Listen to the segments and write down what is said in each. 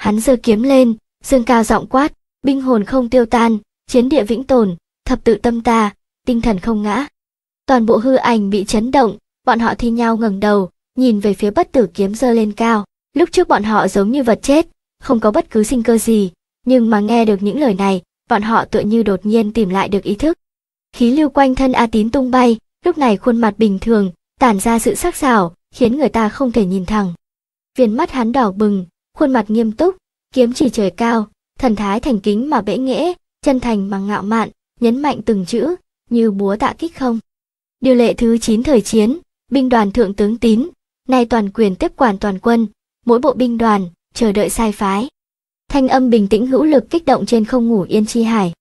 hắn giơ kiếm lên dương cao giọng quát binh hồn không tiêu tan chiến địa vĩnh tồn thập tự tâm ta tinh thần không ngã toàn bộ hư ảnh bị chấn động bọn họ thi nhau ngẩng đầu nhìn về phía bất tử kiếm giơ lên cao lúc trước bọn họ giống như vật chết không có bất cứ sinh cơ gì nhưng mà nghe được những lời này bọn họ tựa như đột nhiên tìm lại được ý thức khí lưu quanh thân a tín tung bay lúc này khuôn mặt bình thường tản ra sự sắc sảo khiến người ta không thể nhìn thẳng viền mắt hắn đỏ bừng khuôn mặt nghiêm túc, kiếm chỉ trời cao, thần thái thành kính mà bẽ nghễ, chân thành mà ngạo mạn, nhấn mạnh từng chữ, như búa tạ kích không. Điều lệ thứ 9 thời chiến, binh đoàn thượng tướng tín, nay toàn quyền tiếp quản toàn quân, mỗi bộ binh đoàn, chờ đợi sai phái. Thanh âm bình tĩnh hữu lực kích động trên không ngủ yên chi hải.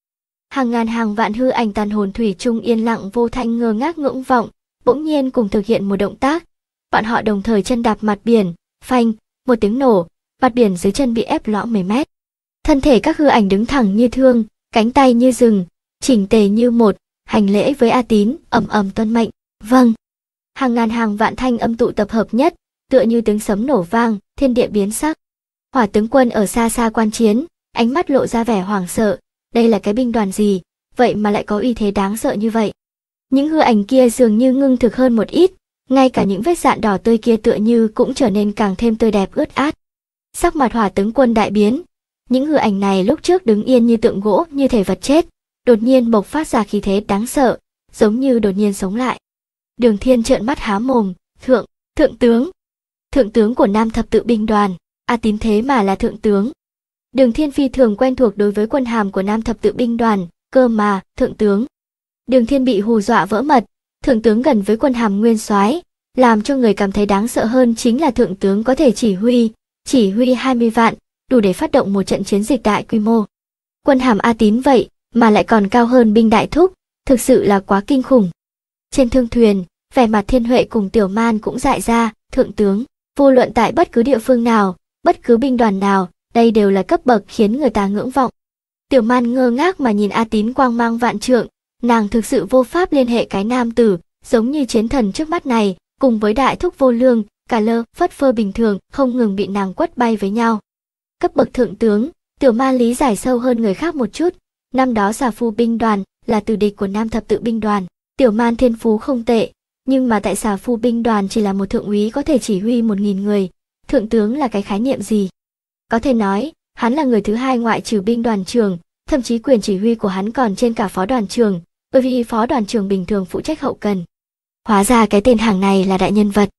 Hàng ngàn hàng vạn hư ảnh tàn hồn thủy chung yên lặng vô thanh ngơ ngác ngưỡng vọng, bỗng nhiên cùng thực hiện một động tác. Bọn họ đồng thời chân đạp mặt biển, phanh, một tiếng nổ, mặt biển dưới chân bị ép lõm mấy mét. Thân thể các hư ảnh đứng thẳng như thương, cánh tay như rừng, chỉnh tề như một, hành lễ với A Tín, ầm ầm tuân mệnh. Vâng. Hàng ngàn hàng vạn thanh âm tụ tập hợp nhất, tựa như tiếng sấm nổ vang, thiên địa biến sắc. Hỏa tướng quân ở xa xa quan chiến, ánh mắt lộ ra vẻ hoảng sợ, đây là cái binh đoàn gì, vậy mà lại có uy thế đáng sợ như vậy. Những hư ảnh kia dường như ngưng thực hơn một ít, ngay cả những vết dạn đỏ tươi kia tựa như cũng trở nên càng thêm tươi đẹp ướt át sắc mặt hỏa tướng quân đại biến. Những hư ảnh này lúc trước đứng yên như tượng gỗ như thể vật chết, đột nhiên bộc phát ra khí thế đáng sợ, giống như đột nhiên sống lại. Đường Thiên trợn mắt há mồm, thượng, thượng tướng. Thượng tướng của Nam Thập Tự Binh Đoàn, a à tín thế mà là thượng tướng. Đường Thiên phi thường quen thuộc đối với quân hàm của Nam Thập Tự Binh Đoàn, cơ mà, thượng tướng. Đường Thiên bị hù dọa vỡ mật, thượng tướng gần với quân hàm nguyên soái làm cho người cảm thấy đáng sợ hơn chính là thượng tướng có thể chỉ huy chỉ huy 20 vạn, đủ để phát động một trận chiến dịch đại quy mô. Quân hàm A Tín vậy mà lại còn cao hơn binh đại thúc, thực sự là quá kinh khủng. Trên thương thuyền, vẻ mặt Thiên Huệ cùng Tiểu Man cũng dại ra, thượng tướng, vô luận tại bất cứ địa phương nào, bất cứ binh đoàn nào, đây đều là cấp bậc khiến người ta ngưỡng vọng. Tiểu Man ngơ ngác mà nhìn A Tín quang mang vạn trượng, nàng thực sự vô pháp liên hệ cái nam tử, giống như chiến thần trước mắt này, cùng với đại thúc vô lương, cả lơ phất phơ bình thường không ngừng bị nàng quất bay với nhau cấp bậc thượng tướng tiểu ma lý giải sâu hơn người khác một chút năm đó xà phu binh đoàn là từ địch của nam thập tự binh đoàn tiểu man thiên phú không tệ nhưng mà tại xà phu binh đoàn chỉ là một thượng úy có thể chỉ huy một nghìn người thượng tướng là cái khái niệm gì có thể nói hắn là người thứ hai ngoại trừ binh đoàn trường thậm chí quyền chỉ huy của hắn còn trên cả phó đoàn trường bởi vì phó đoàn trường bình thường phụ trách hậu cần hóa ra cái tên hàng này là đại nhân vật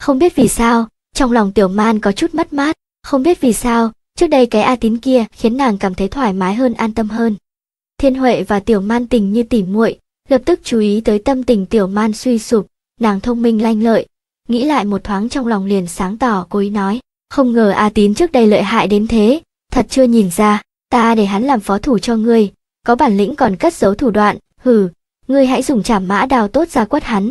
không biết vì sao, trong lòng tiểu man có chút mất mát, không biết vì sao, trước đây cái A tín kia khiến nàng cảm thấy thoải mái hơn an tâm hơn. Thiên Huệ và tiểu man tình như tỉ muội, lập tức chú ý tới tâm tình tiểu man suy sụp, nàng thông minh lanh lợi, nghĩ lại một thoáng trong lòng liền sáng tỏ cố ý nói, không ngờ A tín trước đây lợi hại đến thế, thật chưa nhìn ra, ta để hắn làm phó thủ cho ngươi, có bản lĩnh còn cất giấu thủ đoạn, hừ, ngươi hãy dùng trảm mã đào tốt ra quất hắn.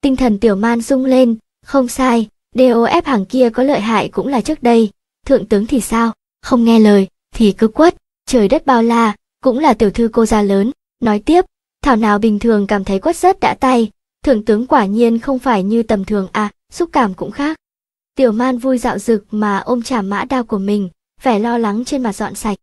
Tinh thần tiểu man rung lên, không sai, DOF hàng kia có lợi hại cũng là trước đây, thượng tướng thì sao, không nghe lời, thì cứ quất, trời đất bao la, cũng là tiểu thư cô gia lớn, nói tiếp, thảo nào bình thường cảm thấy quất rất đã tay, thượng tướng quả nhiên không phải như tầm thường à, xúc cảm cũng khác. Tiểu man vui dạo dực mà ôm trả mã đao của mình, vẻ lo lắng trên mặt dọn sạch.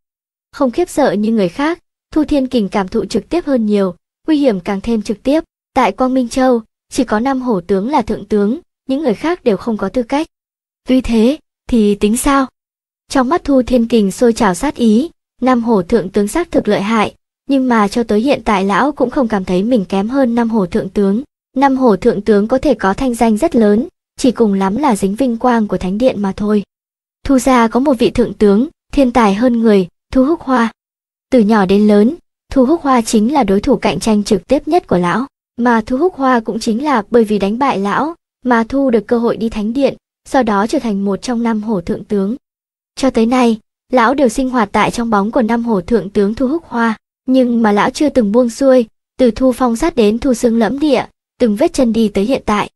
Không khiếp sợ như người khác, Thu Thiên Kình cảm thụ trực tiếp hơn nhiều, nguy hiểm càng thêm trực tiếp. Tại Quang Minh Châu, chỉ có năm hổ tướng là thượng tướng, những người khác đều không có tư cách. Tuy thế, thì tính sao? Trong mắt Thu Thiên Kình sôi trào sát ý, Nam Hổ Thượng Tướng xác thực lợi hại, nhưng mà cho tới hiện tại lão cũng không cảm thấy mình kém hơn Nam Hổ Thượng Tướng. Nam Hổ Thượng Tướng có thể có thanh danh rất lớn, chỉ cùng lắm là dính vinh quang của Thánh Điện mà thôi. Thu gia có một vị Thượng Tướng, thiên tài hơn người, Thu Húc Hoa. Từ nhỏ đến lớn, Thu Húc Hoa chính là đối thủ cạnh tranh trực tiếp nhất của lão, mà Thu Húc Hoa cũng chính là bởi vì đánh bại lão mà thu được cơ hội đi thánh điện, sau đó trở thành một trong năm hổ thượng tướng. Cho tới nay, lão đều sinh hoạt tại trong bóng của năm hổ thượng tướng Thu Húc Hoa, nhưng mà lão chưa từng buông xuôi, từ thu phong sát đến thu xương lẫm địa, từng vết chân đi tới hiện tại.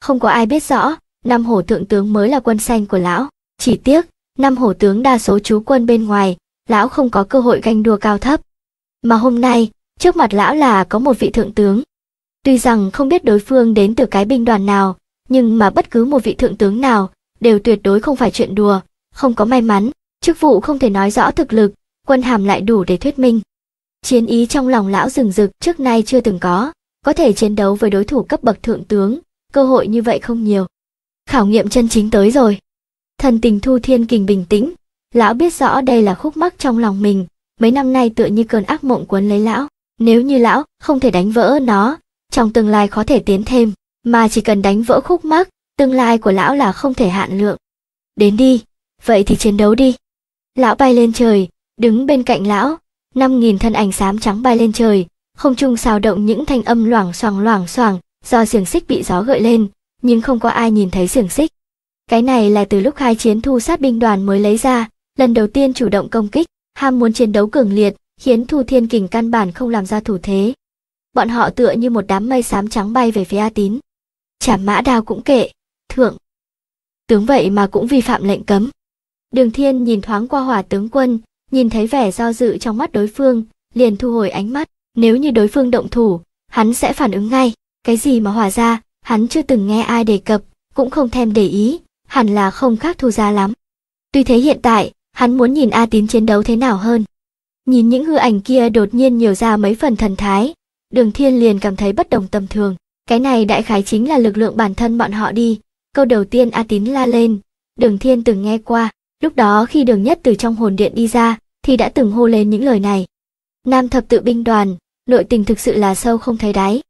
Không có ai biết rõ, năm hổ thượng tướng mới là quân xanh của lão, chỉ tiếc, năm hổ tướng đa số chú quân bên ngoài, lão không có cơ hội ganh đua cao thấp. Mà hôm nay, trước mặt lão là có một vị thượng tướng. Tuy rằng không biết đối phương đến từ cái binh đoàn nào, nhưng mà bất cứ một vị thượng tướng nào đều tuyệt đối không phải chuyện đùa, không có may mắn, chức vụ không thể nói rõ thực lực, quân hàm lại đủ để thuyết minh. Chiến ý trong lòng lão rừng rực trước nay chưa từng có, có thể chiến đấu với đối thủ cấp bậc thượng tướng, cơ hội như vậy không nhiều. Khảo nghiệm chân chính tới rồi. Thần tình Thu Thiên Kình bình tĩnh, lão biết rõ đây là khúc mắc trong lòng mình, mấy năm nay tựa như cơn ác mộng quấn lấy lão, nếu như lão không thể đánh vỡ nó, trong tương lai khó thể tiến thêm mà chỉ cần đánh vỡ khúc mắc tương lai của lão là không thể hạn lượng đến đi vậy thì chiến đấu đi lão bay lên trời đứng bên cạnh lão năm nghìn thân ảnh xám trắng bay lên trời không trung xào động những thanh âm loảng xoảng loảng xoảng do xiềng xích bị gió gợi lên nhưng không có ai nhìn thấy xiềng xích cái này là từ lúc hai chiến thu sát binh đoàn mới lấy ra lần đầu tiên chủ động công kích ham muốn chiến đấu cường liệt khiến thu thiên kình căn bản không làm ra thủ thế bọn họ tựa như một đám mây xám trắng bay về phía a tín chạm mã đao cũng kệ, thượng. Tướng vậy mà cũng vi phạm lệnh cấm. Đường thiên nhìn thoáng qua hỏa tướng quân, nhìn thấy vẻ do dự trong mắt đối phương, liền thu hồi ánh mắt. Nếu như đối phương động thủ, hắn sẽ phản ứng ngay. Cái gì mà hỏa ra, hắn chưa từng nghe ai đề cập, cũng không thèm để ý, hẳn là không khác thu ra lắm. Tuy thế hiện tại, hắn muốn nhìn A Tín chiến đấu thế nào hơn. Nhìn những hư ảnh kia đột nhiên nhiều ra mấy phần thần thái, đường thiên liền cảm thấy bất đồng tầm thường. Cái này đại khái chính là lực lượng bản thân bọn họ đi. Câu đầu tiên A Tín la lên, Đường Thiên từng nghe qua, lúc đó khi Đường Nhất từ trong hồn điện đi ra, thì đã từng hô lên những lời này. Nam thập tự binh đoàn, nội tình thực sự là sâu không thấy đáy.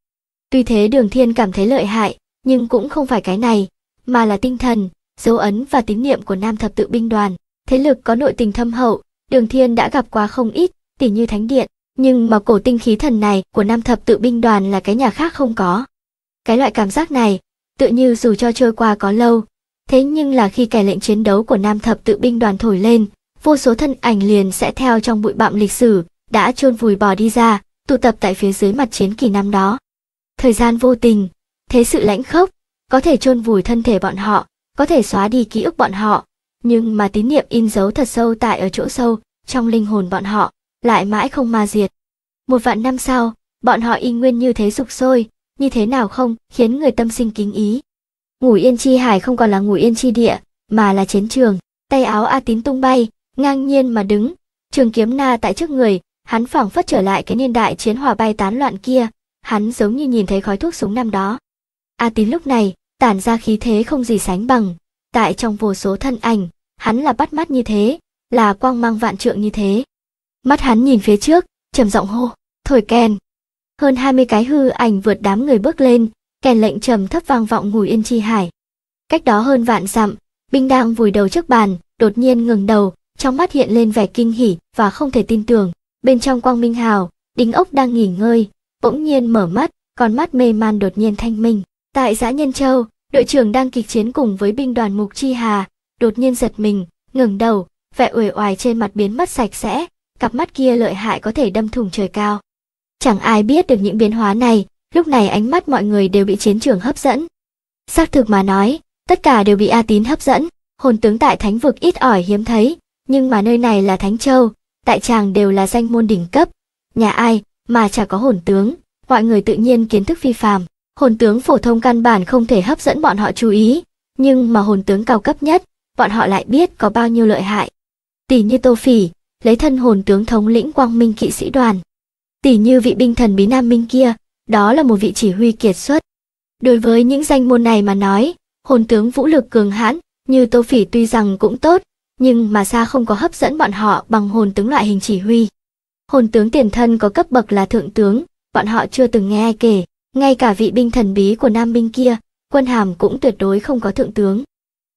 Tuy thế Đường Thiên cảm thấy lợi hại, nhưng cũng không phải cái này, mà là tinh thần, dấu ấn và tín niệm của Nam thập tự binh đoàn. Thế lực có nội tình thâm hậu, Đường Thiên đã gặp qua không ít, tỉ như Thánh Điện, nhưng mà cổ tinh khí thần này của Nam thập tự binh đoàn là cái nhà khác không có. Cái loại cảm giác này, tựa như dù cho trôi qua có lâu, thế nhưng là khi kẻ lệnh chiến đấu của Nam thập tự binh đoàn thổi lên, vô số thân ảnh liền sẽ theo trong bụi bặm lịch sử đã chôn vùi bò đi ra, tụ tập tại phía dưới mặt chiến kỳ năm đó. Thời gian vô tình, thế sự lãnh khốc, có thể chôn vùi thân thể bọn họ, có thể xóa đi ký ức bọn họ, nhưng mà tín niệm in dấu thật sâu tại ở chỗ sâu trong linh hồn bọn họ lại mãi không ma diệt một vạn năm sau bọn họ y nguyên như thế sục sôi như thế nào không, khiến người tâm sinh kính ý. Ngủ yên chi hải không còn là ngủ yên chi địa, mà là chiến trường, tay áo A Tín tung bay, ngang nhiên mà đứng, trường kiếm na tại trước người, hắn phảng phất trở lại cái niên đại chiến hòa bay tán loạn kia, hắn giống như nhìn thấy khói thuốc súng năm đó. A Tín lúc này, tản ra khí thế không gì sánh bằng, tại trong vô số thân ảnh, hắn là bắt mắt như thế, là quang mang vạn trượng như thế. Mắt hắn nhìn phía trước, trầm giọng hô, thổi kèn hơn 20 cái hư ảnh vượt đám người bước lên, kèn lệnh trầm thấp vang vọng ngùi yên chi hải. Cách đó hơn vạn dặm, Binh đang vùi đầu trước bàn, đột nhiên ngừng đầu, trong mắt hiện lên vẻ kinh hỉ và không thể tin tưởng. Bên trong quang minh hào, đính ốc đang nghỉ ngơi, bỗng nhiên mở mắt, con mắt mê man đột nhiên thanh minh. Tại giã Nhân Châu, đội trưởng đang kịch chiến cùng với binh đoàn Mục Chi Hà, đột nhiên giật mình, ngừng đầu, vẻ uể oải trên mặt biến mất sạch sẽ, cặp mắt kia lợi hại có thể đâm thủng trời cao. Chẳng ai biết được những biến hóa này, lúc này ánh mắt mọi người đều bị chiến trường hấp dẫn. Xác thực mà nói, tất cả đều bị A Tín hấp dẫn, hồn tướng tại thánh vực ít ỏi hiếm thấy, nhưng mà nơi này là Thánh Châu, tại chàng đều là danh môn đỉnh cấp, nhà ai mà chả có hồn tướng, mọi người tự nhiên kiến thức phi phàm. Hồn tướng phổ thông căn bản không thể hấp dẫn bọn họ chú ý, nhưng mà hồn tướng cao cấp nhất, bọn họ lại biết có bao nhiêu lợi hại. Tỷ như Tô Phỉ, lấy thân hồn tướng thống lĩnh quang minh kỵ sĩ đoàn, tỉ như vị binh thần bí Nam Minh kia, đó là một vị chỉ huy kiệt xuất. Đối với những danh môn này mà nói, hồn tướng vũ lực cường hãn, như Tô Phỉ tuy rằng cũng tốt, nhưng mà xa không có hấp dẫn bọn họ bằng hồn tướng loại hình chỉ huy. Hồn tướng tiền thân có cấp bậc là thượng tướng, bọn họ chưa từng nghe ai kể, ngay cả vị binh thần bí của Nam binh kia, quân hàm cũng tuyệt đối không có thượng tướng.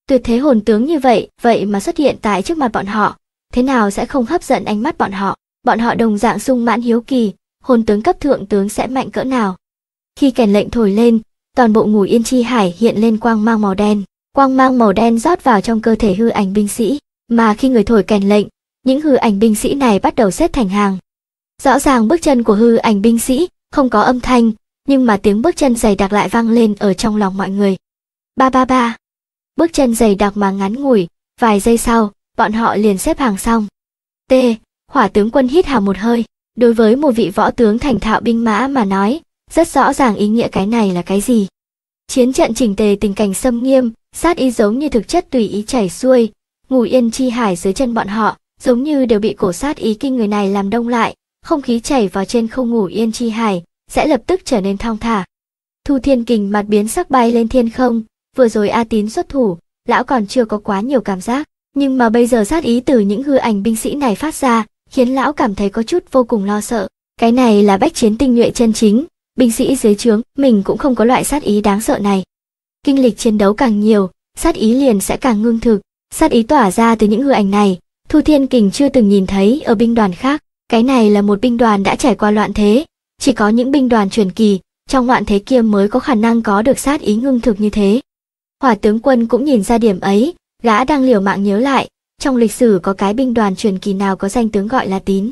Tuyệt thế hồn tướng như vậy, vậy mà xuất hiện tại trước mặt bọn họ, thế nào sẽ không hấp dẫn ánh mắt bọn họ bọn họ đồng dạng sung mãn hiếu kỳ, hồn tướng cấp thượng tướng sẽ mạnh cỡ nào. Khi kèn lệnh thổi lên, toàn bộ ngủ yên chi hải hiện lên quang mang màu đen. Quang mang màu đen rót vào trong cơ thể hư ảnh binh sĩ, mà khi người thổi kèn lệnh, những hư ảnh binh sĩ này bắt đầu xếp thành hàng. Rõ ràng bước chân của hư ảnh binh sĩ không có âm thanh, nhưng mà tiếng bước chân dày đặc lại vang lên ở trong lòng mọi người. Ba ba ba. Bước chân dày đặc mà ngắn ngủi, vài giây sau, bọn họ liền xếp hàng xong. T, hỏa tướng quân hít hà một hơi đối với một vị võ tướng thành thạo binh mã mà nói rất rõ ràng ý nghĩa cái này là cái gì chiến trận chỉnh tề tình cảnh xâm nghiêm sát ý giống như thực chất tùy ý chảy xuôi ngủ yên chi hải dưới chân bọn họ giống như đều bị cổ sát ý kinh người này làm đông lại không khí chảy vào trên không ngủ yên chi hải sẽ lập tức trở nên thong thả thu thiên kình mặt biến sắc bay lên thiên không vừa rồi a tín xuất thủ lão còn chưa có quá nhiều cảm giác nhưng mà bây giờ sát ý từ những hư ảnh binh sĩ này phát ra khiến lão cảm thấy có chút vô cùng lo sợ. Cái này là bách chiến tinh nhuệ chân chính, binh sĩ dưới trướng, mình cũng không có loại sát ý đáng sợ này. Kinh lịch chiến đấu càng nhiều, sát ý liền sẽ càng ngưng thực, sát ý tỏa ra từ những người ảnh này, Thu Thiên Kình chưa từng nhìn thấy ở binh đoàn khác. Cái này là một binh đoàn đã trải qua loạn thế, chỉ có những binh đoàn truyền kỳ, trong loạn thế kia mới có khả năng có được sát ý ngưng thực như thế. Hỏa tướng quân cũng nhìn ra điểm ấy, gã đang liều mạng nhớ lại, trong lịch sử có cái binh đoàn truyền kỳ nào có danh tướng gọi là tín.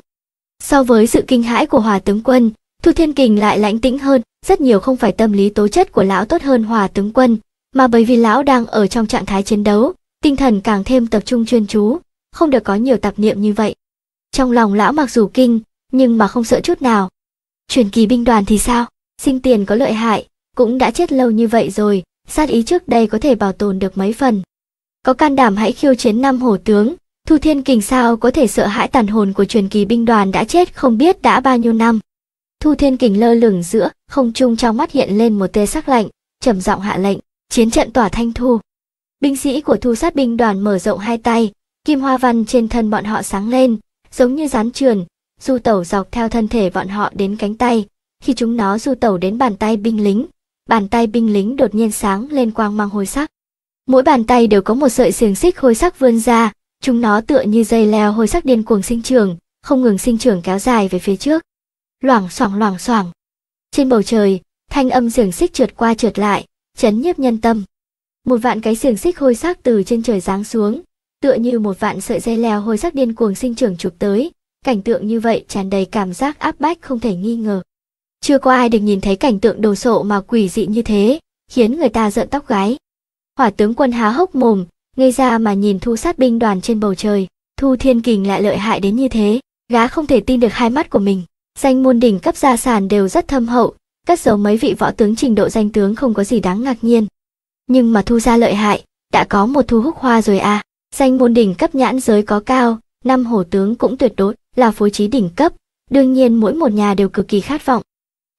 So với sự kinh hãi của hòa tướng quân, Thu Thiên Kình lại lãnh tĩnh hơn, rất nhiều không phải tâm lý tố chất của lão tốt hơn hòa tướng quân, mà bởi vì lão đang ở trong trạng thái chiến đấu, tinh thần càng thêm tập trung chuyên chú, không được có nhiều tạp niệm như vậy. Trong lòng lão mặc dù kinh, nhưng mà không sợ chút nào. Truyền kỳ binh đoàn thì sao? Sinh tiền có lợi hại, cũng đã chết lâu như vậy rồi, sát ý trước đây có thể bảo tồn được mấy phần có can đảm hãy khiêu chiến năm hổ tướng thu thiên kình sao có thể sợ hãi tàn hồn của truyền kỳ binh đoàn đã chết không biết đã bao nhiêu năm thu thiên kình lơ lửng giữa không trung trong mắt hiện lên một tê sắc lạnh trầm giọng hạ lệnh chiến trận tỏa thanh thu binh sĩ của thu sát binh đoàn mở rộng hai tay kim hoa văn trên thân bọn họ sáng lên giống như rán trườn du tẩu dọc theo thân thể bọn họ đến cánh tay khi chúng nó du tẩu đến bàn tay binh lính bàn tay binh lính đột nhiên sáng lên quang mang hồi sắc mỗi bàn tay đều có một sợi xiềng xích hôi sắc vươn ra chúng nó tựa như dây leo hôi sắc điên cuồng sinh trưởng không ngừng sinh trưởng kéo dài về phía trước loảng xoảng loảng xoảng trên bầu trời thanh âm xiềng xích trượt qua trượt lại chấn nhiếp nhân tâm một vạn cái xiềng xích hôi sắc từ trên trời giáng xuống tựa như một vạn sợi dây leo hôi sắc điên cuồng sinh trưởng chụp tới cảnh tượng như vậy tràn đầy cảm giác áp bách không thể nghi ngờ chưa có ai được nhìn thấy cảnh tượng đồ sộ mà quỷ dị như thế khiến người ta giận tóc gáy hỏa tướng quân há hốc mồm ngây ra mà nhìn thu sát binh đoàn trên bầu trời thu thiên kình lại lợi hại đến như thế gá không thể tin được hai mắt của mình danh môn đỉnh cấp gia sản đều rất thâm hậu cất giấu mấy vị võ tướng trình độ danh tướng không có gì đáng ngạc nhiên nhưng mà thu ra lợi hại đã có một thu húc hoa rồi à danh môn đỉnh cấp nhãn giới có cao năm hổ tướng cũng tuyệt đối là phối trí đỉnh cấp đương nhiên mỗi một nhà đều cực kỳ khát vọng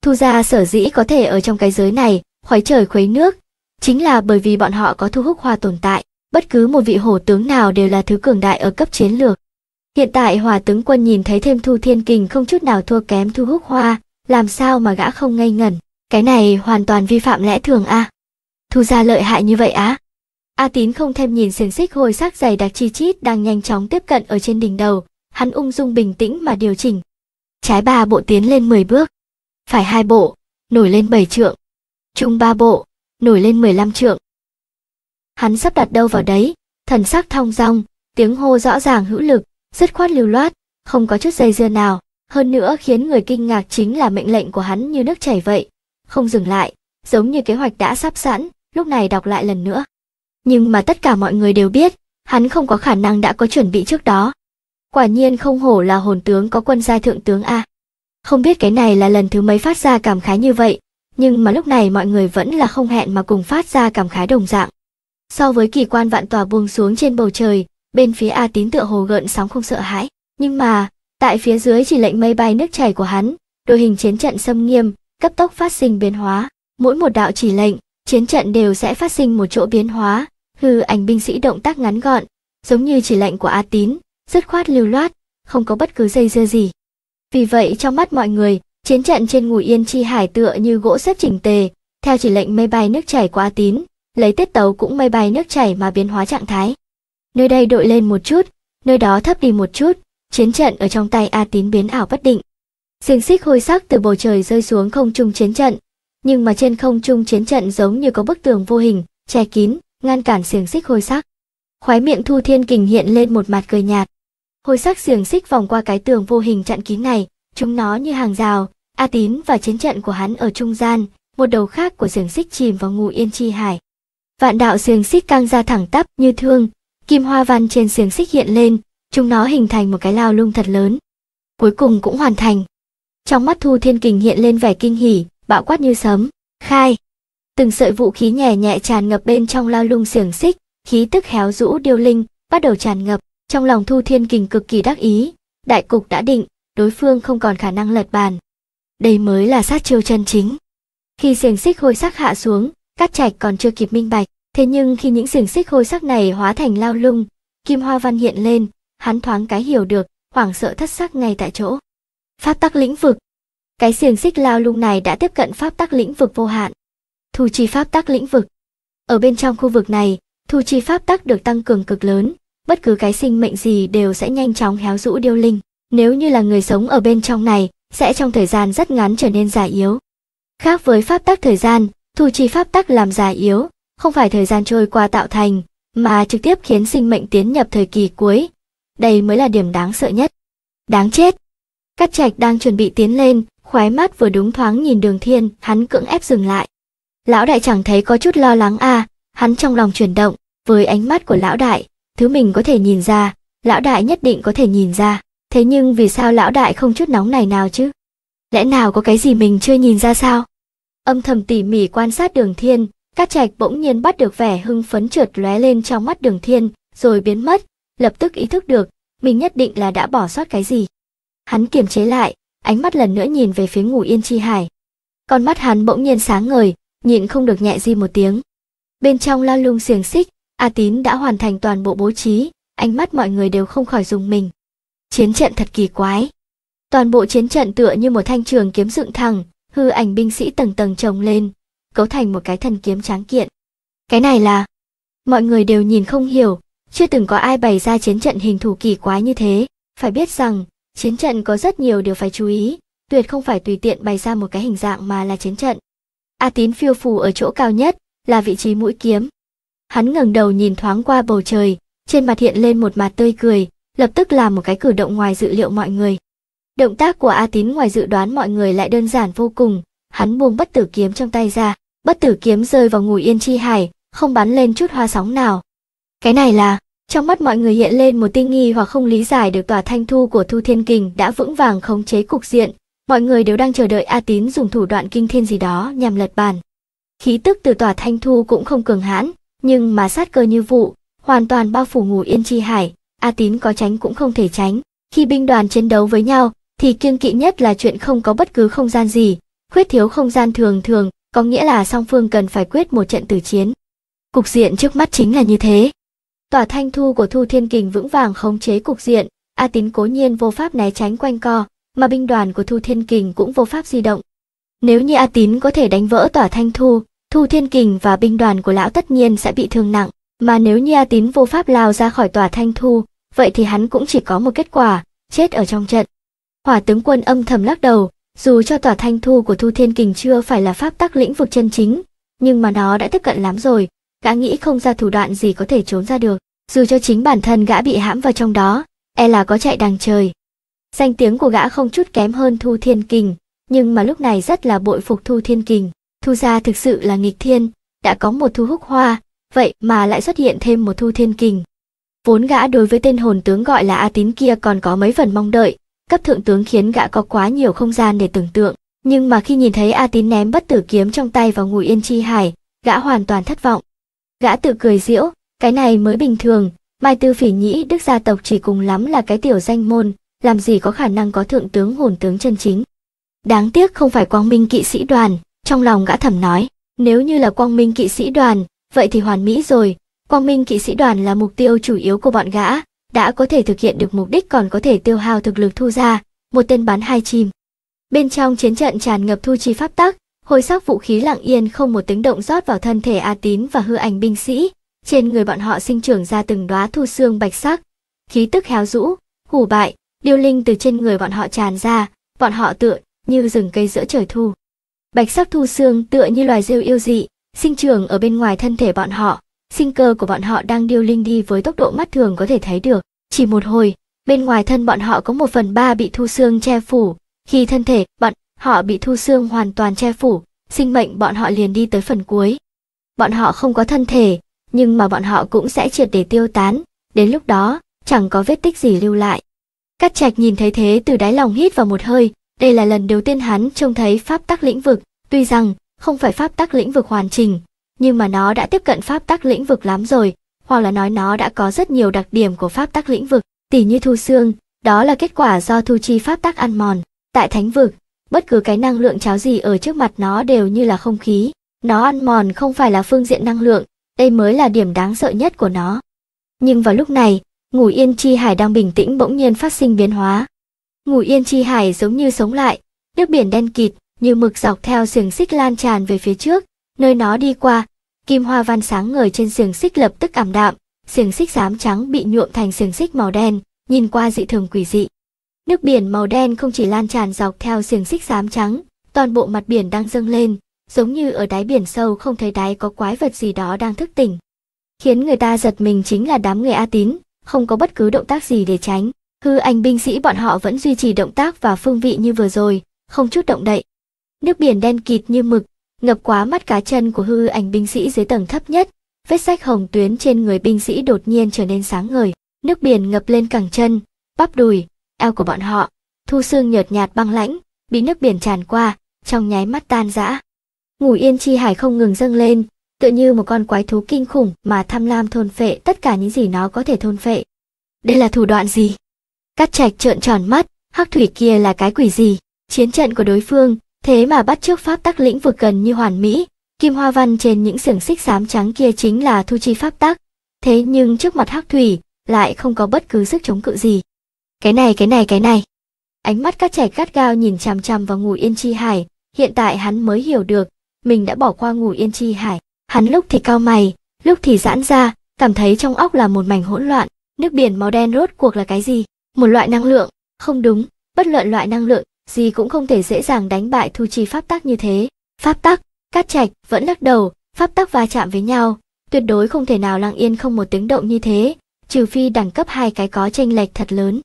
thu gia sở dĩ có thể ở trong cái giới này khói trời khuấy nước chính là bởi vì bọn họ có thu hút hòa tồn tại bất cứ một vị hổ tướng nào đều là thứ cường đại ở cấp chiến lược hiện tại hòa tướng quân nhìn thấy thêm thu thiên kình không chút nào thua kém thu hút hoa làm sao mà gã không ngây ngẩn cái này hoàn toàn vi phạm lẽ thường a à? thu ra lợi hại như vậy á à? a tín không thèm nhìn xiềng xích hồi sắc dày đặc chi chít đang nhanh chóng tiếp cận ở trên đỉnh đầu hắn ung dung bình tĩnh mà điều chỉnh trái ba bộ tiến lên 10 bước phải hai bộ nổi lên 7 trượng trung ba bộ nổi lên 15 trượng. Hắn sắp đặt đâu vào đấy, thần sắc thong dong, tiếng hô rõ ràng hữu lực, dứt khoát lưu loát, không có chút dây dưa nào, hơn nữa khiến người kinh ngạc chính là mệnh lệnh của hắn như nước chảy vậy, không dừng lại, giống như kế hoạch đã sắp sẵn, lúc này đọc lại lần nữa. Nhưng mà tất cả mọi người đều biết, hắn không có khả năng đã có chuẩn bị trước đó. Quả nhiên không hổ là hồn tướng có quân gia thượng tướng a. Không biết cái này là lần thứ mấy phát ra cảm khái như vậy, nhưng mà lúc này mọi người vẫn là không hẹn mà cùng phát ra cảm khái đồng dạng. So với kỳ quan vạn tòa buông xuống trên bầu trời, bên phía A Tín tựa hồ gợn sóng không sợ hãi, nhưng mà, tại phía dưới chỉ lệnh mây bay nước chảy của hắn, đội hình chiến trận xâm nghiêm, cấp tốc phát sinh biến hóa, mỗi một đạo chỉ lệnh, chiến trận đều sẽ phát sinh một chỗ biến hóa, hư ảnh binh sĩ động tác ngắn gọn, giống như chỉ lệnh của A Tín, dứt khoát lưu loát, không có bất cứ dây dưa gì. Vì vậy trong mắt mọi người, Chiến trận trên ngùi yên chi hải tựa như gỗ xếp chỉnh tề, theo chỉ lệnh mây bay nước chảy quá tín, lấy tiết tấu cũng mây bay nước chảy mà biến hóa trạng thái. Nơi đây đội lên một chút, nơi đó thấp đi một chút, chiến trận ở trong tay A tín biến ảo bất định. Xiềng xích hôi sắc từ bầu trời rơi xuống không trung chiến trận, nhưng mà trên không trung chiến trận giống như có bức tường vô hình, che kín, ngăn cản xiềng xích hôi sắc. Khóe miệng Thu Thiên Kình hiện lên một mặt cười nhạt. Hôi sắc xiềng xích vòng qua cái tường vô hình chặn kín này, Chúng nó như hàng rào, A Tín và chiến trận của hắn ở trung gian, một đầu khác của xiềng xích chìm vào ngụ yên chi hải. Vạn đạo xiềng xích căng ra thẳng tắp như thương, kim hoa văn trên xiềng xích hiện lên, chúng nó hình thành một cái lao lung thật lớn. Cuối cùng cũng hoàn thành. Trong mắt Thu Thiên Kình hiện lên vẻ kinh hỉ, bạo quát như sấm, khai. Từng sợi vũ khí nhẹ nhẹ tràn ngập bên trong lao lung xiềng xích, khí tức héo rũ điêu linh, bắt đầu tràn ngập, trong lòng Thu Thiên Kình cực kỳ đắc ý, đại cục đã định, đối phương không còn khả năng lật bàn. Đây mới là sát chiêu chân chính. Khi xiềng xích hôi sắc hạ xuống, các trạch còn chưa kịp minh bạch, thế nhưng khi những xiềng xích hôi sắc này hóa thành lao lung, kim hoa văn hiện lên, hắn thoáng cái hiểu được, hoảng sợ thất sắc ngay tại chỗ. Pháp tắc lĩnh vực Cái xiềng xích lao lung này đã tiếp cận pháp tắc lĩnh vực vô hạn. Thu chi pháp tắc lĩnh vực Ở bên trong khu vực này, thu chi pháp tắc được tăng cường cực lớn, bất cứ cái sinh mệnh gì đều sẽ nhanh chóng héo rũ điêu linh nếu như là người sống ở bên trong này, sẽ trong thời gian rất ngắn trở nên già yếu. Khác với pháp tắc thời gian, thu trì pháp tắc làm già yếu, không phải thời gian trôi qua tạo thành, mà trực tiếp khiến sinh mệnh tiến nhập thời kỳ cuối. Đây mới là điểm đáng sợ nhất. Đáng chết! Cát trạch đang chuẩn bị tiến lên, khóe mắt vừa đúng thoáng nhìn đường thiên, hắn cưỡng ép dừng lại. Lão đại chẳng thấy có chút lo lắng à, hắn trong lòng chuyển động, với ánh mắt của lão đại, thứ mình có thể nhìn ra, lão đại nhất định có thể nhìn ra. Thế nhưng vì sao lão đại không chút nóng này nào chứ? Lẽ nào có cái gì mình chưa nhìn ra sao? Âm thầm tỉ mỉ quan sát đường thiên, các trạch bỗng nhiên bắt được vẻ hưng phấn trượt lóe lên trong mắt đường thiên, rồi biến mất, lập tức ý thức được, mình nhất định là đã bỏ sót cái gì. Hắn kiềm chế lại, ánh mắt lần nữa nhìn về phía ngủ yên chi hải. Con mắt hắn bỗng nhiên sáng ngời, nhịn không được nhẹ di một tiếng. Bên trong lo lung xiềng xích, A Tín đã hoàn thành toàn bộ bố trí, ánh mắt mọi người đều không khỏi dùng mình. Chiến trận thật kỳ quái. Toàn bộ chiến trận tựa như một thanh trường kiếm dựng thẳng, hư ảnh binh sĩ tầng tầng chồng lên, cấu thành một cái thần kiếm tráng kiện. Cái này là... Mọi người đều nhìn không hiểu, chưa từng có ai bày ra chiến trận hình thù kỳ quái như thế. Phải biết rằng, chiến trận có rất nhiều điều phải chú ý, tuyệt không phải tùy tiện bày ra một cái hình dạng mà là chiến trận. A tín phiêu phù ở chỗ cao nhất, là vị trí mũi kiếm. Hắn ngẩng đầu nhìn thoáng qua bầu trời, trên mặt hiện lên một mặt tươi cười, lập tức làm một cái cử động ngoài dự liệu mọi người. Động tác của A Tín ngoài dự đoán mọi người lại đơn giản vô cùng, hắn buông bất tử kiếm trong tay ra, bất tử kiếm rơi vào ngủ yên chi hải, không bắn lên chút hoa sóng nào. Cái này là, trong mắt mọi người hiện lên một tinh nghi hoặc không lý giải được tòa thanh thu của Thu Thiên Kình đã vững vàng khống chế cục diện, mọi người đều đang chờ đợi A Tín dùng thủ đoạn kinh thiên gì đó nhằm lật bàn. Khí tức từ tòa thanh thu cũng không cường hãn, nhưng mà sát cơ như vụ, hoàn toàn bao phủ ngủ yên chi hải, A Tín có tránh cũng không thể tránh. Khi binh đoàn chiến đấu với nhau, thì kiêng kỵ nhất là chuyện không có bất cứ không gian gì, khuyết thiếu không gian thường thường, có nghĩa là song phương cần phải quyết một trận tử chiến. Cục diện trước mắt chính là như thế. Tỏa thanh thu của Thu Thiên Kình vững vàng khống chế cục diện, A Tín cố nhiên vô pháp né tránh quanh co, mà binh đoàn của Thu Thiên Kình cũng vô pháp di động. Nếu như A Tín có thể đánh vỡ Tỏa thanh thu, Thu Thiên Kình và binh đoàn của lão tất nhiên sẽ bị thương nặng, mà nếu như A Tín vô pháp lao ra khỏi Tỏa thanh thu, vậy thì hắn cũng chỉ có một kết quả, chết ở trong trận. Hỏa tướng quân âm thầm lắc đầu, dù cho tòa thanh thu của Thu Thiên Kình chưa phải là pháp tắc lĩnh vực chân chính, nhưng mà nó đã tiếp cận lắm rồi, gã nghĩ không ra thủ đoạn gì có thể trốn ra được, dù cho chính bản thân gã bị hãm vào trong đó, e là có chạy đằng trời. Danh tiếng của gã không chút kém hơn Thu Thiên Kình, nhưng mà lúc này rất là bội phục Thu Thiên Kình, Thu gia thực sự là nghịch thiên, đã có một Thu Húc Hoa, vậy mà lại xuất hiện thêm một Thu Thiên Kình. Vốn gã đối với tên hồn tướng gọi là A Tín kia còn có mấy phần mong đợi, cấp thượng tướng khiến gã có quá nhiều không gian để tưởng tượng, nhưng mà khi nhìn thấy A Tín ném bất tử kiếm trong tay vào ngụy yên chi hải, gã hoàn toàn thất vọng. Gã tự cười diễu, cái này mới bình thường, Mai Tư Phỉ nhĩ đức gia tộc chỉ cùng lắm là cái tiểu danh môn, làm gì có khả năng có thượng tướng hồn tướng chân chính. Đáng tiếc không phải quang minh kỵ sĩ đoàn, trong lòng gã thầm nói, nếu như là quang minh kỵ sĩ đoàn, vậy thì hoàn mỹ rồi, Quang Minh kỵ sĩ đoàn là mục tiêu chủ yếu của bọn gã, đã có thể thực hiện được mục đích còn có thể tiêu hao thực lực thu ra, một tên bắn hai chim. Bên trong chiến trận tràn ngập thu chi pháp tắc, hồi sắc vũ khí lặng yên không một tiếng động rót vào thân thể A Tín và hư ảnh binh sĩ, trên người bọn họ sinh trưởng ra từng đóa thu xương bạch sắc, khí tức héo rũ, hủ bại, điêu linh từ trên người bọn họ tràn ra, bọn họ tựa như rừng cây giữa trời thu. Bạch sắc thu xương tựa như loài rêu yêu dị, sinh trưởng ở bên ngoài thân thể bọn họ, sinh cơ của bọn họ đang điêu linh đi với tốc độ mắt thường có thể thấy được. Chỉ một hồi, bên ngoài thân bọn họ có một phần ba bị thu xương che phủ. Khi thân thể bọn họ bị thu xương hoàn toàn che phủ, sinh mệnh bọn họ liền đi tới phần cuối. Bọn họ không có thân thể, nhưng mà bọn họ cũng sẽ triệt để tiêu tán, đến lúc đó, chẳng có vết tích gì lưu lại. Cát trạch nhìn thấy thế từ đáy lòng hít vào một hơi, đây là lần đầu tiên hắn trông thấy pháp tắc lĩnh vực, tuy rằng không phải pháp tắc lĩnh vực hoàn chỉnh, nhưng mà nó đã tiếp cận pháp tắc lĩnh vực lắm rồi, hoặc là nói nó đã có rất nhiều đặc điểm của pháp tắc lĩnh vực, tỉ như thu xương, đó là kết quả do thu chi pháp tắc ăn mòn. Tại thánh vực, bất cứ cái năng lượng cháo gì ở trước mặt nó đều như là không khí, nó ăn mòn không phải là phương diện năng lượng, đây mới là điểm đáng sợ nhất của nó. Nhưng vào lúc này, ngủ yên chi hải đang bình tĩnh bỗng nhiên phát sinh biến hóa. Ngủ yên chi hải giống như sống lại, nước biển đen kịt, như mực dọc theo xiềng xích lan tràn về phía trước, nơi nó đi qua, Kim hoa văn sáng ngời trên xiềng xích lập tức ảm đạm, xiềng xích xám trắng bị nhuộm thành xiềng xích màu đen, nhìn qua dị thường quỷ dị. Nước biển màu đen không chỉ lan tràn dọc theo xiềng xích xám trắng, toàn bộ mặt biển đang dâng lên, giống như ở đáy biển sâu không thấy đáy có quái vật gì đó đang thức tỉnh. Khiến người ta giật mình chính là đám người A Tín, không có bất cứ động tác gì để tránh. Hư Anh binh sĩ bọn họ vẫn duy trì động tác và phương vị như vừa rồi, không chút động đậy. Nước biển đen kịt như mực, ngập quá mắt cá chân của hư ảnh binh sĩ dưới tầng thấp nhất, vết sách hồng tuyến trên người binh sĩ đột nhiên trở nên sáng ngời, nước biển ngập lên cẳng chân, bắp đùi, eo của bọn họ, thu xương nhợt nhạt băng lãnh, bị nước biển tràn qua, trong nháy mắt tan rã. Ngủ yên chi hải không ngừng dâng lên, tựa như một con quái thú kinh khủng mà tham lam thôn phệ tất cả những gì nó có thể thôn phệ. Đây là thủ đoạn gì? Cắt trạch trợn tròn mắt, hắc thủy kia là cái quỷ gì? Chiến trận của đối phương thế mà bắt trước pháp tắc lĩnh vực gần như hoàn mỹ, kim hoa văn trên những xiềng xích xám trắng kia chính là thu chi pháp tắc, thế nhưng trước mặt hắc thủy lại không có bất cứ sức chống cự gì. Cái này cái này cái này. Ánh mắt các trẻ gắt gao nhìn chằm chằm vào ngủ yên chi hải, hiện tại hắn mới hiểu được, mình đã bỏ qua ngủ yên chi hải. Hắn lúc thì cao mày, lúc thì giãn ra, cảm thấy trong óc là một mảnh hỗn loạn, nước biển màu đen rốt cuộc là cái gì? Một loại năng lượng, không đúng, bất luận loại năng lượng gì cũng không thể dễ dàng đánh bại thu chi pháp tắc như thế. Pháp tắc, cát trạch vẫn lắc đầu, pháp tắc va chạm với nhau, tuyệt đối không thể nào lặng yên không một tiếng động như thế, trừ phi đẳng cấp hai cái có tranh lệch thật lớn.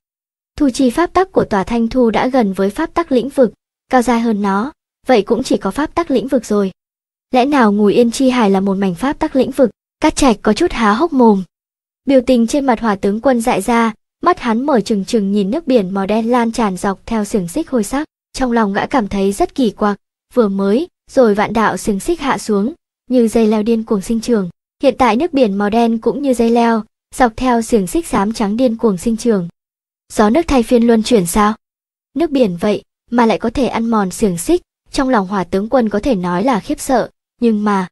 Thu chi pháp tắc của tòa thanh thu đã gần với pháp tắc lĩnh vực, cao dài hơn nó, vậy cũng chỉ có pháp tắc lĩnh vực rồi. Lẽ nào ngồi yên chi hải là một mảnh pháp tắc lĩnh vực, cát trạch có chút há hốc mồm. Biểu tình trên mặt hòa tướng quân dại ra, mắt hắn mở trừng trừng nhìn nước biển màu đen lan tràn dọc theo xiềng xích hôi sắc trong lòng gã cảm thấy rất kỳ quặc vừa mới rồi vạn đạo xiềng xích hạ xuống như dây leo điên cuồng sinh trường hiện tại nước biển màu đen cũng như dây leo dọc theo xiềng xích xám trắng điên cuồng sinh trường gió nước thay phiên luân chuyển sao nước biển vậy mà lại có thể ăn mòn xiềng xích trong lòng hỏa tướng quân có thể nói là khiếp sợ nhưng mà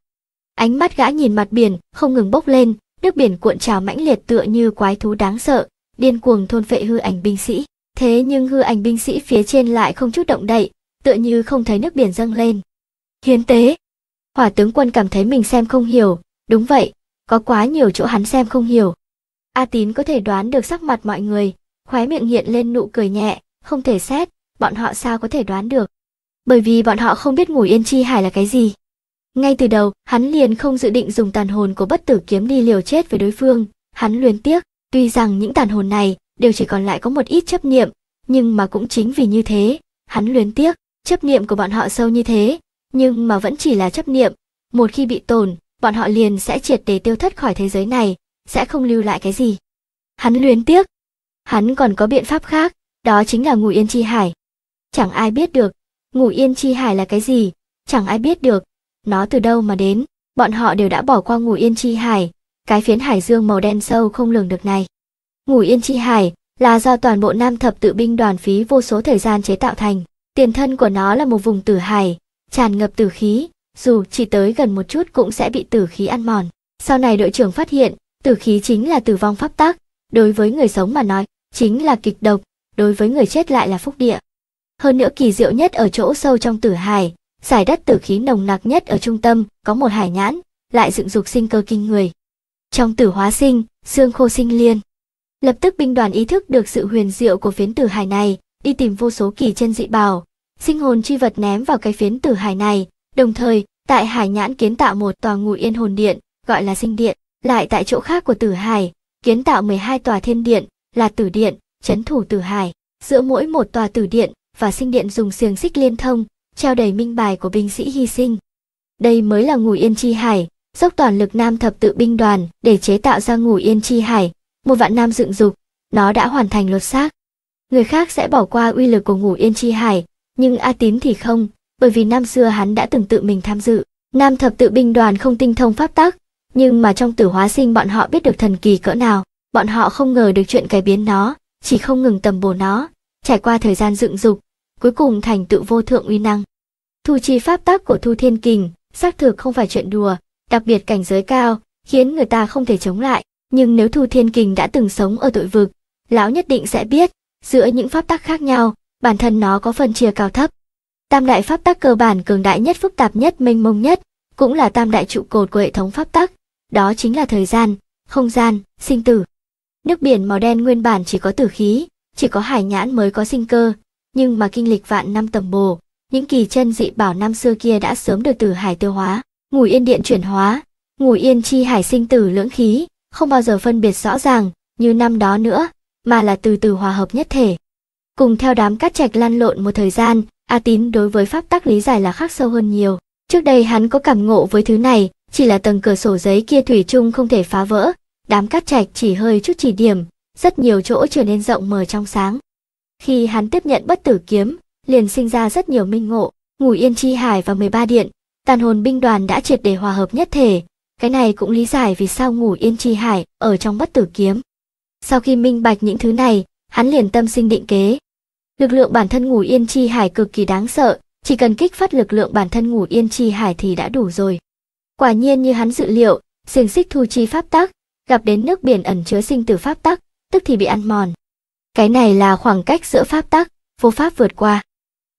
ánh mắt gã nhìn mặt biển không ngừng bốc lên nước biển cuộn trào mãnh liệt tựa như quái thú đáng sợ điên cuồng thôn phệ hư ảnh binh sĩ. Thế nhưng hư ảnh binh sĩ phía trên lại không chút động đậy, tựa như không thấy nước biển dâng lên. Hiến tế! Hỏa tướng quân cảm thấy mình xem không hiểu, đúng vậy, có quá nhiều chỗ hắn xem không hiểu. A Tín có thể đoán được sắc mặt mọi người, khóe miệng hiện lên nụ cười nhẹ, không thể xét, bọn họ sao có thể đoán được. Bởi vì bọn họ không biết ngủ yên chi hải là cái gì. Ngay từ đầu, hắn liền không dự định dùng tàn hồn của bất tử kiếm đi liều chết với đối phương, hắn luyến tiếc, Tuy rằng những tàn hồn này đều chỉ còn lại có một ít chấp niệm, nhưng mà cũng chính vì như thế, hắn luyến tiếc, chấp niệm của bọn họ sâu như thế, nhưng mà vẫn chỉ là chấp niệm, một khi bị tổn, bọn họ liền sẽ triệt để tiêu thất khỏi thế giới này, sẽ không lưu lại cái gì. Hắn luyến tiếc, hắn còn có biện pháp khác, đó chính là ngủ yên chi hải. Chẳng ai biết được, ngủ yên chi hải là cái gì, chẳng ai biết được, nó từ đâu mà đến, bọn họ đều đã bỏ qua ngủ yên chi hải, cái phiến hải dương màu đen sâu không lường được này. Ngủ yên chi hải là do toàn bộ nam thập tự binh đoàn phí vô số thời gian chế tạo thành, tiền thân của nó là một vùng tử hải, tràn ngập tử khí, dù chỉ tới gần một chút cũng sẽ bị tử khí ăn mòn. Sau này đội trưởng phát hiện, tử khí chính là tử vong pháp tắc, đối với người sống mà nói, chính là kịch độc, đối với người chết lại là phúc địa. Hơn nữa kỳ diệu nhất ở chỗ sâu trong tử hải, giải đất tử khí nồng nặc nhất ở trung tâm, có một hải nhãn, lại dựng dục sinh cơ kinh người. Trong tử hóa sinh, xương khô sinh liên. Lập tức binh đoàn ý thức được sự huyền diệu của phiến tử hải này, đi tìm vô số kỳ chân dị bảo, sinh hồn chi vật ném vào cái phiến tử hải này, đồng thời, tại hải nhãn kiến tạo một tòa ngụ yên hồn điện, gọi là sinh điện, lại tại chỗ khác của tử hải, kiến tạo 12 tòa thiên điện, là tử điện, chấn thủ tử hải, giữa mỗi một tòa tử điện và sinh điện dùng xiềng xích liên thông, treo đầy minh bài của binh sĩ hy sinh. Đây mới là ngụ yên chi hải, dốc toàn lực nam thập tự binh đoàn để chế tạo ra ngủ yên chi hải, một vạn nam dựng dục, nó đã hoàn thành lột xác. Người khác sẽ bỏ qua uy lực của ngủ yên chi hải, nhưng A Tín thì không, bởi vì năm xưa hắn đã từng tự mình tham dự. Nam thập tự binh đoàn không tinh thông pháp tắc, nhưng mà trong tử hóa sinh bọn họ biết được thần kỳ cỡ nào, bọn họ không ngờ được chuyện cải biến nó, chỉ không ngừng tầm bổ nó, trải qua thời gian dựng dục, cuối cùng thành tựu vô thượng uy năng. Thu chi pháp tắc của Thu Thiên Kình, xác thực không phải chuyện đùa, đặc biệt cảnh giới cao, khiến người ta không thể chống lại. Nhưng nếu Thu Thiên Kình đã từng sống ở tội vực, lão nhất định sẽ biết, giữa những pháp tắc khác nhau, bản thân nó có phần chia cao thấp. Tam đại pháp tắc cơ bản cường đại nhất phức tạp nhất mênh mông nhất, cũng là tam đại trụ cột của hệ thống pháp tắc, đó chính là thời gian, không gian, sinh tử. Nước biển màu đen nguyên bản chỉ có tử khí, chỉ có hải nhãn mới có sinh cơ, nhưng mà kinh lịch vạn năm tầm bồ, những kỳ chân dị bảo năm xưa kia đã sớm được tử hải tiêu hóa ngủ yên điện chuyển hóa, ngủ yên chi hải sinh tử lưỡng khí, không bao giờ phân biệt rõ ràng, như năm đó nữa, mà là từ từ hòa hợp nhất thể. Cùng theo đám cát trạch lăn lộn một thời gian, A Tín đối với pháp tắc lý giải là khác sâu hơn nhiều. Trước đây hắn có cảm ngộ với thứ này, chỉ là tầng cửa sổ giấy kia thủy chung không thể phá vỡ, đám cát trạch chỉ hơi chút chỉ điểm, rất nhiều chỗ trở nên rộng mở trong sáng. Khi hắn tiếp nhận bất tử kiếm, liền sinh ra rất nhiều minh ngộ, ngủ yên chi hải và 13 điện, tàn hồn binh đoàn đã triệt để hòa hợp nhất thể. Cái này cũng lý giải vì sao ngủ yên chi hải ở trong bất tử kiếm. Sau khi minh bạch những thứ này, hắn liền tâm sinh định kế. Lực lượng bản thân ngủ yên chi hải cực kỳ đáng sợ, chỉ cần kích phát lực lượng bản thân ngủ yên chi hải thì đã đủ rồi. Quả nhiên như hắn dự liệu, xiềng xích thu chi pháp tắc, gặp đến nước biển ẩn chứa sinh tử pháp tắc, tức thì bị ăn mòn. Cái này là khoảng cách giữa pháp tắc, vô pháp vượt qua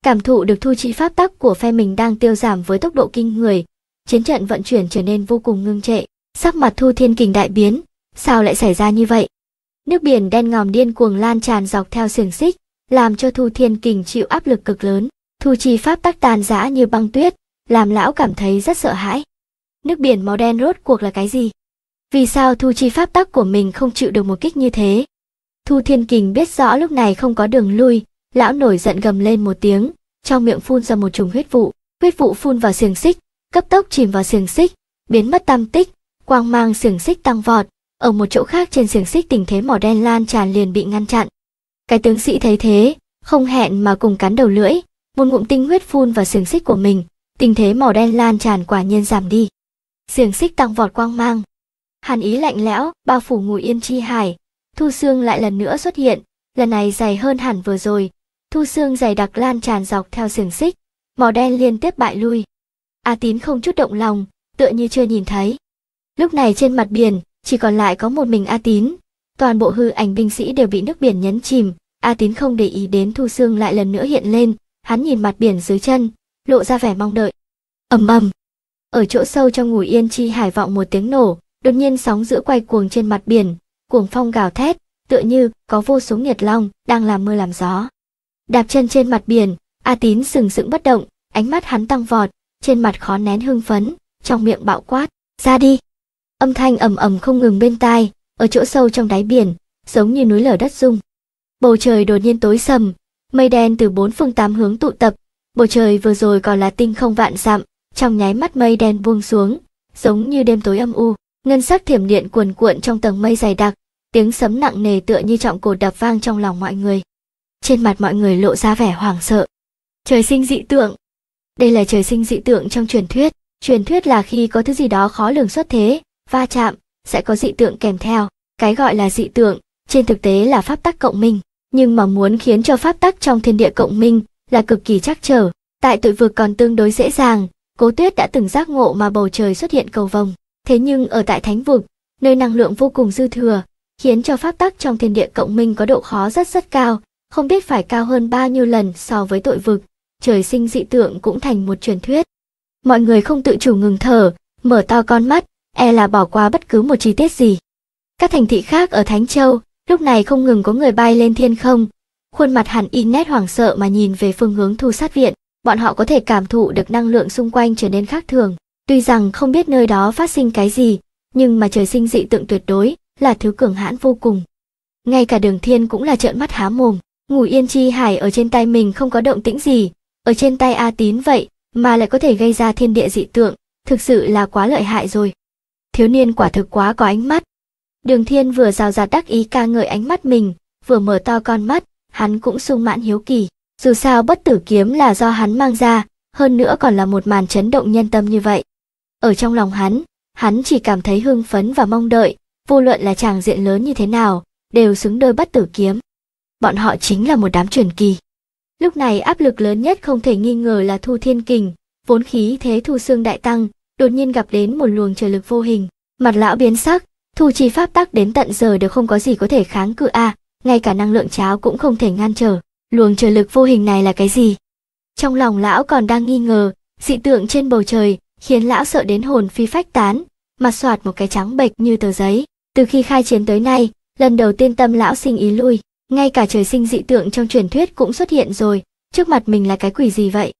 cảm thụ được thu chi pháp tắc của phe mình đang tiêu giảm với tốc độ kinh người chiến trận vận chuyển trở nên vô cùng ngưng trệ sắc mặt thu thiên kình đại biến sao lại xảy ra như vậy nước biển đen ngòm điên cuồng lan tràn dọc theo xiềng xích làm cho thu thiên kình chịu áp lực cực lớn thu chi pháp tắc tàn giã như băng tuyết làm lão cảm thấy rất sợ hãi nước biển màu đen rốt cuộc là cái gì vì sao thu chi pháp tắc của mình không chịu được một kích như thế thu thiên kình biết rõ lúc này không có đường lui lão nổi giận gầm lên một tiếng trong miệng phun ra một chùm huyết vụ huyết vụ phun vào xiềng xích cấp tốc chìm vào xiềng xích biến mất tam tích quang mang xiềng xích tăng vọt ở một chỗ khác trên xiềng xích tình thế mỏ đen lan tràn liền bị ngăn chặn cái tướng sĩ thấy thế không hẹn mà cùng cắn đầu lưỡi một ngụm tinh huyết phun vào xiềng xích của mình tình thế mỏ đen lan tràn quả nhiên giảm đi xiềng xích tăng vọt quang mang hàn ý lạnh lẽo bao phủ ngủ yên chi hải thu xương lại lần nữa xuất hiện lần này dày hơn hẳn vừa rồi thu xương dày đặc lan tràn dọc theo xiềng xích mỏ đen liên tiếp bại lui a tín không chút động lòng tựa như chưa nhìn thấy lúc này trên mặt biển chỉ còn lại có một mình a tín toàn bộ hư ảnh binh sĩ đều bị nước biển nhấn chìm a tín không để ý đến thu xương lại lần nữa hiện lên hắn nhìn mặt biển dưới chân lộ ra vẻ mong đợi ầm ầm ở chỗ sâu trong ngủ yên chi hải vọng một tiếng nổ đột nhiên sóng giữa quay cuồng trên mặt biển cuồng phong gào thét tựa như có vô số nghiệt long đang làm mưa làm gió Đạp chân trên mặt biển, A Tín sừng sững bất động, ánh mắt hắn tăng vọt, trên mặt khó nén hưng phấn, trong miệng bạo quát, "Ra đi!" Âm thanh ầm ầm không ngừng bên tai, ở chỗ sâu trong đáy biển, giống như núi lở đất rung. Bầu trời đột nhiên tối sầm, mây đen từ bốn phương tám hướng tụ tập, bầu trời vừa rồi còn là tinh không vạn dặm, trong nháy mắt mây đen buông xuống, giống như đêm tối âm u, ngân sắc thiểm điện cuồn cuộn trong tầng mây dày đặc, tiếng sấm nặng nề tựa như trọng cột đập vang trong lòng mọi người trên mặt mọi người lộ ra vẻ hoảng sợ. Trời sinh dị tượng. Đây là trời sinh dị tượng trong truyền thuyết, truyền thuyết là khi có thứ gì đó khó lường xuất thế, va chạm, sẽ có dị tượng kèm theo. Cái gọi là dị tượng, trên thực tế là pháp tắc cộng minh, nhưng mà muốn khiến cho pháp tắc trong thiên địa cộng minh là cực kỳ chắc trở. Tại tội vực còn tương đối dễ dàng, Cố Tuyết đã từng giác ngộ mà bầu trời xuất hiện cầu vồng. Thế nhưng ở tại Thánh vực, nơi năng lượng vô cùng dư thừa, khiến cho pháp tắc trong thiên địa cộng minh có độ khó rất rất cao, không biết phải cao hơn bao nhiêu lần so với tội vực, trời sinh dị tượng cũng thành một truyền thuyết. Mọi người không tự chủ ngừng thở, mở to con mắt, e là bỏ qua bất cứ một chi tiết gì. Các thành thị khác ở Thánh Châu, lúc này không ngừng có người bay lên thiên không, khuôn mặt hẳn in nét hoảng sợ mà nhìn về phương hướng thu sát viện, bọn họ có thể cảm thụ được năng lượng xung quanh trở nên khác thường. Tuy rằng không biết nơi đó phát sinh cái gì, nhưng mà trời sinh dị tượng tuyệt đối là thứ cường hãn vô cùng. Ngay cả đường thiên cũng là trợn mắt há mồm. Ngủ yên chi hải ở trên tay mình không có động tĩnh gì, ở trên tay A Tín vậy mà lại có thể gây ra thiên địa dị tượng, thực sự là quá lợi hại rồi. Thiếu niên quả thực quá có ánh mắt. Đường Thiên vừa rào rạt đắc ý ca ngợi ánh mắt mình, vừa mở to con mắt, hắn cũng sung mãn hiếu kỳ. Dù sao bất tử kiếm là do hắn mang ra, hơn nữa còn là một màn chấn động nhân tâm như vậy. Ở trong lòng hắn, hắn chỉ cảm thấy hưng phấn và mong đợi, vô luận là tràng diện lớn như thế nào, đều xứng đôi bất tử kiếm bọn họ chính là một đám truyền kỳ. Lúc này áp lực lớn nhất không thể nghi ngờ là Thu Thiên Kình, vốn khí thế Thu Xương đại tăng, đột nhiên gặp đến một luồng trời lực vô hình, mặt lão biến sắc, Thu chi pháp tắc đến tận giờ đều không có gì có thể kháng cự a, à, ngay cả năng lượng cháo cũng không thể ngăn trở. Luồng trời lực vô hình này là cái gì? Trong lòng lão còn đang nghi ngờ, dị tượng trên bầu trời khiến lão sợ đến hồn phi phách tán, mặt soạt một cái trắng bệch như tờ giấy. Từ khi khai chiến tới nay, lần đầu tiên tâm lão sinh ý lui, ngay cả trời sinh dị tượng trong truyền thuyết cũng xuất hiện rồi, trước mặt mình là cái quỷ gì vậy?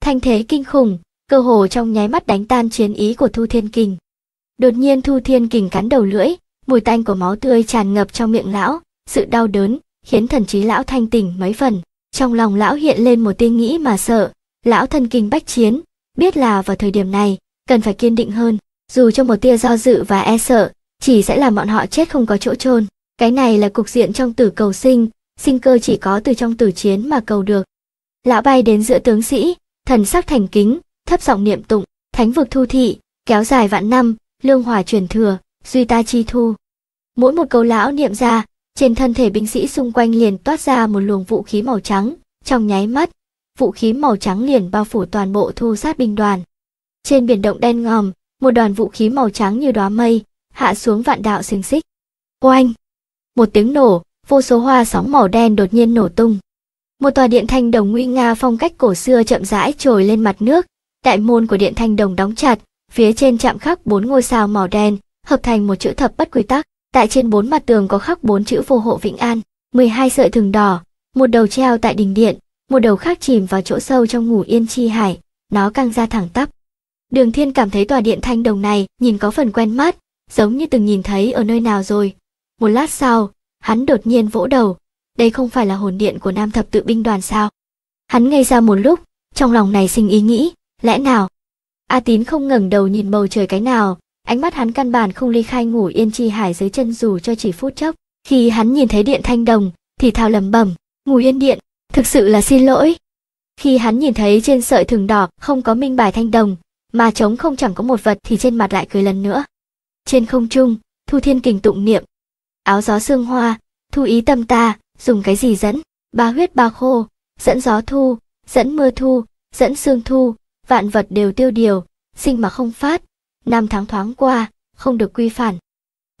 Thanh thế kinh khủng, cơ hồ trong nháy mắt đánh tan chiến ý của Thu Thiên Kình. Đột nhiên Thu Thiên Kình cắn đầu lưỡi, mùi tanh của máu tươi tràn ngập trong miệng lão, sự đau đớn khiến thần trí lão thanh tỉnh mấy phần. Trong lòng lão hiện lên một tia nghĩ mà sợ, lão thân kinh bách chiến, biết là vào thời điểm này, cần phải kiên định hơn, dù cho một tia do dự và e sợ, chỉ sẽ làm bọn họ chết không có chỗ chôn. Cái này là cục diện trong tử cầu sinh, sinh cơ chỉ có từ trong tử chiến mà cầu được. Lão bay đến giữa tướng sĩ, thần sắc thành kính, thấp giọng niệm tụng, thánh vực thu thị, kéo dài vạn năm, lương hòa truyền thừa, duy ta chi thu. Mỗi một câu lão niệm ra, trên thân thể binh sĩ xung quanh liền toát ra một luồng vũ khí màu trắng, trong nháy mắt, vũ khí màu trắng liền bao phủ toàn bộ thu sát binh đoàn. Trên biển động đen ngòm, một đoàn vũ khí màu trắng như đóa mây, hạ xuống vạn đạo xiềng xích. Oanh! Một tiếng nổ, vô số hoa sóng màu đen đột nhiên nổ tung. Một tòa điện thanh đồng nguy nga phong cách cổ xưa chậm rãi trồi lên mặt nước, đại môn của điện thanh đồng đóng chặt, phía trên chạm khắc bốn ngôi sao màu đen, hợp thành một chữ thập bất quy tắc. Tại trên bốn mặt tường có khắc bốn chữ vô hộ vĩnh an, 12 sợi thừng đỏ, một đầu treo tại đỉnh điện, một đầu khác chìm vào chỗ sâu trong ngủ yên chi hải, nó căng ra thẳng tắp. Đường Thiên cảm thấy tòa điện thanh đồng này nhìn có phần quen mắt, giống như từng nhìn thấy ở nơi nào rồi, một lát sau, hắn đột nhiên vỗ đầu, đây không phải là hồn điện của nam thập tự binh đoàn sao? Hắn ngây ra một lúc, trong lòng này sinh ý nghĩ, lẽ nào? A Tín không ngẩng đầu nhìn bầu trời cái nào, ánh mắt hắn căn bản không ly khai ngủ yên chi hải dưới chân dù cho chỉ phút chốc. Khi hắn nhìn thấy điện thanh đồng, thì thào lầm bẩm, ngủ yên điện, thực sự là xin lỗi. Khi hắn nhìn thấy trên sợi thừng đỏ không có minh bài thanh đồng, mà trống không chẳng có một vật thì trên mặt lại cười lần nữa. Trên không trung, Thu Thiên Kình tụng niệm, áo gió sương hoa thu ý tâm ta dùng cái gì dẫn ba huyết ba khô dẫn gió thu dẫn mưa thu dẫn sương thu vạn vật đều tiêu điều sinh mà không phát năm tháng thoáng qua không được quy phản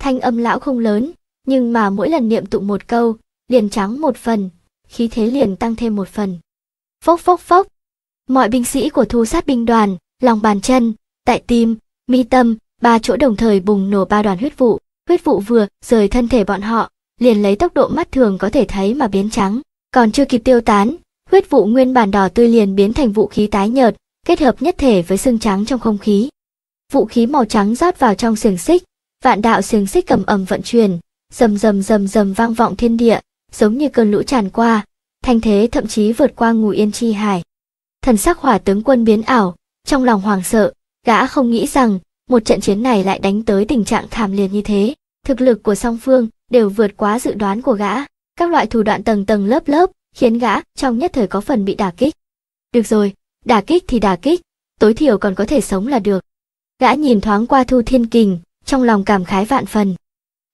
thanh âm lão không lớn nhưng mà mỗi lần niệm tụng một câu liền trắng một phần khí thế liền tăng thêm một phần phốc phốc phốc mọi binh sĩ của thu sát binh đoàn lòng bàn chân tại tim mi tâm ba chỗ đồng thời bùng nổ ba đoàn huyết vụ huyết vụ vừa rời thân thể bọn họ liền lấy tốc độ mắt thường có thể thấy mà biến trắng còn chưa kịp tiêu tán huyết vụ nguyên bản đỏ tươi liền biến thành vũ khí tái nhợt kết hợp nhất thể với xương trắng trong không khí vũ khí màu trắng rót vào trong xiềng xích vạn đạo xiềng xích cầm ầm vận chuyển rầm rầm rầm rầm vang vọng thiên địa giống như cơn lũ tràn qua thanh thế thậm chí vượt qua ngủ yên chi hải thần sắc hỏa tướng quân biến ảo trong lòng hoảng sợ gã không nghĩ rằng một trận chiến này lại đánh tới tình trạng thảm liệt như thế, thực lực của song phương đều vượt quá dự đoán của gã, các loại thủ đoạn tầng tầng lớp lớp, khiến gã trong nhất thời có phần bị đả kích. Được rồi, đả kích thì đả kích, tối thiểu còn có thể sống là được. Gã nhìn thoáng qua Thu Thiên Kình, trong lòng cảm khái vạn phần.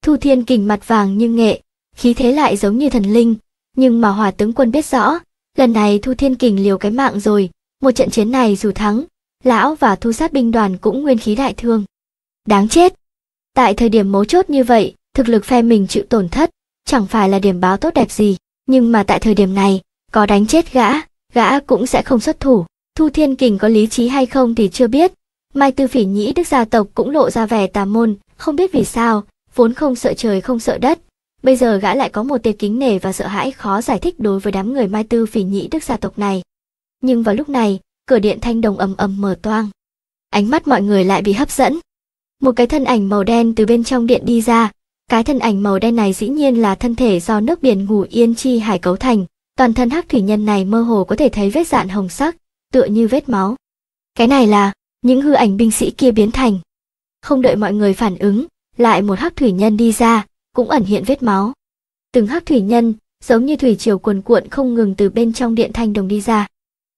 Thu Thiên Kình mặt vàng như nghệ, khí thế lại giống như thần linh, nhưng mà Hòa tướng quân biết rõ, lần này Thu Thiên Kình liều cái mạng rồi, một trận chiến này dù thắng, lão và thu sát binh đoàn cũng nguyên khí đại thương. Đáng chết! Tại thời điểm mấu chốt như vậy, thực lực phe mình chịu tổn thất, chẳng phải là điểm báo tốt đẹp gì, nhưng mà tại thời điểm này, có đánh chết gã, gã cũng sẽ không xuất thủ. Thu Thiên Kình có lý trí hay không thì chưa biết. Mai Tư Phỉ Nhĩ Đức gia tộc cũng lộ ra vẻ tà môn, không biết vì sao, vốn không sợ trời không sợ đất. Bây giờ gã lại có một tia kính nể và sợ hãi khó giải thích đối với đám người Mai Tư Phỉ Nhĩ Đức gia tộc này. Nhưng vào lúc này, cửa điện thanh đồng ầm ầm mở toang. Ánh mắt mọi người lại bị hấp dẫn. Một cái thân ảnh màu đen từ bên trong điện đi ra, cái thân ảnh màu đen này dĩ nhiên là thân thể do nước biển ngủ yên chi hải cấu thành, toàn thân hắc thủy nhân này mơ hồ có thể thấy vết dạn hồng sắc, tựa như vết máu. Cái này là những hư ảnh binh sĩ kia biến thành. Không đợi mọi người phản ứng, lại một hắc thủy nhân đi ra, cũng ẩn hiện vết máu. Từng hắc thủy nhân, giống như thủy triều cuồn cuộn không ngừng từ bên trong điện thanh đồng đi ra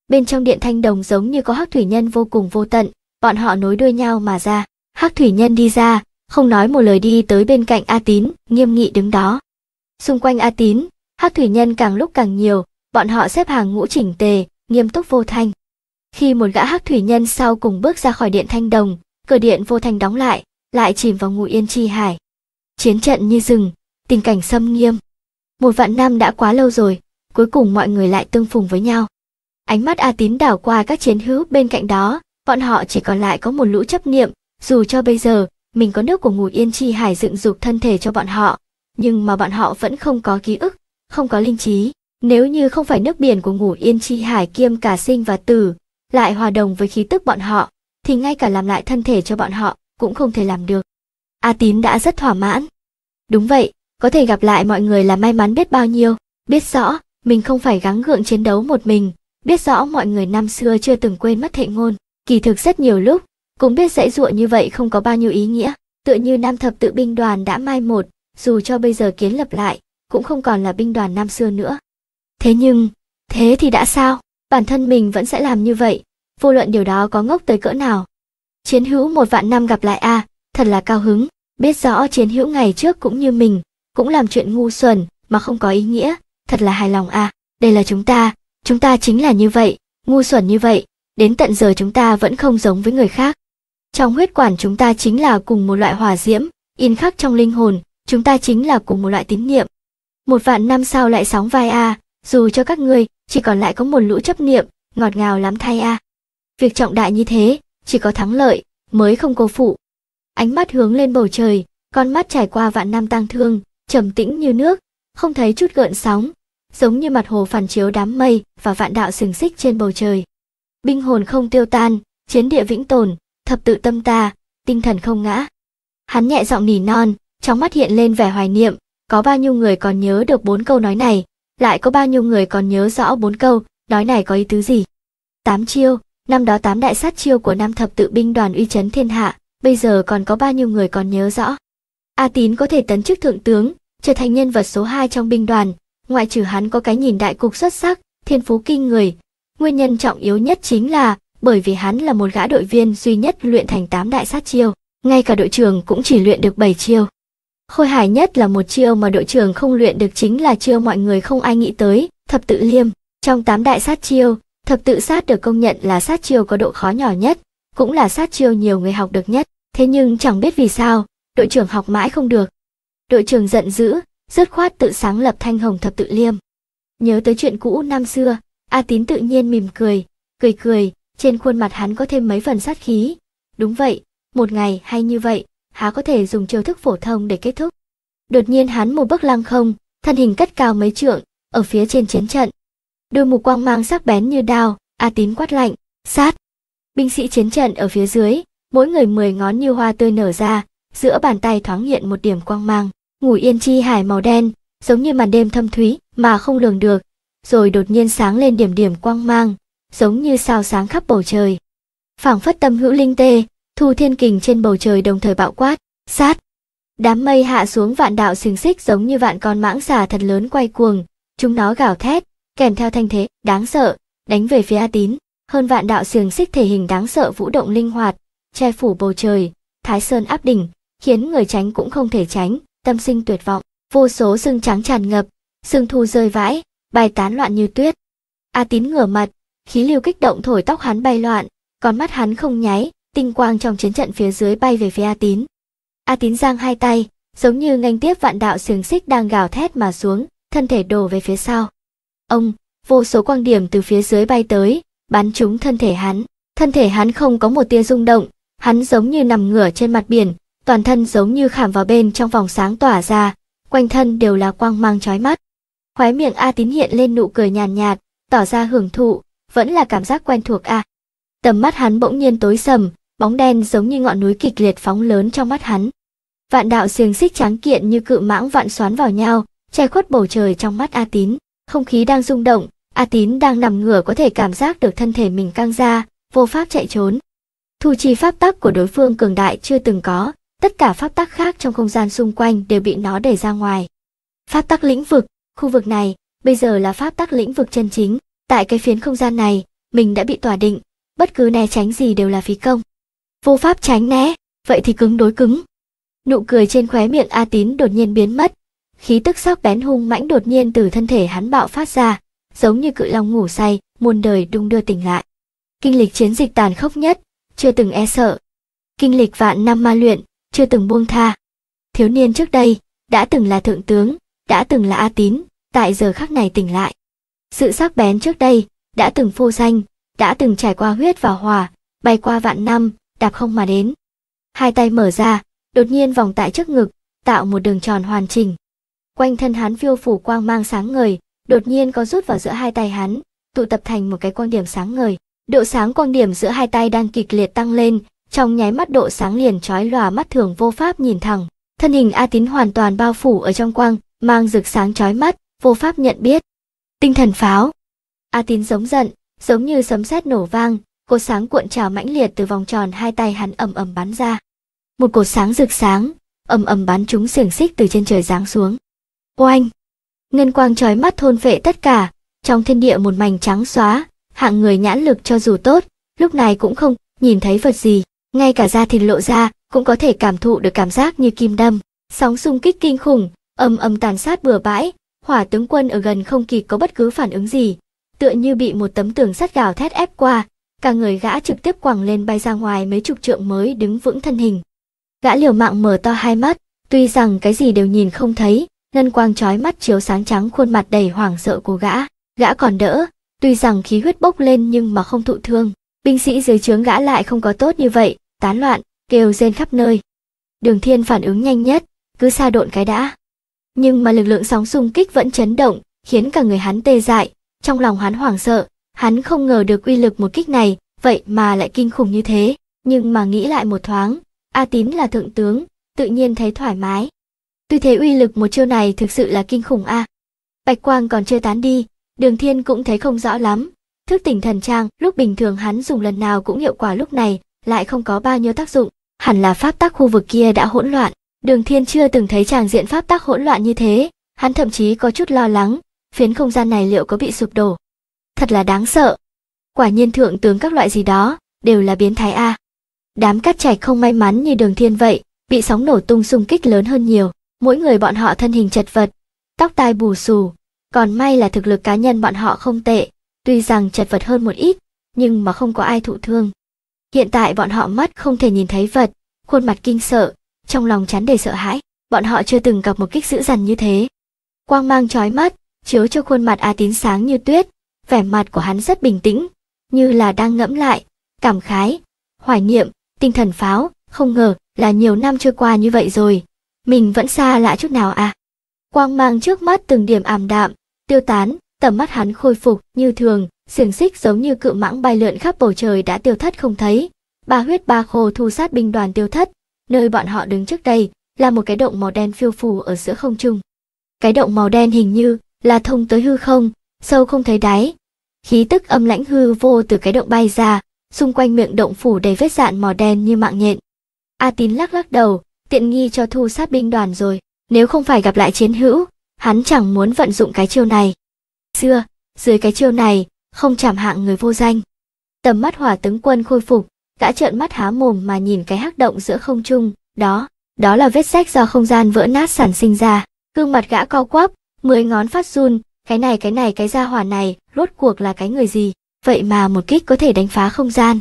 bên trong điện thanh đồng giống như có hắc thủy nhân vô cùng vô tận, bọn họ nối đuôi nhau mà ra. Hắc thủy nhân đi ra, không nói một lời đi tới bên cạnh A Tín, nghiêm nghị đứng đó. Xung quanh A Tín, hắc thủy nhân càng lúc càng nhiều, bọn họ xếp hàng ngũ chỉnh tề, nghiêm túc vô thanh. Khi một gã hắc thủy nhân sau cùng bước ra khỏi điện thanh đồng, cửa điện vô thanh đóng lại, lại chìm vào ngủ yên chi hải. Chiến trận như rừng, tình cảnh xâm nghiêm. Một vạn năm đã quá lâu rồi, cuối cùng mọi người lại tương phùng với nhau. Ánh mắt A Tín đảo qua các chiến hữu bên cạnh đó, bọn họ chỉ còn lại có một lũ chấp niệm, dù cho bây giờ, mình có nước của ngủ yên chi hải dựng dục thân thể cho bọn họ, nhưng mà bọn họ vẫn không có ký ức, không có linh trí. Nếu như không phải nước biển của ngủ yên chi hải kiêm cả sinh và tử, lại hòa đồng với khí tức bọn họ, thì ngay cả làm lại thân thể cho bọn họ cũng không thể làm được. A Tín đã rất thỏa mãn. Đúng vậy, có thể gặp lại mọi người là may mắn biết bao nhiêu, biết rõ, mình không phải gắng gượng chiến đấu một mình, biết rõ mọi người năm xưa chưa từng quên mất thệ ngôn kỳ thực rất nhiều lúc cũng biết dãy dụa như vậy không có bao nhiêu ý nghĩa tựa như nam thập tự binh đoàn đã mai một dù cho bây giờ kiến lập lại cũng không còn là binh đoàn năm xưa nữa thế nhưng thế thì đã sao bản thân mình vẫn sẽ làm như vậy vô luận điều đó có ngốc tới cỡ nào chiến hữu một vạn năm gặp lại a à, thật là cao hứng biết rõ chiến hữu ngày trước cũng như mình cũng làm chuyện ngu xuẩn mà không có ý nghĩa thật là hài lòng a à. đây là chúng ta Chúng ta chính là như vậy, ngu xuẩn như vậy, đến tận giờ chúng ta vẫn không giống với người khác. Trong huyết quản chúng ta chính là cùng một loại hỏa diễm, in khắc trong linh hồn, chúng ta chính là cùng một loại tín niệm. Một vạn năm sau lại sóng vai a, dù cho các ngươi chỉ còn lại có một lũ chấp niệm, ngọt ngào lắm thay a. Việc trọng đại như thế, chỉ có thắng lợi mới không cô phụ. Ánh mắt hướng lên bầu trời, con mắt trải qua vạn năm tang thương, trầm tĩnh như nước, không thấy chút gợn sóng, giống như mặt hồ phản chiếu đám mây và vạn đạo sừng xích trên bầu trời. Binh hồn không tiêu tan, chiến địa vĩnh tồn, thập tự tâm ta, tinh thần không ngã. Hắn nhẹ giọng nỉ non, trong mắt hiện lên vẻ hoài niệm, có bao nhiêu người còn nhớ được bốn câu nói này, lại có bao nhiêu người còn nhớ rõ bốn câu, nói này có ý tứ gì. Tám chiêu, năm đó tám đại sát chiêu của năm thập tự binh đoàn uy chấn thiên hạ, bây giờ còn có bao nhiêu người còn nhớ rõ. A Tín có thể tấn chức thượng tướng, trở thành nhân vật số 2 trong binh đoàn, ngoại trừ hắn có cái nhìn đại cục xuất sắc, thiên phú kinh người, nguyên nhân trọng yếu nhất chính là bởi vì hắn là một gã đội viên duy nhất luyện thành 8 đại sát chiêu, ngay cả đội trưởng cũng chỉ luyện được 7 chiêu. Khôi hài nhất là một chiêu mà đội trưởng không luyện được chính là chiêu mọi người không ai nghĩ tới, thập tự liêm. Trong 8 đại sát chiêu, thập tự sát được công nhận là sát chiêu có độ khó nhỏ nhất, cũng là sát chiêu nhiều người học được nhất, thế nhưng chẳng biết vì sao, đội trưởng học mãi không được. Đội trưởng giận dữ, dứt khoát tự sáng lập thanh hồng thập tự liêm. Nhớ tới chuyện cũ năm xưa, A Tín tự nhiên mỉm cười, cười cười, trên khuôn mặt hắn có thêm mấy phần sát khí. Đúng vậy, một ngày hay như vậy, há có thể dùng chiêu thức phổ thông để kết thúc. Đột nhiên hắn một bước lăng không, thân hình cất cao mấy trượng, ở phía trên chiến trận. Đôi mù quang mang sắc bén như đao, A Tín quát lạnh, sát. Binh sĩ chiến trận ở phía dưới, mỗi người mười ngón như hoa tươi nở ra, giữa bàn tay thoáng hiện một điểm quang mang ngủ yên chi hải màu đen, giống như màn đêm thâm thúy mà không lường được, rồi đột nhiên sáng lên điểm điểm quang mang, giống như sao sáng khắp bầu trời. Phảng phất tâm hữu linh tê, thu thiên kình trên bầu trời đồng thời bạo quát, sát. Đám mây hạ xuống vạn đạo xiềng xích giống như vạn con mãng xà thật lớn quay cuồng, chúng nó gào thét, kèm theo thanh thế đáng sợ, đánh về phía A Tín. Hơn vạn đạo xiềng xích thể hình đáng sợ vũ động linh hoạt, che phủ bầu trời, Thái Sơn áp đỉnh, khiến người tránh cũng không thể tránh, tâm sinh tuyệt vọng, vô số sương trắng tràn ngập, sương thu rơi vãi, bài tán loạn như tuyết. A Tín ngửa mặt, khí lưu kích động thổi tóc hắn bay loạn, con mắt hắn không nháy, tinh quang trong chiến trận phía dưới bay về phía A Tín. A Tín giang hai tay, giống như nghênh tiếp vạn đạo xiềng xích đang gào thét mà xuống, thân thể đổ về phía sau. Ông, vô số quang điểm từ phía dưới bay tới, bắn trúng thân thể hắn. Thân thể hắn không có một tia rung động, hắn giống như nằm ngửa trên mặt biển, toàn thân giống như khảm vào bên trong vòng sáng tỏa ra, quanh thân đều là quang mang chói mắt. Khóe miệng A Tín hiện lên nụ cười nhàn nhạt, tỏ ra hưởng thụ, vẫn là cảm giác quen thuộc a. Tầm mắt hắn bỗng nhiên tối sầm, bóng đen giống như ngọn núi kịch liệt phóng lớn trong mắt hắn. Vạn đạo xiềng xích tráng kiện như cự mãng vạn xoắn vào nhau, che khuất bầu trời trong mắt A Tín. Không khí đang rung động, A Tín đang nằm ngửa có thể cảm giác được thân thể mình căng ra, vô pháp chạy trốn. Thu trì pháp tắc của đối phương cường đại chưa từng có, tất cả pháp tắc khác trong không gian xung quanh đều bị nó đẩy ra ngoài. Pháp tắc lĩnh vực, khu vực này, bây giờ là pháp tắc lĩnh vực chân chính, tại cái phiến không gian này, mình đã bị tỏa định, bất cứ né tránh gì đều là phí công. Vô pháp tránh né, vậy thì cứng đối cứng. Nụ cười trên khóe miệng A Tín đột nhiên biến mất, khí tức sắc bén hung mãnh đột nhiên từ thân thể hắn bạo phát ra, giống như cự long ngủ say, muôn đời đung đưa tỉnh lại. Kinh lịch chiến dịch tàn khốc nhất, chưa từng e sợ. Kinh lịch vạn năm ma luyện, chưa từng buông tha. Thiếu niên trước đây, đã từng là thượng tướng, đã từng là A Tín, tại giờ khắc này tỉnh lại. Sự sắc bén trước đây, đã từng phô danh đã từng trải qua huyết và hòa, bay qua vạn năm, đạp không mà đến. Hai tay mở ra, đột nhiên vòng tại trước ngực, tạo một đường tròn hoàn chỉnh. Quanh thân hắn phiêu phủ quang mang sáng ngời, đột nhiên có rút vào giữa hai tay hắn, tụ tập thành một cái quang điểm sáng ngời. Độ sáng quang điểm giữa hai tay đang kịch liệt tăng lên, trong nháy mắt độ sáng liền trói lòa mắt thường vô pháp nhìn thẳng. Thân hình A Tín hoàn toàn bao phủ ở trong quang, mang rực sáng trói mắt, vô pháp nhận biết. Tinh thần pháo. A Tín giống giận, giống như sấm sét nổ vang, cột sáng cuộn trào mãnh liệt từ vòng tròn hai tay hắn ầm ầm bắn ra. Một cột sáng rực sáng, ầm ầm bắn chúng xiềng xích từ trên trời giáng xuống. Oanh! Ngân quang trói mắt thôn vệ tất cả, trong thiên địa một mảnh trắng xóa, hạng người nhãn lực cho dù tốt, lúc này cũng không nhìn thấy vật gì ngay cả da thịt lộ ra cũng có thể cảm thụ được cảm giác như kim đâm sóng xung kích kinh khủng âm âm tàn sát bừa bãi hỏa tướng quân ở gần không kịp có bất cứ phản ứng gì tựa như bị một tấm tường sắt gào thét ép qua cả người gã trực tiếp quẳng lên bay ra ngoài mấy chục trượng mới đứng vững thân hình gã liều mạng mở to hai mắt tuy rằng cái gì đều nhìn không thấy ngân quang trói mắt chiếu sáng trắng khuôn mặt đầy hoảng sợ của gã gã còn đỡ tuy rằng khí huyết bốc lên nhưng mà không thụ thương binh sĩ dưới trướng gã lại không có tốt như vậy tán loạn, kêu rên khắp nơi. Đường Thiên phản ứng nhanh nhất, cứ xa độn cái đã. Nhưng mà lực lượng sóng xung kích vẫn chấn động, khiến cả người hắn tê dại, trong lòng hắn hoảng sợ, hắn không ngờ được uy lực một kích này, vậy mà lại kinh khủng như thế, nhưng mà nghĩ lại một thoáng, A Tín là thượng tướng, tự nhiên thấy thoải mái. Tuy thế uy lực một chiêu này thực sự là kinh khủng a. À. Bạch quang còn chưa tán đi, Đường Thiên cũng thấy không rõ lắm. Thức tỉnh thần trang, lúc bình thường hắn dùng lần nào cũng hiệu quả lúc này lại không có bao nhiêu tác dụng, hẳn là pháp tắc khu vực kia đã hỗn loạn. Đường Thiên chưa từng thấy tràng diện pháp tắc hỗn loạn như thế, hắn thậm chí có chút lo lắng, phiến không gian này liệu có bị sụp đổ. Thật là đáng sợ. Quả nhiên thượng tướng các loại gì đó, đều là biến thái A. Đám cát trạch không may mắn như đường thiên vậy, bị sóng nổ tung xung kích lớn hơn nhiều, mỗi người bọn họ thân hình chật vật, tóc tai bù xù. Còn may là thực lực cá nhân bọn họ không tệ, tuy rằng chật vật hơn một ít, nhưng mà không có ai thụ thương. Hiện tại bọn họ mắt không thể nhìn thấy vật, khuôn mặt kinh sợ, trong lòng chán đầy sợ hãi, bọn họ chưa từng gặp một kích dữ dằn như thế. Quang mang chói mắt, chiếu cho khuôn mặt A Tín sáng như tuyết, vẻ mặt của hắn rất bình tĩnh, như là đang ngẫm lại, cảm khái, hoài niệm, tinh thần pháo, không ngờ là nhiều năm trôi qua như vậy rồi, mình vẫn xa lạ chút nào à. Quang mang trước mắt từng điểm ảm đạm, tiêu tán, tầm mắt hắn khôi phục như thường, xiềng xích giống như cự mãng bay lượn khắp bầu trời đã tiêu thất không thấy ba huyết ba khô thu sát binh đoàn tiêu thất nơi bọn họ đứng trước đây là một cái động màu đen phiêu phù ở giữa không trung cái động màu đen hình như là thông tới hư không sâu không thấy đáy khí tức âm lãnh hư vô từ cái động bay ra xung quanh miệng động phủ đầy vết dạn màu đen như mạng nhện a tín lắc lắc đầu tiện nghi cho thu sát binh đoàn rồi nếu không phải gặp lại chiến hữu hắn chẳng muốn vận dụng cái chiêu này xưa dưới cái chiêu này không chạm hạng người vô danh. Tầm mắt hỏa tướng quân khôi phục, gã trợn mắt há mồm mà nhìn cái hắc động giữa không trung, đó, đó là vết rách do không gian vỡ nát sản sinh ra. Gương mặt gã co quắp, mười ngón phát run, cái này cái này cái gia hỏa này, rốt cuộc là cái người gì, vậy mà một kích có thể đánh phá không gian.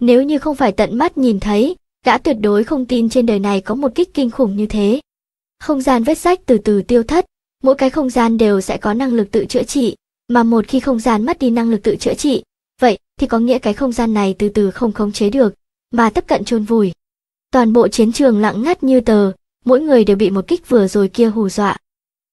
Nếu như không phải tận mắt nhìn thấy, gã tuyệt đối không tin trên đời này có một kích kinh khủng như thế. Không gian vết rách từ từ tiêu thất, mỗi cái không gian đều sẽ có năng lực tự chữa trị, mà một khi không gian mất đi năng lực tự chữa trị, vậy thì có nghĩa cái không gian này từ từ không khống chế được, mà tiếp cận chôn vùi. Toàn bộ chiến trường lặng ngắt như tờ, mỗi người đều bị một kích vừa rồi kia hù dọa.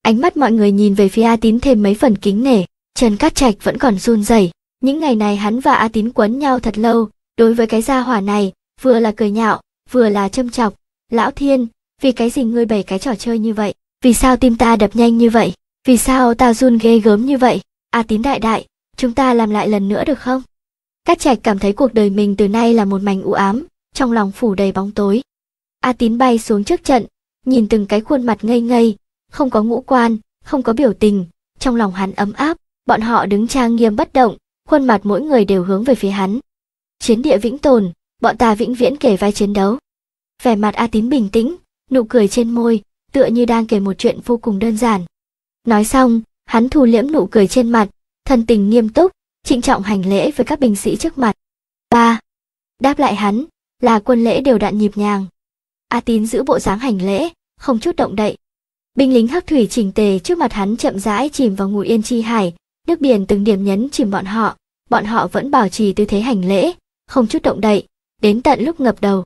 Ánh mắt mọi người nhìn về phía A Tín thêm mấy phần kính nể, Trần Cát Trạch vẫn còn run rẩy. Những ngày này hắn và A Tín quấn nhau thật lâu, đối với cái gia hỏa này, vừa là cười nhạo, vừa là châm chọc. Lão Thiên, vì cái gì ngươi bày cái trò chơi như vậy? Vì sao tim ta đập nhanh như vậy? Vì sao ta run ghê gớm như vậy? A à, tím đại đại, chúng ta làm lại lần nữa được không? Cát trạch cảm thấy cuộc đời mình từ nay là một mảnh u ám, trong lòng phủ đầy bóng tối. A tín bay xuống trước trận, nhìn từng cái khuôn mặt ngây ngây, không có ngũ quan, không có biểu tình, trong lòng hắn ấm áp, bọn họ đứng trang nghiêm bất động, khuôn mặt mỗi người đều hướng về phía hắn. Chiến địa vĩnh tồn, bọn ta vĩnh viễn kể vai chiến đấu. Vẻ mặt A tín bình tĩnh, nụ cười trên môi, tựa như đang kể một chuyện vô cùng đơn giản. Nói xong, Hắn thu liễm nụ cười trên mặt, thần tình nghiêm túc, trịnh trọng hành lễ với các binh sĩ trước mặt. Ba. Đáp lại hắn, là quân lễ đều đặn nhịp nhàng. A Tín giữ bộ dáng hành lễ, không chút động đậy. Binh lính hắc thủy chỉnh tề trước mặt hắn chậm rãi chìm vào ngủ yên chi hải, nước biển từng điểm nhấn chìm bọn họ, bọn họ vẫn bảo trì tư thế hành lễ, không chút động đậy, đến tận lúc ngập đầu.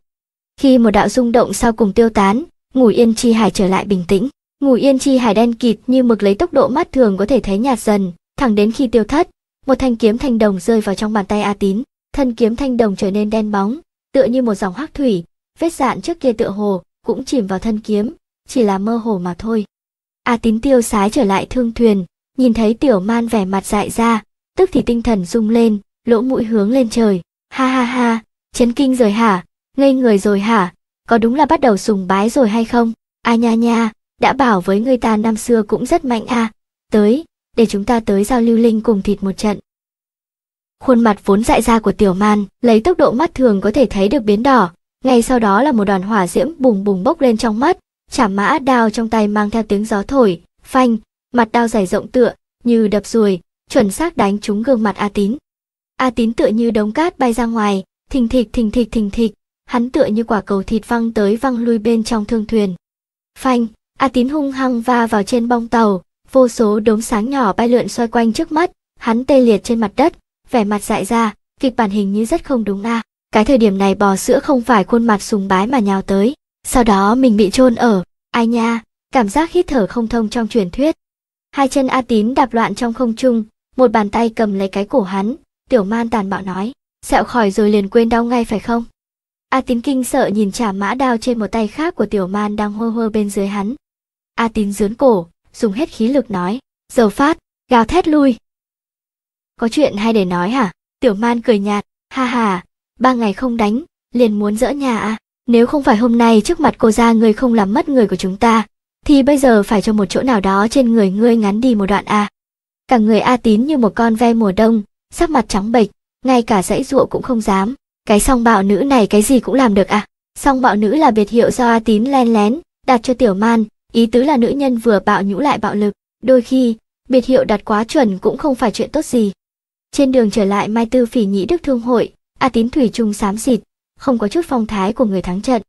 Khi một đạo rung động sau cùng tiêu tán, ngủ yên chi hải trở lại bình tĩnh. Ngủ yên chi hải đen kịt như mực lấy tốc độ mắt thường có thể thấy nhạt dần, thẳng đến khi tiêu thất, một thanh kiếm thanh đồng rơi vào trong bàn tay A Tín, thân kiếm thanh đồng trở nên đen bóng, tựa như một dòng hắc thủy, vết dạn trước kia tựa hồ cũng chìm vào thân kiếm, chỉ là mơ hồ mà thôi. A Tín tiêu sái trở lại thương thuyền, nhìn thấy Tiểu Man vẻ mặt dại ra, tức thì tinh thần rung lên, lỗ mũi hướng lên trời, ha ha ha, chấn kinh rồi hả, ngây người rồi hả, có đúng là bắt đầu sùng bái rồi hay không? A à nha nha, đã bảo với người ta năm xưa cũng rất mạnh à, tới, để chúng ta tới giao lưu linh cùng thịt một trận. Khuôn mặt vốn dại ra của tiểu man, lấy tốc độ mắt thường có thể thấy được biến đỏ, ngay sau đó là một đoàn hỏa diễm bùng bùng bốc lên trong mắt, chả mã đao trong tay mang theo tiếng gió thổi, phanh, mặt đao dày rộng tựa, như đập ruồi, chuẩn xác đánh trúng gương mặt A Tín. A Tín tựa như đống cát bay ra ngoài, thình thịch thình thịch thình thịch, hắn tựa như quả cầu thịt văng tới văng lui bên trong thương thuyền. Phanh, A Tín hung hăng va vào trên bong tàu, vô số đốm sáng nhỏ bay lượn xoay quanh trước mắt, hắn tê liệt trên mặt đất, vẻ mặt dại ra, kịch bản hình như rất không đúng a. À. Cái thời điểm này bò sữa không phải khuôn mặt sùng bái mà nhào tới, sau đó mình bị chôn ở, ai nha, cảm giác hít thở không thông trong truyền thuyết. Hai chân A Tín đạp loạn trong không trung, một bàn tay cầm lấy cái cổ hắn, tiểu man tàn bạo nói, sẹo khỏi rồi liền quên đau ngay phải không? A Tín kinh sợ nhìn trả mã đao trên một tay khác của tiểu man đang hô hô bên dưới hắn, A tín dướn cổ, dùng hết khí lực nói, giờ phát, gào thét lui. Có chuyện hay để nói hả? Tiểu man cười nhạt, ha ha, ba ngày không đánh, liền muốn dỡ nhà à? Nếu không phải hôm nay trước mặt cô ra người không làm mất người của chúng ta, thì bây giờ phải cho một chỗ nào đó trên người ngươi ngắn đi một đoạn à. Cả người A tín như một con ve mùa đông, sắc mặt trắng bệch, ngay cả dãy ruộng cũng không dám. Cái song bạo nữ này cái gì cũng làm được à? Song bạo nữ là biệt hiệu do A tín len lén, đặt cho tiểu man, ý tứ là nữ nhân vừa bạo nhũ lại bạo lực đôi khi biệt hiệu đặt quá chuẩn cũng không phải chuyện tốt gì trên đường trở lại mai tư phỉ nhĩ đức thương hội a tín thủy trung xám xịt không có chút phong thái của người thắng trận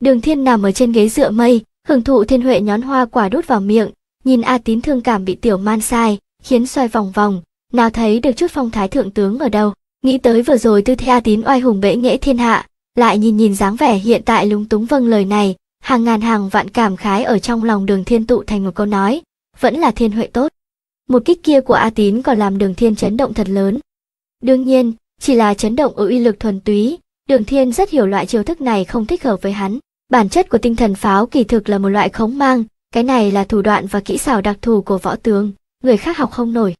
đường thiên nằm ở trên ghế dựa mây hưởng thụ thiên huệ nhón hoa quả đút vào miệng nhìn a tín thương cảm bị tiểu man sai khiến xoay vòng vòng nào thấy được chút phong thái thượng tướng ở đâu nghĩ tới vừa rồi tư thế a tín oai hùng bệ nghệ thiên hạ lại nhìn nhìn dáng vẻ hiện tại lúng túng vâng lời này hàng ngàn hàng vạn cảm khái ở trong lòng đường thiên tụ thành một câu nói, vẫn là thiên huệ tốt. Một kích kia của A Tín còn làm đường thiên chấn động thật lớn. Đương nhiên, chỉ là chấn động ở uy lực thuần túy, đường thiên rất hiểu loại chiêu thức này không thích hợp với hắn. Bản chất của tinh thần pháo kỳ thực là một loại khống mang, cái này là thủ đoạn và kỹ xảo đặc thù của võ tướng, người khác học không nổi.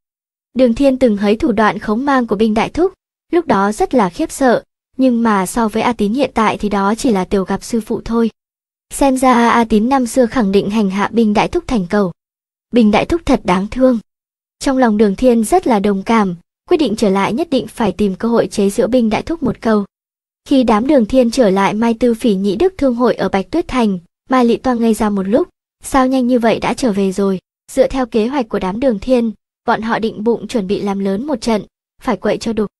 Đường thiên từng thấy thủ đoạn khống mang của binh đại thúc, lúc đó rất là khiếp sợ, nhưng mà so với A Tín hiện tại thì đó chỉ là tiểu gặp sư phụ thôi. Xem ra A à Tín năm xưa khẳng định hành hạ Bình Đại Thúc thành cầu. Bình Đại Thúc thật đáng thương. Trong lòng Đường Thiên rất là đồng cảm, quyết định trở lại nhất định phải tìm cơ hội chế giữa Bình Đại Thúc một câu. Khi đám Đường Thiên trở lại Mai Tư Phỉ Nhĩ Đức Thương hội ở Bạch Tuyết Thành, Mai Lị Toa ngây ra một lúc, sao nhanh như vậy đã trở về rồi. Dựa theo kế hoạch của đám Đường Thiên, bọn họ định bụng chuẩn bị làm lớn một trận, phải quậy cho đục.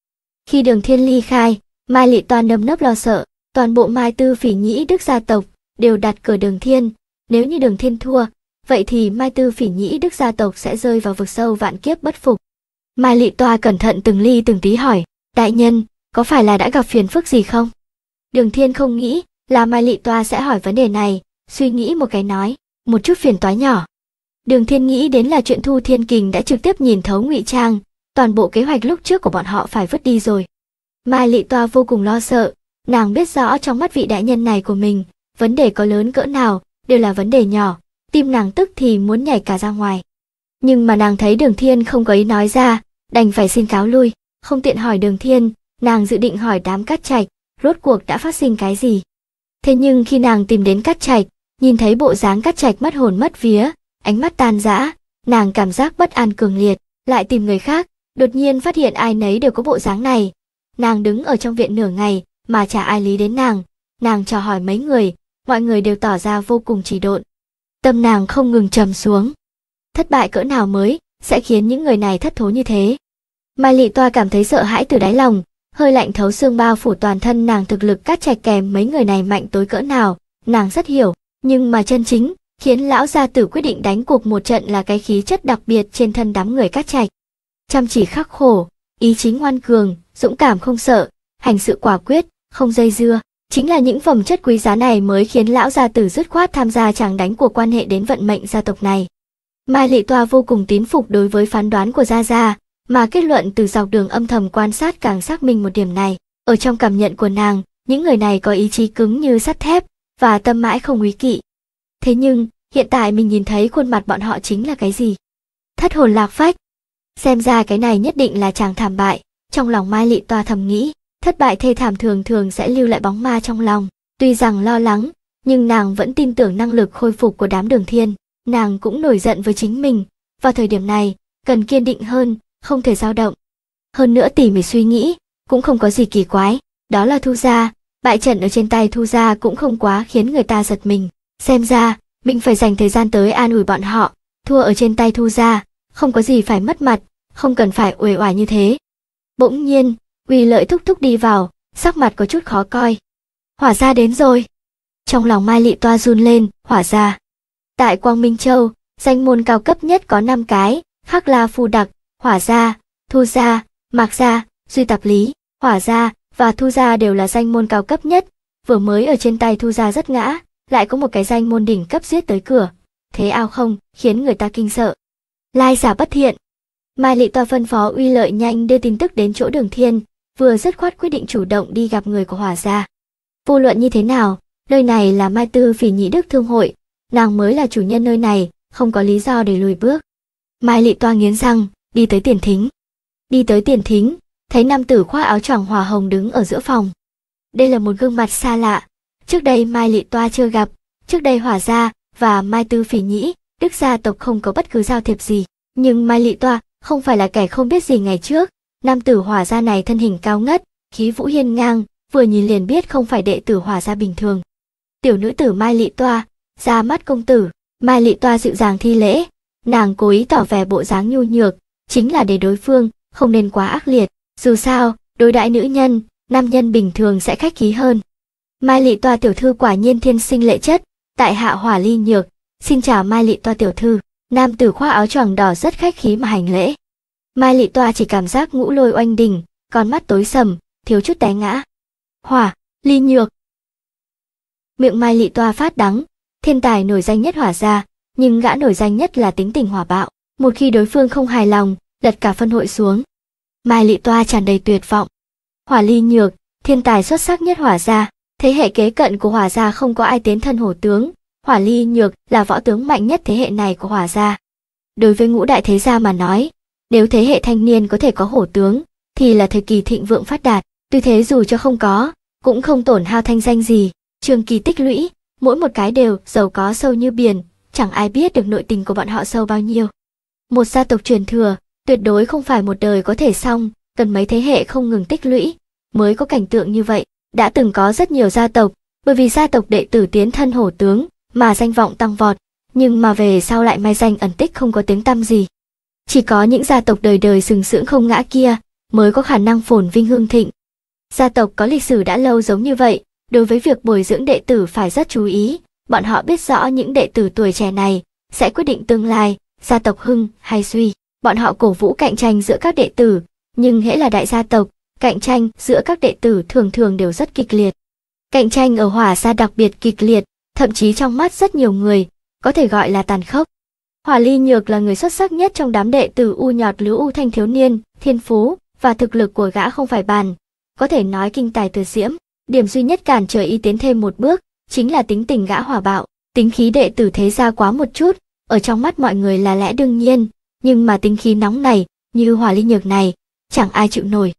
Khi Đường Thiên ly khai, Mai Lị Toa nâm nấp lo sợ, toàn bộ Mai Tư Phỉ Nhĩ Đức gia tộc đều đặt cờ đường thiên. Nếu như đường thiên thua, vậy thì Mai Tư Phỉ Nhĩ Đức gia tộc sẽ rơi vào vực sâu vạn kiếp bất phục. Mai Lị Toa cẩn thận từng ly từng tí hỏi, đại nhân, có phải là đã gặp phiền phức gì không? Đường Thiên không nghĩ là Mai Lị Toa sẽ hỏi vấn đề này, suy nghĩ một cái nói, một chút phiền toái nhỏ. Đường Thiên nghĩ đến là chuyện Thu Thiên Kình đã trực tiếp nhìn thấu ngụy trang, toàn bộ kế hoạch lúc trước của bọn họ phải vứt đi rồi. Mai Lị Toa vô cùng lo sợ, nàng biết rõ trong mắt vị đại nhân này của mình vấn đề có lớn cỡ nào đều là vấn đề nhỏ tim nàng tức thì muốn nhảy cả ra ngoài nhưng mà nàng thấy đường thiên không có ý nói ra đành phải xin cáo lui không tiện hỏi đường thiên nàng dự định hỏi đám cát trạch rốt cuộc đã phát sinh cái gì thế nhưng khi nàng tìm đến cát trạch nhìn thấy bộ dáng cát trạch mất hồn mất vía ánh mắt tan rã nàng cảm giác bất an cường liệt lại tìm người khác đột nhiên phát hiện ai nấy đều có bộ dáng này nàng đứng ở trong viện nửa ngày mà chả ai lý đến nàng nàng chào hỏi mấy người mọi người đều tỏ ra vô cùng chỉ độn. Tâm nàng không ngừng trầm xuống. Thất bại cỡ nào mới sẽ khiến những người này thất thố như thế. Mai Lị Toa cảm thấy sợ hãi từ đáy lòng, hơi lạnh thấu xương bao phủ toàn thân nàng thực lực cắt chạch kèm mấy người này mạnh tối cỡ nào, nàng rất hiểu, nhưng mà chân chính khiến lão gia tử quyết định đánh cuộc một trận là cái khí chất đặc biệt trên thân đám người cát chạch. Chăm chỉ khắc khổ, ý chí ngoan cường, dũng cảm không sợ, hành sự quả quyết, không dây dưa, Chính là những phẩm chất quý giá này mới khiến lão gia tử dứt khoát tham gia chàng đánh của quan hệ đến vận mệnh gia tộc này. Mai Lệ Toa vô cùng tín phục đối với phán đoán của Gia Gia, mà kết luận từ dọc đường âm thầm quan sát càng xác minh một điểm này. Ở trong cảm nhận của nàng, những người này có ý chí cứng như sắt thép và tâm mãi không úy kỵ. Thế nhưng, hiện tại mình nhìn thấy khuôn mặt bọn họ chính là cái gì? Thất hồn lạc phách. Xem ra cái này nhất định là chàng thảm bại, trong lòng Mai Lệ Toa thầm nghĩ thất bại thê thảm thường thường sẽ lưu lại bóng ma trong lòng tuy rằng lo lắng nhưng nàng vẫn tin tưởng năng lực khôi phục của đám đường thiên nàng cũng nổi giận với chính mình vào thời điểm này cần kiên định hơn không thể dao động hơn nữa tỉ mỉ suy nghĩ cũng không có gì kỳ quái đó là thu gia bại trận ở trên tay thu gia cũng không quá khiến người ta giật mình xem ra mình phải dành thời gian tới an ủi bọn họ thua ở trên tay thu gia không có gì phải mất mặt không cần phải uể oải như thế bỗng nhiên uy lợi thúc thúc đi vào sắc mặt có chút khó coi hỏa gia đến rồi trong lòng mai lị toa run lên hỏa gia tại quang minh châu danh môn cao cấp nhất có 5 cái khắc la phu đặc hỏa gia thu gia mạc gia duy tạp lý hỏa gia và thu gia đều là danh môn cao cấp nhất vừa mới ở trên tay thu gia rất ngã lại có một cái danh môn đỉnh cấp giết tới cửa thế ao không khiến người ta kinh sợ lai giả bất thiện mai lị toa phân phó uy lợi nhanh đưa tin tức đến chỗ đường thiên vừa dứt khoát quyết định chủ động đi gặp người của Hòa gia. Vô luận như thế nào, nơi này là Mai Tư Phỉ Nhị Đức Thương hội, nàng mới là chủ nhân nơi này, không có lý do để lùi bước. Mai Lị Toa nghiến răng, đi tới tiền thính. Đi tới tiền thính, thấy nam tử khoác áo choàng hòa hồng đứng ở giữa phòng. Đây là một gương mặt xa lạ, trước đây Mai Lị Toa chưa gặp, trước đây Hỏa gia và Mai Tư Phỉ Nhĩ, Đức gia tộc không có bất cứ giao thiệp gì, nhưng Mai Lị Toa không phải là kẻ không biết gì ngày trước, Nam tử hỏa gia này thân hình cao ngất, khí vũ hiên ngang, vừa nhìn liền biết không phải đệ tử hỏa gia bình thường. Tiểu nữ tử Mai Lị Toa, ra mắt công tử, Mai Lị Toa dịu dàng thi lễ, nàng cố ý tỏ vẻ bộ dáng nhu nhược, chính là để đối phương không nên quá ác liệt, dù sao, đối đại nữ nhân, nam nhân bình thường sẽ khách khí hơn. Mai Lị Toa tiểu thư quả nhiên thiên sinh lệ chất, tại hạ hỏa ly nhược, xin chào Mai Lị Toa tiểu thư. Nam tử khoác áo choàng đỏ rất khách khí mà hành lễ. Mai Lị Toa chỉ cảm giác ngũ lôi oanh đình, con mắt tối sầm, thiếu chút té ngã. Hỏa, ly nhược. Miệng Mai Lị Toa phát đắng, thiên tài nổi danh nhất hỏa ra, nhưng gã nổi danh nhất là tính tình hỏa bạo. Một khi đối phương không hài lòng, lật cả phân hội xuống. Mai Lị Toa tràn đầy tuyệt vọng. Hỏa ly nhược, thiên tài xuất sắc nhất hỏa gia, thế hệ kế cận của hỏa gia không có ai tiến thân hổ tướng. Hỏa ly nhược là võ tướng mạnh nhất thế hệ này của hỏa gia. Đối với ngũ đại thế gia mà nói, nếu thế hệ thanh niên có thể có hổ tướng, thì là thời kỳ thịnh vượng phát đạt, tuy thế dù cho không có, cũng không tổn hao thanh danh gì, trường kỳ tích lũy, mỗi một cái đều giàu có sâu như biển, chẳng ai biết được nội tình của bọn họ sâu bao nhiêu. Một gia tộc truyền thừa, tuyệt đối không phải một đời có thể xong, cần mấy thế hệ không ngừng tích lũy, mới có cảnh tượng như vậy. Đã từng có rất nhiều gia tộc, bởi vì gia tộc đệ tử tiến thân hổ tướng, mà danh vọng tăng vọt, nhưng mà về sau lại mai danh ẩn tích không có tiếng tăm gì. Chỉ có những gia tộc đời đời sừng sững không ngã kia mới có khả năng phồn vinh hương thịnh. Gia tộc có lịch sử đã lâu giống như vậy, đối với việc bồi dưỡng đệ tử phải rất chú ý, bọn họ biết rõ những đệ tử tuổi trẻ này sẽ quyết định tương lai, gia tộc hưng hay suy. Bọn họ cổ vũ cạnh tranh giữa các đệ tử, nhưng hễ là đại gia tộc, cạnh tranh giữa các đệ tử thường thường đều rất kịch liệt. Cạnh tranh ở hỏa gia đặc biệt kịch liệt, thậm chí trong mắt rất nhiều người, có thể gọi là tàn khốc. Hỏa Ly Nhược là người xuất sắc nhất trong đám đệ tử U nhọt lứa U thanh thiếu niên, thiên phú và thực lực của gã không phải bàn, có thể nói kinh tài tuyệt diễm. Điểm duy nhất cản trở y tiến thêm một bước chính là tính tình gã hỏa bạo, tính khí đệ tử thế ra quá một chút, ở trong mắt mọi người là lẽ đương nhiên, nhưng mà tính khí nóng này, như Hỏa Ly Nhược này, chẳng ai chịu nổi.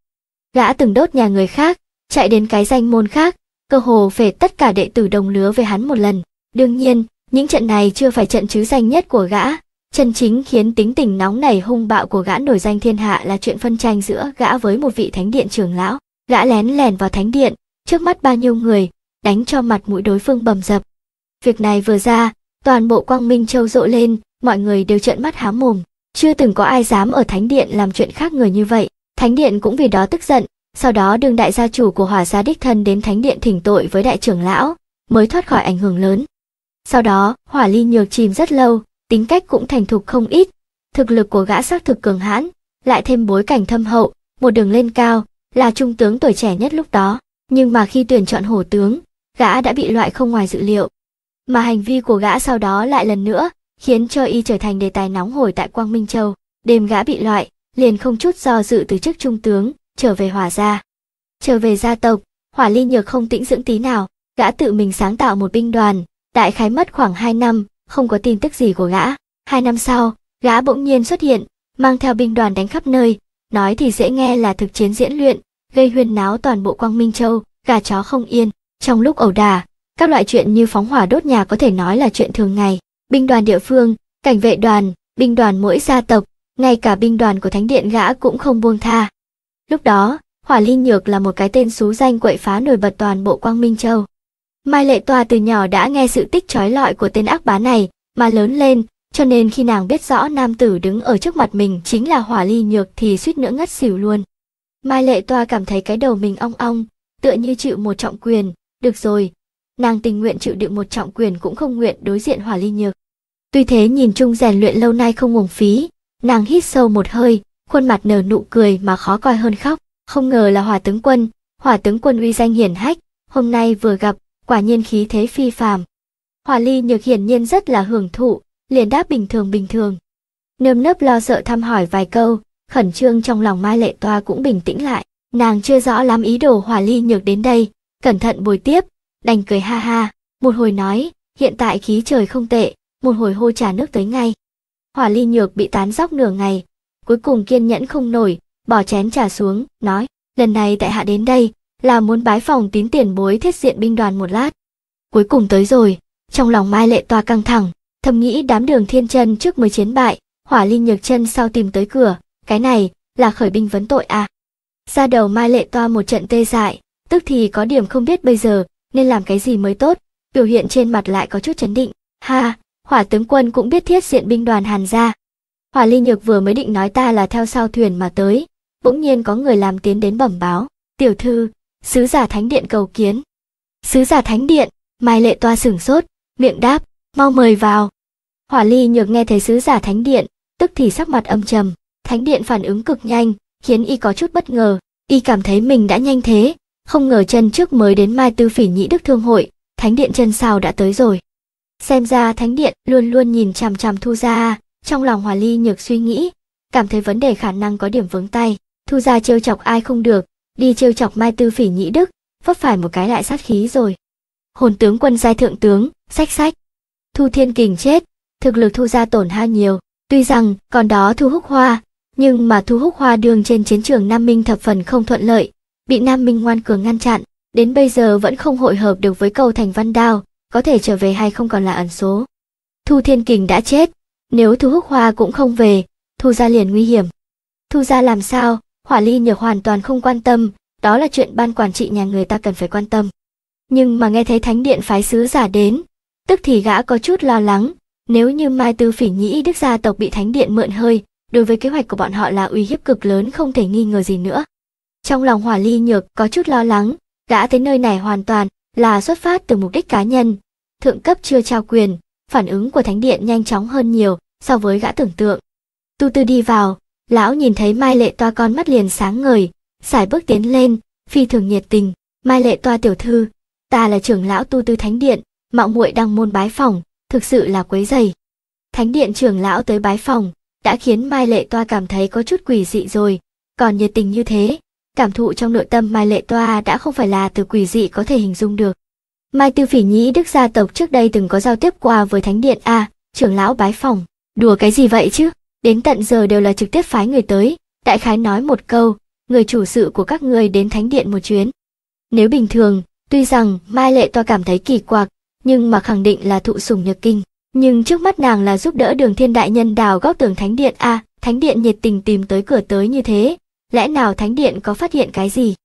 Gã từng đốt nhà người khác, chạy đến cái danh môn khác, cơ hồ về tất cả đệ tử đồng lứa về hắn một lần. Đương nhiên, những trận này chưa phải trận chứ danh nhất của gã, chân chính khiến tính tình nóng nảy hung bạo của gã nổi danh thiên hạ là chuyện phân tranh giữa gã với một vị thánh điện trưởng lão. Gã lén lèn vào thánh điện, trước mắt bao nhiêu người, đánh cho mặt mũi đối phương bầm dập. Việc này vừa ra, toàn bộ quang minh châu rộ lên, mọi người đều trợn mắt há mồm. Chưa từng có ai dám ở thánh điện làm chuyện khác người như vậy. Thánh điện cũng vì đó tức giận, sau đó đường đại gia chủ của hỏa gia đích thân đến thánh điện thỉnh tội với đại trưởng lão, mới thoát khỏi ảnh hưởng lớn. Sau đó, hỏa ly nhược chìm rất lâu, tính cách cũng thành thục không ít. Thực lực của gã xác thực cường hãn, lại thêm bối cảnh thâm hậu, một đường lên cao, là trung tướng tuổi trẻ nhất lúc đó. Nhưng mà khi tuyển chọn hổ tướng, gã đã bị loại không ngoài dự liệu. Mà hành vi của gã sau đó lại lần nữa, khiến cho y trở thành đề tài nóng hổi tại Quang Minh Châu. Đêm gã bị loại, liền không chút do dự từ chức trung tướng, trở về hỏa gia. Trở về gia tộc, hỏa ly nhược không tĩnh dưỡng tí nào, gã tự mình sáng tạo một binh đoàn, đại khái mất khoảng 2 năm, không có tin tức gì của gã. Hai năm sau, gã bỗng nhiên xuất hiện, mang theo binh đoàn đánh khắp nơi, nói thì dễ nghe là thực chiến diễn luyện, gây huyên náo toàn bộ Quang Minh Châu, gà chó không yên. Trong lúc ẩu đà, các loại chuyện như phóng hỏa đốt nhà có thể nói là chuyện thường ngày. Binh đoàn địa phương, cảnh vệ đoàn, binh đoàn mỗi gia tộc, ngay cả binh đoàn của thánh điện gã cũng không buông tha. Lúc đó, Hỏa Linh Nhược là một cái tên xú danh quậy phá nổi bật toàn bộ Quang Minh Châu. Mai Lệ Tòa từ nhỏ đã nghe sự tích trói lọi của tên ác bá này, mà lớn lên, cho nên khi nàng biết rõ nam tử đứng ở trước mặt mình chính là hỏa ly nhược thì suýt nữa ngất xỉu luôn. Mai Lệ Tòa cảm thấy cái đầu mình ong ong, tựa như chịu một trọng quyền, được rồi, nàng tình nguyện chịu đựng một trọng quyền cũng không nguyện đối diện hỏa ly nhược. Tuy thế nhìn chung rèn luyện lâu nay không uổng phí, nàng hít sâu một hơi, khuôn mặt nở nụ cười mà khó coi hơn khóc, không ngờ là hỏa tướng quân, hỏa tướng quân uy danh hiển hách, hôm nay vừa gặp quả nhiên khí thế phi phàm. Hòa ly nhược hiển nhiên rất là hưởng thụ, liền đáp bình thường bình thường. Nơm nớp lo sợ thăm hỏi vài câu, khẩn trương trong lòng Mai Lệ Toa cũng bình tĩnh lại. Nàng chưa rõ lắm ý đồ Hòa ly nhược đến đây, cẩn thận bồi tiếp, đành cười ha ha, một hồi nói, hiện tại khí trời không tệ, một hồi hô trà nước tới ngay. Hỏa ly nhược bị tán dóc nửa ngày, cuối cùng kiên nhẫn không nổi, bỏ chén trà xuống, nói, lần này tại hạ đến đây, là muốn bái phòng tín tiền bối thiết diện binh đoàn một lát. Cuối cùng tới rồi, trong lòng Mai Lệ Toa căng thẳng, thầm nghĩ đám đường thiên chân trước mới chiến bại, hỏa linh nhược chân sau tìm tới cửa, cái này là khởi binh vấn tội à. Ra đầu Mai Lệ Toa một trận tê dại, tức thì có điểm không biết bây giờ nên làm cái gì mới tốt, biểu hiện trên mặt lại có chút chấn định. Ha, hỏa tướng quân cũng biết thiết diện binh đoàn hàn ra. Hỏa linh Nhược vừa mới định nói ta là theo sao thuyền mà tới, bỗng nhiên có người làm tiến đến bẩm báo. Tiểu thư, sứ giả thánh điện cầu kiến sứ giả thánh điện mai lệ toa sửng sốt miệng đáp mau mời vào hỏa ly nhược nghe thấy sứ giả thánh điện tức thì sắc mặt âm trầm thánh điện phản ứng cực nhanh khiến y có chút bất ngờ y cảm thấy mình đã nhanh thế không ngờ chân trước mới đến mai tư phỉ nhĩ đức thương hội thánh điện chân sau đã tới rồi xem ra thánh điện luôn luôn nhìn chằm chằm thu gia trong lòng hòa ly nhược suy nghĩ cảm thấy vấn đề khả năng có điểm vướng tay thu gia trêu chọc ai không được đi trêu chọc mai tư phỉ nhĩ đức vấp phải một cái đại sát khí rồi hồn tướng quân giai thượng tướng sách sách thu thiên kình chết thực lực thu ra tổn hao nhiều tuy rằng còn đó thu húc hoa nhưng mà thu húc hoa đường trên chiến trường nam minh thập phần không thuận lợi bị nam minh ngoan cường ngăn chặn đến bây giờ vẫn không hội hợp được với cầu thành văn đao có thể trở về hay không còn là ẩn số thu thiên kình đã chết nếu thu húc hoa cũng không về thu gia liền nguy hiểm thu gia làm sao Hỏa Ly Nhược hoàn toàn không quan tâm, đó là chuyện ban quản trị nhà người ta cần phải quan tâm. Nhưng mà nghe thấy thánh điện phái sứ giả đến, tức thì gã có chút lo lắng, nếu như Mai Tư Phỉ Nhĩ Đức gia tộc bị thánh điện mượn hơi, đối với kế hoạch của bọn họ là uy hiếp cực lớn không thể nghi ngờ gì nữa. Trong lòng Hỏa Ly Nhược có chút lo lắng, gã tới nơi này hoàn toàn là xuất phát từ mục đích cá nhân, thượng cấp chưa trao quyền, phản ứng của thánh điện nhanh chóng hơn nhiều so với gã tưởng tượng. Tu Tư đi vào, Lão nhìn thấy Mai Lệ Toa con mắt liền sáng ngời, sải bước tiến lên, phi thường nhiệt tình, "Mai Lệ Toa tiểu thư, ta là trưởng lão tu tư thánh điện, mạo muội đang môn bái phòng, thực sự là quấy rầy." Thánh điện trưởng lão tới bái phòng, đã khiến Mai Lệ Toa cảm thấy có chút quỷ dị rồi, còn nhiệt tình như thế, cảm thụ trong nội tâm Mai Lệ Toa đã không phải là từ quỷ dị có thể hình dung được. Mai Tư Phỉ Nhĩ Đức gia tộc trước đây từng có giao tiếp qua với Thánh điện a, trưởng lão bái phòng, đùa cái gì vậy chứ? đến tận giờ đều là trực tiếp phái người tới, đại khái nói một câu, người chủ sự của các ngươi đến thánh điện một chuyến. Nếu bình thường, tuy rằng Mai Lệ Toa cảm thấy kỳ quặc, nhưng mà khẳng định là thụ sủng nhược kinh. Nhưng trước mắt nàng là giúp đỡ đường thiên đại nhân đào góc tường thánh điện a à, thánh điện nhiệt tình tìm tới cửa tới như thế, lẽ nào thánh điện có phát hiện cái gì?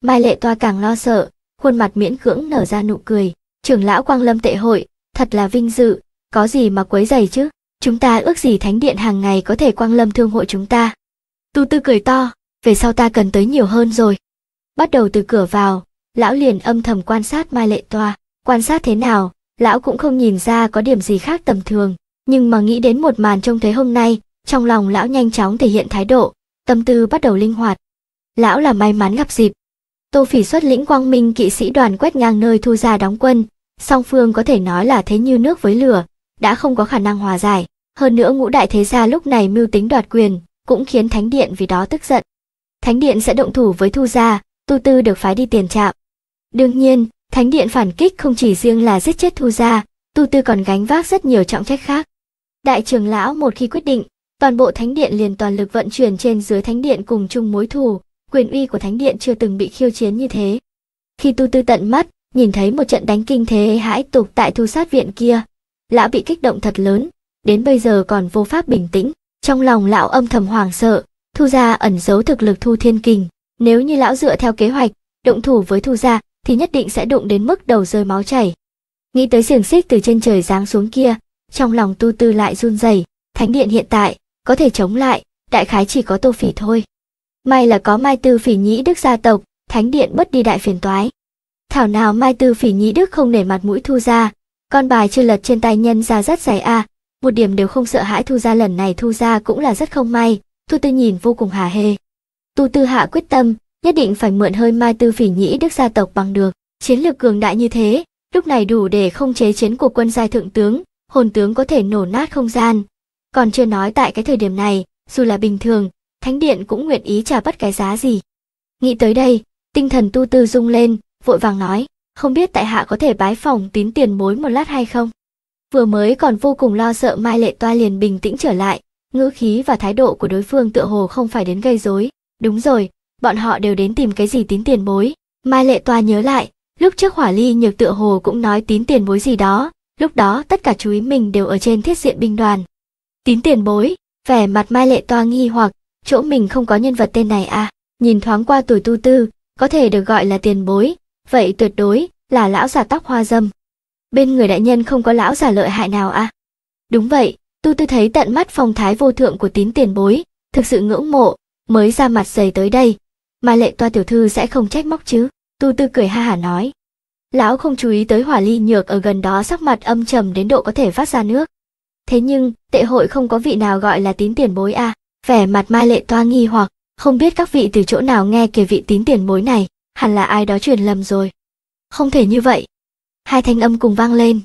Mai Lệ Toa càng lo sợ, khuôn mặt miễn cưỡng nở ra nụ cười. Trưởng lão Quang Lâm tệ hội, thật là vinh dự, có gì mà quấy rầy chứ? Chúng ta ước gì thánh điện hàng ngày có thể quang lâm thương hội chúng ta. Tu tư cười to, về sau ta cần tới nhiều hơn rồi. Bắt đầu từ cửa vào, lão liền âm thầm quan sát Mai Lệ Toa. Quan sát thế nào, lão cũng không nhìn ra có điểm gì khác tầm thường. Nhưng mà nghĩ đến một màn trông thấy hôm nay, trong lòng lão nhanh chóng thể hiện thái độ, tâm tư bắt đầu linh hoạt. Lão là may mắn gặp dịp. Tô Phỉ xuất lĩnh quang minh kỵ sĩ đoàn quét ngang nơi thu gia đóng quân, song phương có thể nói là thế như nước với lửa, đã không có khả năng hòa giải. Hơn nữa ngũ đại thế gia lúc này mưu tính đoạt quyền, cũng khiến Thánh Điện vì đó tức giận. Thánh Điện sẽ động thủ với Thu Gia, Tu Tư được phái đi tiền trạm. Đương nhiên, Thánh Điện phản kích không chỉ riêng là giết chết Thu Gia, Tu Tư còn gánh vác rất nhiều trọng trách khác. Đại trưởng lão một khi quyết định, toàn bộ Thánh Điện liền toàn lực vận chuyển trên dưới Thánh Điện cùng chung mối thù, quyền uy của Thánh Điện chưa từng bị khiêu chiến như thế. Khi Tu Tư tận mắt, nhìn thấy một trận đánh kinh thế hãi tục tại thu sát viện kia, lão bị kích động thật lớn, đến bây giờ còn vô pháp bình tĩnh, trong lòng lão âm thầm hoảng sợ, Thu gia ẩn giấu thực lực Thu Thiên Kình, nếu như lão dựa theo kế hoạch, động thủ với Thu gia thì nhất định sẽ đụng đến mức đầu rơi máu chảy. Nghĩ tới xiềng xích từ trên trời giáng xuống kia, trong lòng Tu Tư lại run rẩy, thánh điện hiện tại có thể chống lại, đại khái chỉ có Tô Phỉ thôi. May là có Mai Tư Phỉ Nhĩ Đức gia tộc, thánh điện bất đi đại phiền toái. Thảo nào Mai Tư Phỉ Nhĩ Đức không nể mặt mũi Thu gia, con bài chưa lật trên tay nhân ra rất dày a à. một điểm đều không sợ hãi thu ra lần này thu ra cũng là rất không may thu tư nhìn vô cùng hà hê tu tư hạ quyết tâm nhất định phải mượn hơi mai tư phỉ nhĩ đức gia tộc bằng được chiến lược cường đại như thế lúc này đủ để không chế chiến của quân giai thượng tướng hồn tướng có thể nổ nát không gian còn chưa nói tại cái thời điểm này dù là bình thường thánh điện cũng nguyện ý trả bất cái giá gì nghĩ tới đây tinh thần tu tư rung lên vội vàng nói không biết tại hạ có thể bái phòng tín tiền bối một lát hay không vừa mới còn vô cùng lo sợ mai lệ toa liền bình tĩnh trở lại ngữ khí và thái độ của đối phương tựa hồ không phải đến gây rối đúng rồi bọn họ đều đến tìm cái gì tín tiền bối mai lệ toa nhớ lại lúc trước hỏa ly nhược tựa hồ cũng nói tín tiền bối gì đó lúc đó tất cả chú ý mình đều ở trên thiết diện binh đoàn tín tiền bối vẻ mặt mai lệ toa nghi hoặc chỗ mình không có nhân vật tên này à nhìn thoáng qua tuổi tu tư có thể được gọi là tiền bối vậy tuyệt đối là lão giả tóc hoa dâm. Bên người đại nhân không có lão giả lợi hại nào à? Đúng vậy, tu tư thấy tận mắt phong thái vô thượng của tín tiền bối, thực sự ngưỡng mộ, mới ra mặt dày tới đây. Mà lệ toa tiểu thư sẽ không trách móc chứ, tu tư cười ha hả nói. Lão không chú ý tới hỏa ly nhược ở gần đó sắc mặt âm trầm đến độ có thể phát ra nước. Thế nhưng, tệ hội không có vị nào gọi là tín tiền bối à, vẻ mặt mai lệ toa nghi hoặc, không biết các vị từ chỗ nào nghe kể vị tín tiền bối này hẳn là ai đó truyền lầm rồi. Không thể như vậy. Hai thanh âm cùng vang lên.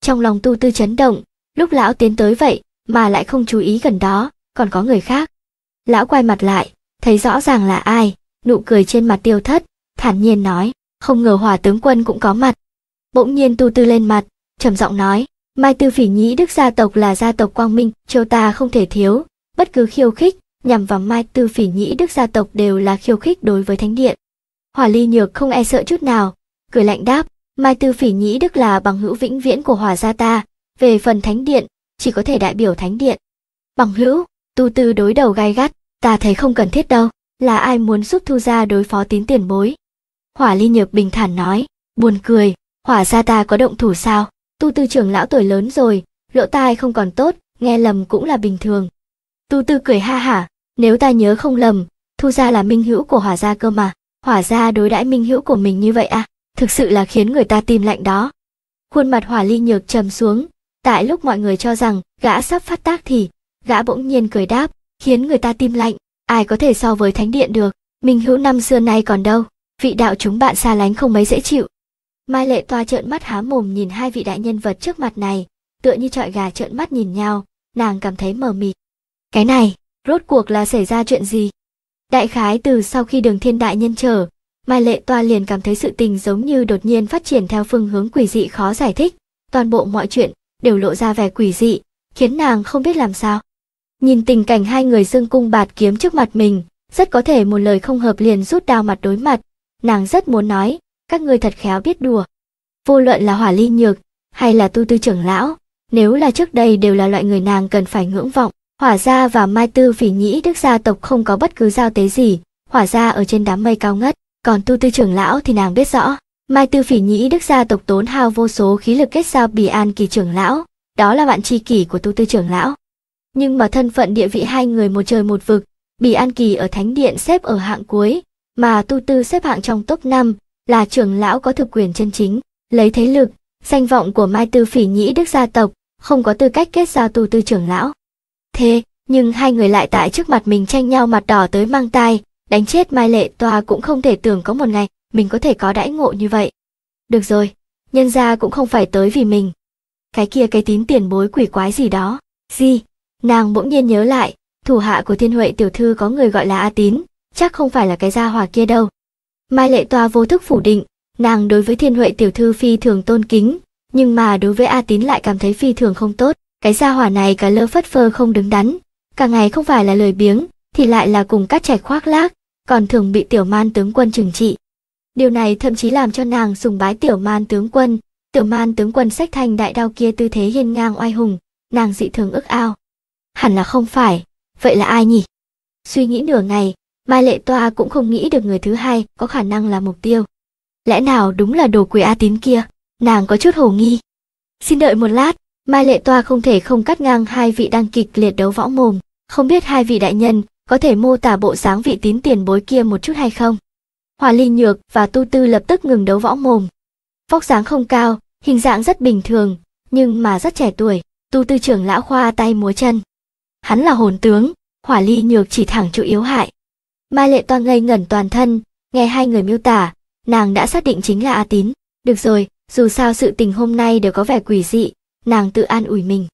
Trong lòng tu tư chấn động, lúc lão tiến tới vậy mà lại không chú ý gần đó, còn có người khác. Lão quay mặt lại, thấy rõ ràng là ai, nụ cười trên mặt tiêu thất, thản nhiên nói, không ngờ hòa tướng quân cũng có mặt. Bỗng nhiên tu tư lên mặt, trầm giọng nói, Mai Tư Phỉ Nhĩ Đức gia tộc là gia tộc quang minh, châu ta không thể thiếu, bất cứ khiêu khích nhằm vào Mai Tư Phỉ Nhĩ Đức gia tộc đều là khiêu khích đối với thánh điện. Hỏa Ly Nhược không e sợ chút nào, cười lạnh đáp, Mai Tư Phỉ nhĩ đức là bằng hữu vĩnh viễn của Hỏa gia ta, về phần thánh điện, chỉ có thể đại biểu thánh điện. Bằng hữu, tu tư đối đầu gai gắt, ta thấy không cần thiết đâu, là ai muốn giúp thu gia đối phó tín tiền bối. Hỏa Ly Nhược bình thản nói, buồn cười, Hỏa gia ta có động thủ sao? Tu tư trưởng lão tuổi lớn rồi, lỗ tai không còn tốt, nghe lầm cũng là bình thường. Tu tư cười ha hả, nếu ta nhớ không lầm, thu gia là minh hữu của hỏa gia cơ mà hỏa ra đối đãi minh hữu của mình như vậy à thực sự là khiến người ta tim lạnh đó khuôn mặt hỏa ly nhược trầm xuống tại lúc mọi người cho rằng gã sắp phát tác thì gã bỗng nhiên cười đáp khiến người ta tim lạnh ai có thể so với thánh điện được minh hữu năm xưa nay còn đâu vị đạo chúng bạn xa lánh không mấy dễ chịu mai lệ toa trợn mắt há mồm nhìn hai vị đại nhân vật trước mặt này tựa như trọi gà trợn mắt nhìn nhau nàng cảm thấy mờ mịt cái này rốt cuộc là xảy ra chuyện gì Đại khái từ sau khi đường thiên đại nhân trở, Mai Lệ Toa liền cảm thấy sự tình giống như đột nhiên phát triển theo phương hướng quỷ dị khó giải thích, toàn bộ mọi chuyện đều lộ ra vẻ quỷ dị, khiến nàng không biết làm sao. Nhìn tình cảnh hai người dương cung bạt kiếm trước mặt mình, rất có thể một lời không hợp liền rút đao mặt đối mặt, nàng rất muốn nói, các ngươi thật khéo biết đùa. Vô luận là hỏa ly nhược, hay là tu tư trưởng lão, nếu là trước đây đều là loại người nàng cần phải ngưỡng vọng, Hỏa gia và Mai Tư Phỉ Nhĩ Đức gia tộc không có bất cứ giao tế gì, hỏa gia ở trên đám mây cao ngất, còn tu tư trưởng lão thì nàng biết rõ. Mai Tư Phỉ Nhĩ Đức gia tộc tốn hao vô số khí lực kết giao Bì An Kỳ trưởng lão, đó là bạn tri kỷ của tu tư trưởng lão. Nhưng mà thân phận địa vị hai người một trời một vực, Bì An Kỳ ở Thánh Điện xếp ở hạng cuối, mà tu tư xếp hạng trong top 5, là trưởng lão có thực quyền chân chính, lấy thế lực, danh vọng của Mai Tư Phỉ Nhĩ Đức gia tộc, không có tư cách kết giao tu tư trưởng lão thế, nhưng hai người lại tại trước mặt mình tranh nhau mặt đỏ tới mang tai, đánh chết Mai Lệ Toa cũng không thể tưởng có một ngày mình có thể có đãi ngộ như vậy. Được rồi, nhân gia cũng không phải tới vì mình. Cái kia cái tín tiền bối quỷ quái gì đó. Gì? Nàng bỗng nhiên nhớ lại, thủ hạ của thiên huệ tiểu thư có người gọi là A Tín, chắc không phải là cái gia hòa kia đâu. Mai Lệ Toa vô thức phủ định, nàng đối với thiên huệ tiểu thư phi thường tôn kính, nhưng mà đối với A Tín lại cảm thấy phi thường không tốt. Cái gia hỏa này cả lơ phất phơ không đứng đắn, cả ngày không phải là lời biếng, thì lại là cùng các trẻ khoác lác, còn thường bị tiểu man tướng quân trừng trị. Điều này thậm chí làm cho nàng sùng bái tiểu man tướng quân, tiểu man tướng quân sách thành đại đao kia tư thế hiên ngang oai hùng, nàng dị thường ước ao. Hẳn là không phải, vậy là ai nhỉ? Suy nghĩ nửa ngày, Mai Lệ Toa cũng không nghĩ được người thứ hai có khả năng là mục tiêu. Lẽ nào đúng là đồ quỷ A Tín kia, nàng có chút hồ nghi. Xin đợi một lát, Mai Lệ Toa không thể không cắt ngang hai vị đang kịch liệt đấu võ mồm. Không biết hai vị đại nhân có thể mô tả bộ dáng vị tín tiền bối kia một chút hay không? Hòa Ly Nhược và Tu Tư lập tức ngừng đấu võ mồm. Vóc dáng không cao, hình dạng rất bình thường, nhưng mà rất trẻ tuổi. Tu Tư trưởng lão khoa tay múa chân. Hắn là hồn tướng, Hỏa Ly Nhược chỉ thẳng chỗ yếu hại. Mai Lệ Toa ngây ngẩn toàn thân, nghe hai người miêu tả, nàng đã xác định chính là A Tín. Được rồi, dù sao sự tình hôm nay đều có vẻ quỷ dị, nàng tự an ủi mình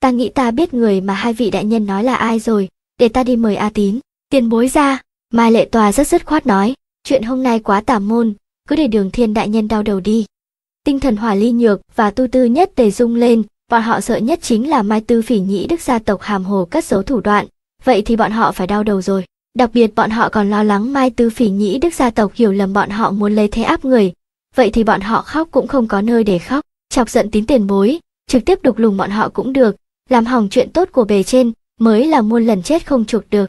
ta nghĩ ta biết người mà hai vị đại nhân nói là ai rồi để ta đi mời a tín tiền bối ra mai lệ tòa rất dứt khoát nói chuyện hôm nay quá tà môn cứ để đường thiên đại nhân đau đầu đi tinh thần hỏa ly nhược và tu tư nhất tề rung lên bọn họ sợ nhất chính là mai tư phỉ nhĩ đức gia tộc hàm hồ cất dấu thủ đoạn vậy thì bọn họ phải đau đầu rồi đặc biệt bọn họ còn lo lắng mai tư phỉ nhĩ đức gia tộc hiểu lầm bọn họ muốn lấy thế áp người vậy thì bọn họ khóc cũng không có nơi để khóc chọc giận tín tiền bối trực tiếp đục lùng bọn họ cũng được, làm hỏng chuyện tốt của bề trên mới là muôn lần chết không chuộc được.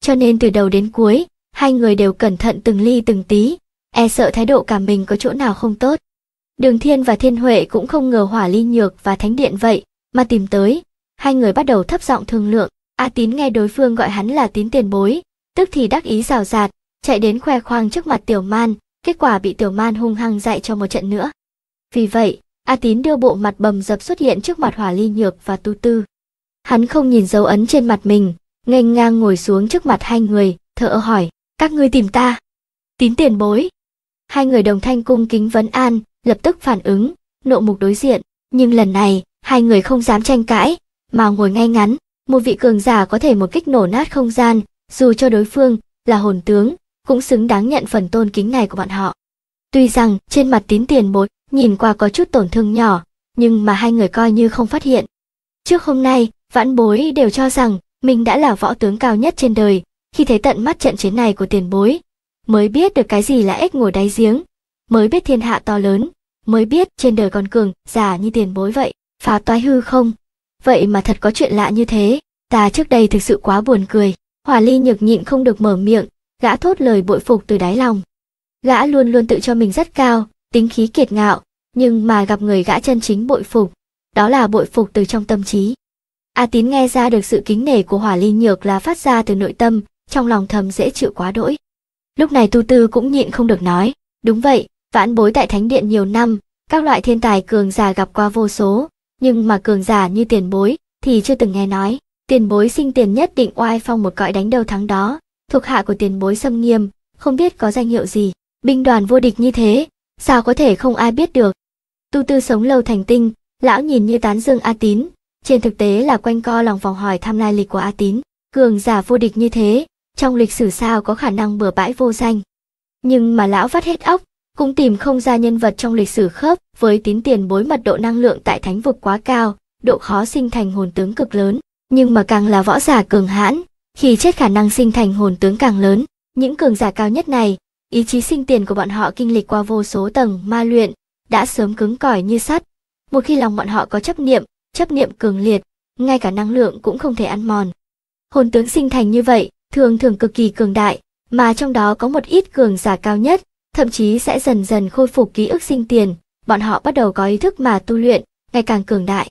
Cho nên từ đầu đến cuối, hai người đều cẩn thận từng ly từng tí, e sợ thái độ cả mình có chỗ nào không tốt. Đường Thiên và Thiên Huệ cũng không ngờ Hỏa Ly Nhược và Thánh Điện vậy mà tìm tới, hai người bắt đầu thấp giọng thương lượng, A Tín nghe đối phương gọi hắn là Tín Tiền Bối, tức thì đắc ý rào rạt, chạy đến khoe khoang trước mặt Tiểu Man, kết quả bị Tiểu Man hung hăng dạy cho một trận nữa. Vì vậy, A Tín đưa bộ mặt bầm dập xuất hiện trước mặt Hỏa Ly Nhược và Tu Tư. Hắn không nhìn dấu ấn trên mặt mình, nghênh ngang ngồi xuống trước mặt hai người, thở hỏi, các ngươi tìm ta. Tín tiền bối. Hai người đồng thanh cung kính vấn an, lập tức phản ứng, nộ mục đối diện, nhưng lần này, hai người không dám tranh cãi, mà ngồi ngay ngắn, một vị cường giả có thể một kích nổ nát không gian, dù cho đối phương là hồn tướng, cũng xứng đáng nhận phần tôn kính này của bọn họ. Tuy rằng trên mặt tín tiền bối nhìn qua có chút tổn thương nhỏ, nhưng mà hai người coi như không phát hiện. Trước hôm nay, vãn bối đều cho rằng mình đã là võ tướng cao nhất trên đời, khi thấy tận mắt trận chiến này của tiền bối, mới biết được cái gì là ếch ngồi đáy giếng, mới biết thiên hạ to lớn, mới biết trên đời còn cường, giả như tiền bối vậy, phá toái hư không. Vậy mà thật có chuyện lạ như thế, ta trước đây thực sự quá buồn cười. Hòa Ly nhược nhịn không được mở miệng, gã thốt lời bội phục từ đáy lòng. Gã luôn luôn tự cho mình rất cao, tính khí kiệt ngạo, nhưng mà gặp người gã chân chính bội phục, đó là bội phục từ trong tâm trí. A Tín nghe ra được sự kính nể của Hỏa Linh Nhược là phát ra từ nội tâm, trong lòng thầm dễ chịu quá đỗi. Lúc này Tu Tư cũng nhịn không được nói, đúng vậy, vãn bối tại thánh điện nhiều năm, các loại thiên tài cường giả gặp qua vô số, nhưng mà cường giả như tiền bối thì chưa từng nghe nói. Tiền bối sinh tiền nhất định oai phong một cõi đánh đầu thắng đó, thuộc hạ của tiền bối xâm nghiêm, không biết có danh hiệu gì binh đoàn vô địch như thế, sao có thể không ai biết được. Tu tư sống lâu thành tinh, lão nhìn như tán dương A Tín, trên thực tế là quanh co lòng vòng hỏi thăm lai lịch của A Tín, cường giả vô địch như thế, trong lịch sử sao có khả năng bừa bãi vô danh. Nhưng mà lão vắt hết óc, cũng tìm không ra nhân vật trong lịch sử khớp với tín tiền bối mật độ năng lượng tại thánh vực quá cao, độ khó sinh thành hồn tướng cực lớn, nhưng mà càng là võ giả cường hãn, khi chết khả năng sinh thành hồn tướng càng lớn, những cường giả cao nhất này ý chí sinh tiền của bọn họ kinh lịch qua vô số tầng ma luyện, đã sớm cứng cỏi như sắt. Một khi lòng bọn họ có chấp niệm, chấp niệm cường liệt, ngay cả năng lượng cũng không thể ăn mòn. Hồn tướng sinh thành như vậy, thường thường cực kỳ cường đại, mà trong đó có một ít cường giả cao nhất, thậm chí sẽ dần dần khôi phục ký ức sinh tiền, bọn họ bắt đầu có ý thức mà tu luyện, ngày càng cường đại.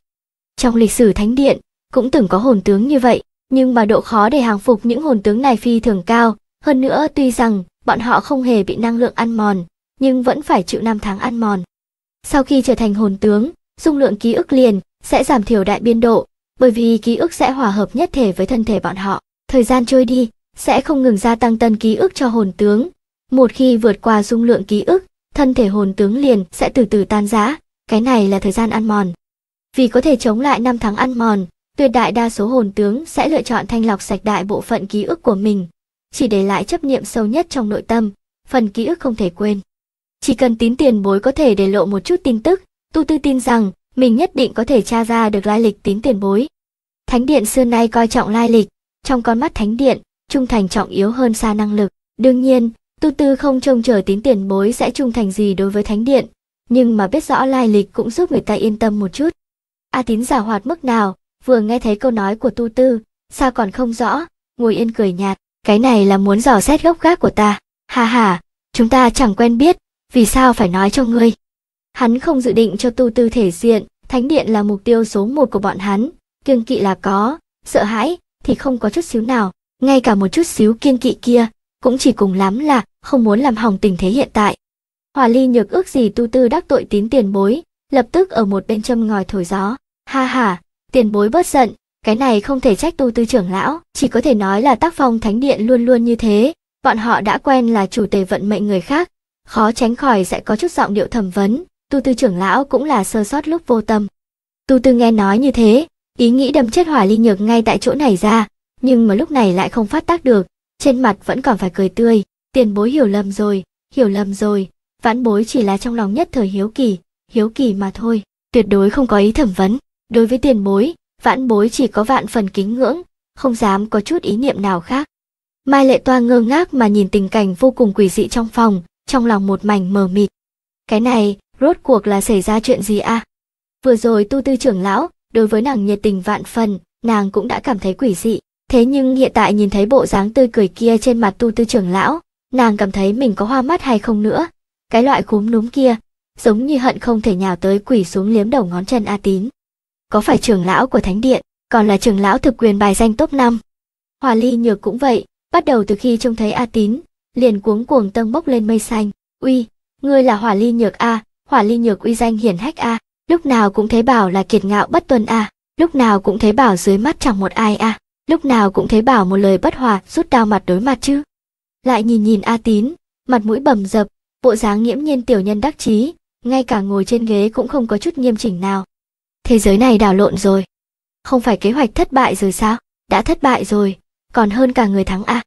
Trong lịch sử thánh điện, cũng từng có hồn tướng như vậy, nhưng mà độ khó để hàng phục những hồn tướng này phi thường cao, hơn nữa tuy rằng bọn họ không hề bị năng lượng ăn mòn, nhưng vẫn phải chịu năm tháng ăn mòn. Sau khi trở thành hồn tướng, dung lượng ký ức liền sẽ giảm thiểu đại biên độ, bởi vì ký ức sẽ hòa hợp nhất thể với thân thể bọn họ. Thời gian trôi đi, sẽ không ngừng gia tăng tân ký ức cho hồn tướng. Một khi vượt qua dung lượng ký ức, thân thể hồn tướng liền sẽ từ từ tan rã, cái này là thời gian ăn mòn. Vì có thể chống lại năm tháng ăn mòn, tuyệt đại đa số hồn tướng sẽ lựa chọn thanh lọc sạch đại bộ phận ký ức của mình, chỉ để lại chấp niệm sâu nhất trong nội tâm, phần ký ức không thể quên. Chỉ cần tín tiền bối có thể để lộ một chút tin tức, tu tư tin rằng mình nhất định có thể tra ra được lai lịch tín tiền bối. Thánh điện xưa nay coi trọng lai lịch, trong con mắt thánh điện, trung thành trọng yếu hơn xa năng lực. Đương nhiên, tu tư không trông chờ tín tiền bối sẽ trung thành gì đối với thánh điện, nhưng mà biết rõ lai lịch cũng giúp người ta yên tâm một chút. A à, tín giả hoạt mức nào, vừa nghe thấy câu nói của tu tư, sao còn không rõ, ngồi yên cười nhạt, cái này là muốn dò xét gốc gác của ta ha ha chúng ta chẳng quen biết vì sao phải nói cho ngươi hắn không dự định cho tu tư thể diện thánh điện là mục tiêu số một của bọn hắn kiêng kỵ là có sợ hãi thì không có chút xíu nào ngay cả một chút xíu kiêng kỵ kia cũng chỉ cùng lắm là không muốn làm hỏng tình thế hiện tại hòa ly nhược ước gì tu tư đắc tội tín tiền bối lập tức ở một bên châm ngòi thổi gió ha ha tiền bối bớt giận cái này không thể trách tu tư trưởng lão, chỉ có thể nói là tác phong thánh điện luôn luôn như thế, bọn họ đã quen là chủ tề vận mệnh người khác, khó tránh khỏi sẽ có chút giọng điệu thẩm vấn, tu tư trưởng lão cũng là sơ sót lúc vô tâm. Tu tư nghe nói như thế, ý nghĩ đâm chết hỏa ly nhược ngay tại chỗ này ra, nhưng mà lúc này lại không phát tác được, trên mặt vẫn còn phải cười tươi, tiền bối hiểu lầm rồi, hiểu lầm rồi, vãn bối chỉ là trong lòng nhất thời hiếu kỳ, hiếu kỳ mà thôi, tuyệt đối không có ý thẩm vấn. Đối với tiền bối, vãn bối chỉ có vạn phần kính ngưỡng, không dám có chút ý niệm nào khác. Mai Lệ Toa ngơ ngác mà nhìn tình cảnh vô cùng quỷ dị trong phòng, trong lòng một mảnh mờ mịt. Cái này, rốt cuộc là xảy ra chuyện gì À? Vừa rồi tu tư trưởng lão, đối với nàng nhiệt tình vạn phần, nàng cũng đã cảm thấy quỷ dị. Thế nhưng hiện tại nhìn thấy bộ dáng tươi cười kia trên mặt tu tư trưởng lão, nàng cảm thấy mình có hoa mắt hay không nữa. Cái loại khúm núm kia, giống như hận không thể nhào tới quỷ xuống liếm đầu ngón chân A Tín có phải trưởng lão của thánh điện, còn là trưởng lão thực quyền bài danh top 5. Hòa Ly Nhược cũng vậy, bắt đầu từ khi trông thấy A Tín, liền cuống cuồng tâng bốc lên mây xanh, "Uy, ngươi là Hòa Ly Nhược a, Hòa Ly Nhược uy danh hiển hách a, lúc nào cũng thấy bảo là kiệt ngạo bất tuân a, lúc nào cũng thấy bảo dưới mắt chẳng một ai a, lúc nào cũng thấy bảo một lời bất hòa rút đao mặt đối mặt chứ." Lại nhìn nhìn A Tín, mặt mũi bầm dập, bộ dáng nghiễm nhiên tiểu nhân đắc chí, ngay cả ngồi trên ghế cũng không có chút nghiêm chỉnh nào thế giới này đảo lộn rồi không phải kế hoạch thất bại rồi sao đã thất bại rồi còn hơn cả người thắng à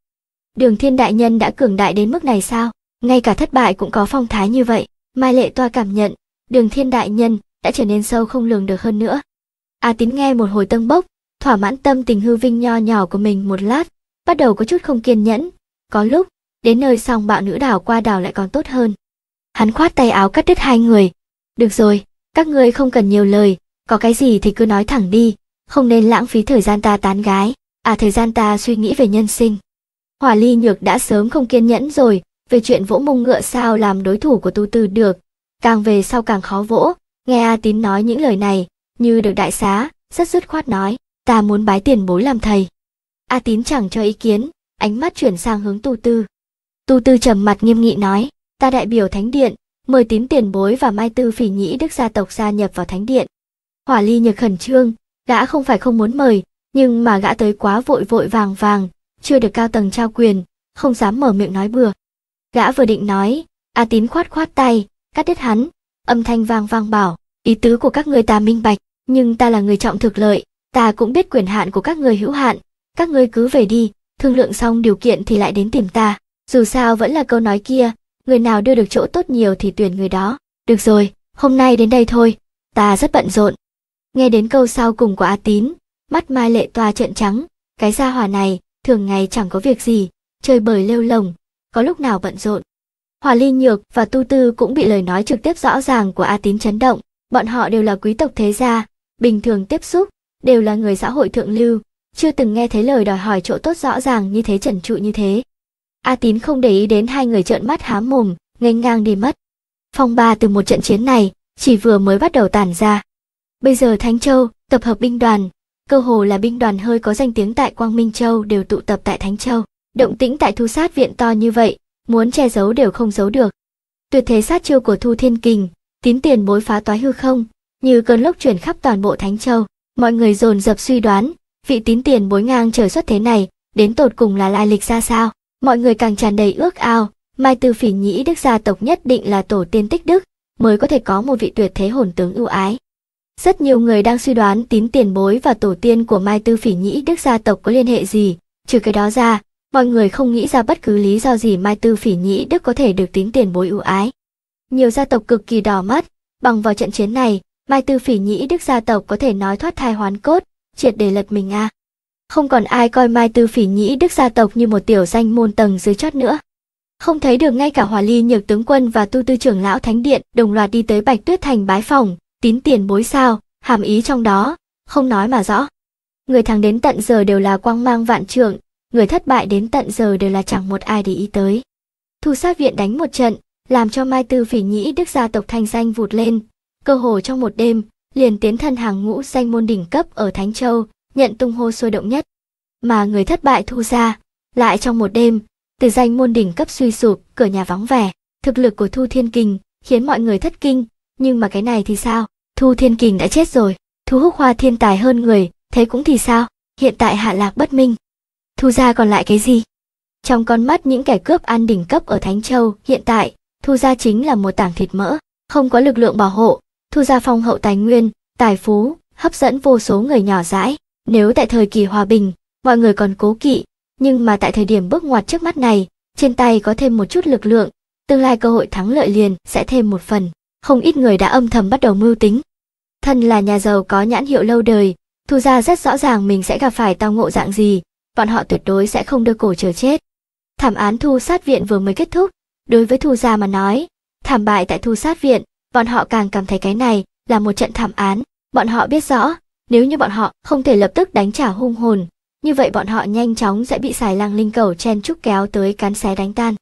đường thiên đại nhân đã cường đại đến mức này sao ngay cả thất bại cũng có phong thái như vậy mai lệ toa cảm nhận đường thiên đại nhân đã trở nên sâu không lường được hơn nữa a tín nghe một hồi tâm bốc thỏa mãn tâm tình hư vinh nho nhỏ của mình một lát bắt đầu có chút không kiên nhẫn có lúc đến nơi xong bạo nữ đảo qua đảo lại còn tốt hơn hắn khoát tay áo cắt đứt hai người được rồi các ngươi không cần nhiều lời có cái gì thì cứ nói thẳng đi, không nên lãng phí thời gian ta tán gái, à thời gian ta suy nghĩ về nhân sinh. Hòa Ly Nhược đã sớm không kiên nhẫn rồi, về chuyện vỗ mông ngựa sao làm đối thủ của tu tư được, càng về sau càng khó vỗ, nghe A Tín nói những lời này, như được đại xá, rất dứt khoát nói, ta muốn bái tiền bối làm thầy. A Tín chẳng cho ý kiến, ánh mắt chuyển sang hướng tu tư. Tu tư trầm mặt nghiêm nghị nói, ta đại biểu thánh điện, mời tín tiền bối và mai tư phỉ nhĩ đức gia tộc gia nhập vào thánh điện Hỏa ly nhược khẩn trương, gã không phải không muốn mời, nhưng mà gã tới quá vội vội vàng vàng, chưa được cao tầng trao quyền, không dám mở miệng nói bừa. Gã vừa định nói, A Tín khoát khoát tay, cắt đứt hắn, âm thanh vang vang bảo, ý tứ của các người ta minh bạch, nhưng ta là người trọng thực lợi, ta cũng biết quyền hạn của các người hữu hạn, các ngươi cứ về đi, thương lượng xong điều kiện thì lại đến tìm ta. Dù sao vẫn là câu nói kia, người nào đưa được chỗ tốt nhiều thì tuyển người đó. Được rồi, hôm nay đến đây thôi, ta rất bận rộn. Nghe đến câu sau cùng của A Tín, mắt Mai Lệ toa trợn trắng, cái gia hỏa này, thường ngày chẳng có việc gì, chơi bời lêu lồng, có lúc nào bận rộn. Hòa Ly Nhược và Tu Tư cũng bị lời nói trực tiếp rõ ràng của A Tín chấn động, bọn họ đều là quý tộc thế gia, bình thường tiếp xúc, đều là người xã hội thượng lưu, chưa từng nghe thấy lời đòi hỏi chỗ tốt rõ ràng như thế trần trụ như thế. A Tín không để ý đến hai người trợn mắt há mồm, nghênh ngang đi mất. Phong ba từ một trận chiến này, chỉ vừa mới bắt đầu tàn ra. Bây giờ Thánh Châu, tập hợp binh đoàn, cơ hồ là binh đoàn hơi có danh tiếng tại Quang Minh Châu đều tụ tập tại Thánh Châu. Động tĩnh tại thu sát viện to như vậy, muốn che giấu đều không giấu được. Tuyệt thế sát chiêu của Thu Thiên Kình, tín tiền bối phá toái hư không, như cơn lốc chuyển khắp toàn bộ Thánh Châu. Mọi người dồn dập suy đoán, vị tín tiền bối ngang trời xuất thế này, đến tột cùng là lai lịch ra sao. Mọi người càng tràn đầy ước ao, Mai Tư Phỉ nhĩ Đức gia tộc nhất định là tổ tiên tích đức, mới có thể có một vị tuyệt thế hồn tướng ưu ái. Rất nhiều người đang suy đoán tín tiền bối và tổ tiên của Mai Tư Phỉ Nhĩ Đức gia tộc có liên hệ gì, trừ cái đó ra, mọi người không nghĩ ra bất cứ lý do gì Mai Tư Phỉ Nhĩ Đức có thể được tín tiền bối ưu ái. Nhiều gia tộc cực kỳ đỏ mắt, bằng vào trận chiến này, Mai Tư Phỉ Nhĩ Đức gia tộc có thể nói thoát thai hoán cốt, triệt để lật mình a. À. Không còn ai coi Mai Tư Phỉ Nhĩ Đức gia tộc như một tiểu danh môn tầng dưới chót nữa. Không thấy được ngay cả Hòa Ly Nhược tướng quân và Tu Tư trưởng lão Thánh điện đồng loạt đi tới Bạch Tuyết Thành bái phòng, tín tiền bối sao, hàm ý trong đó, không nói mà rõ. Người thắng đến tận giờ đều là quang mang vạn trượng, người thất bại đến tận giờ đều là chẳng một ai để ý tới. Thu sát viện đánh một trận, làm cho Mai Tư Phỉ Nhĩ Đức gia tộc thanh danh vụt lên, cơ hồ trong một đêm, liền tiến thân hàng ngũ danh môn đỉnh cấp ở Thánh Châu, nhận tung hô sôi động nhất. Mà người thất bại thu ra, lại trong một đêm, từ danh môn đỉnh cấp suy sụp, cửa nhà vắng vẻ, thực lực của Thu Thiên Kình khiến mọi người thất kinh, nhưng mà cái này thì sao thu thiên kình đã chết rồi thu húc hoa thiên tài hơn người thế cũng thì sao hiện tại hạ lạc bất minh thu gia còn lại cái gì trong con mắt những kẻ cướp ăn đỉnh cấp ở thánh châu hiện tại thu gia chính là một tảng thịt mỡ không có lực lượng bảo hộ thu gia phong hậu tài nguyên tài phú hấp dẫn vô số người nhỏ dãi nếu tại thời kỳ hòa bình mọi người còn cố kỵ nhưng mà tại thời điểm bước ngoặt trước mắt này trên tay có thêm một chút lực lượng tương lai cơ hội thắng lợi liền sẽ thêm một phần không ít người đã âm thầm bắt đầu mưu tính. Thân là nhà giàu có nhãn hiệu lâu đời, Thu Gia rất rõ ràng mình sẽ gặp phải tao ngộ dạng gì, bọn họ tuyệt đối sẽ không đưa cổ chờ chết. Thảm án Thu Sát Viện vừa mới kết thúc, đối với Thu Gia mà nói, thảm bại tại Thu Sát Viện, bọn họ càng cảm thấy cái này là một trận thảm án, bọn họ biết rõ, nếu như bọn họ không thể lập tức đánh trả hung hồn, như vậy bọn họ nhanh chóng sẽ bị xài lang linh cầu chen trúc kéo tới cán xé đánh tan.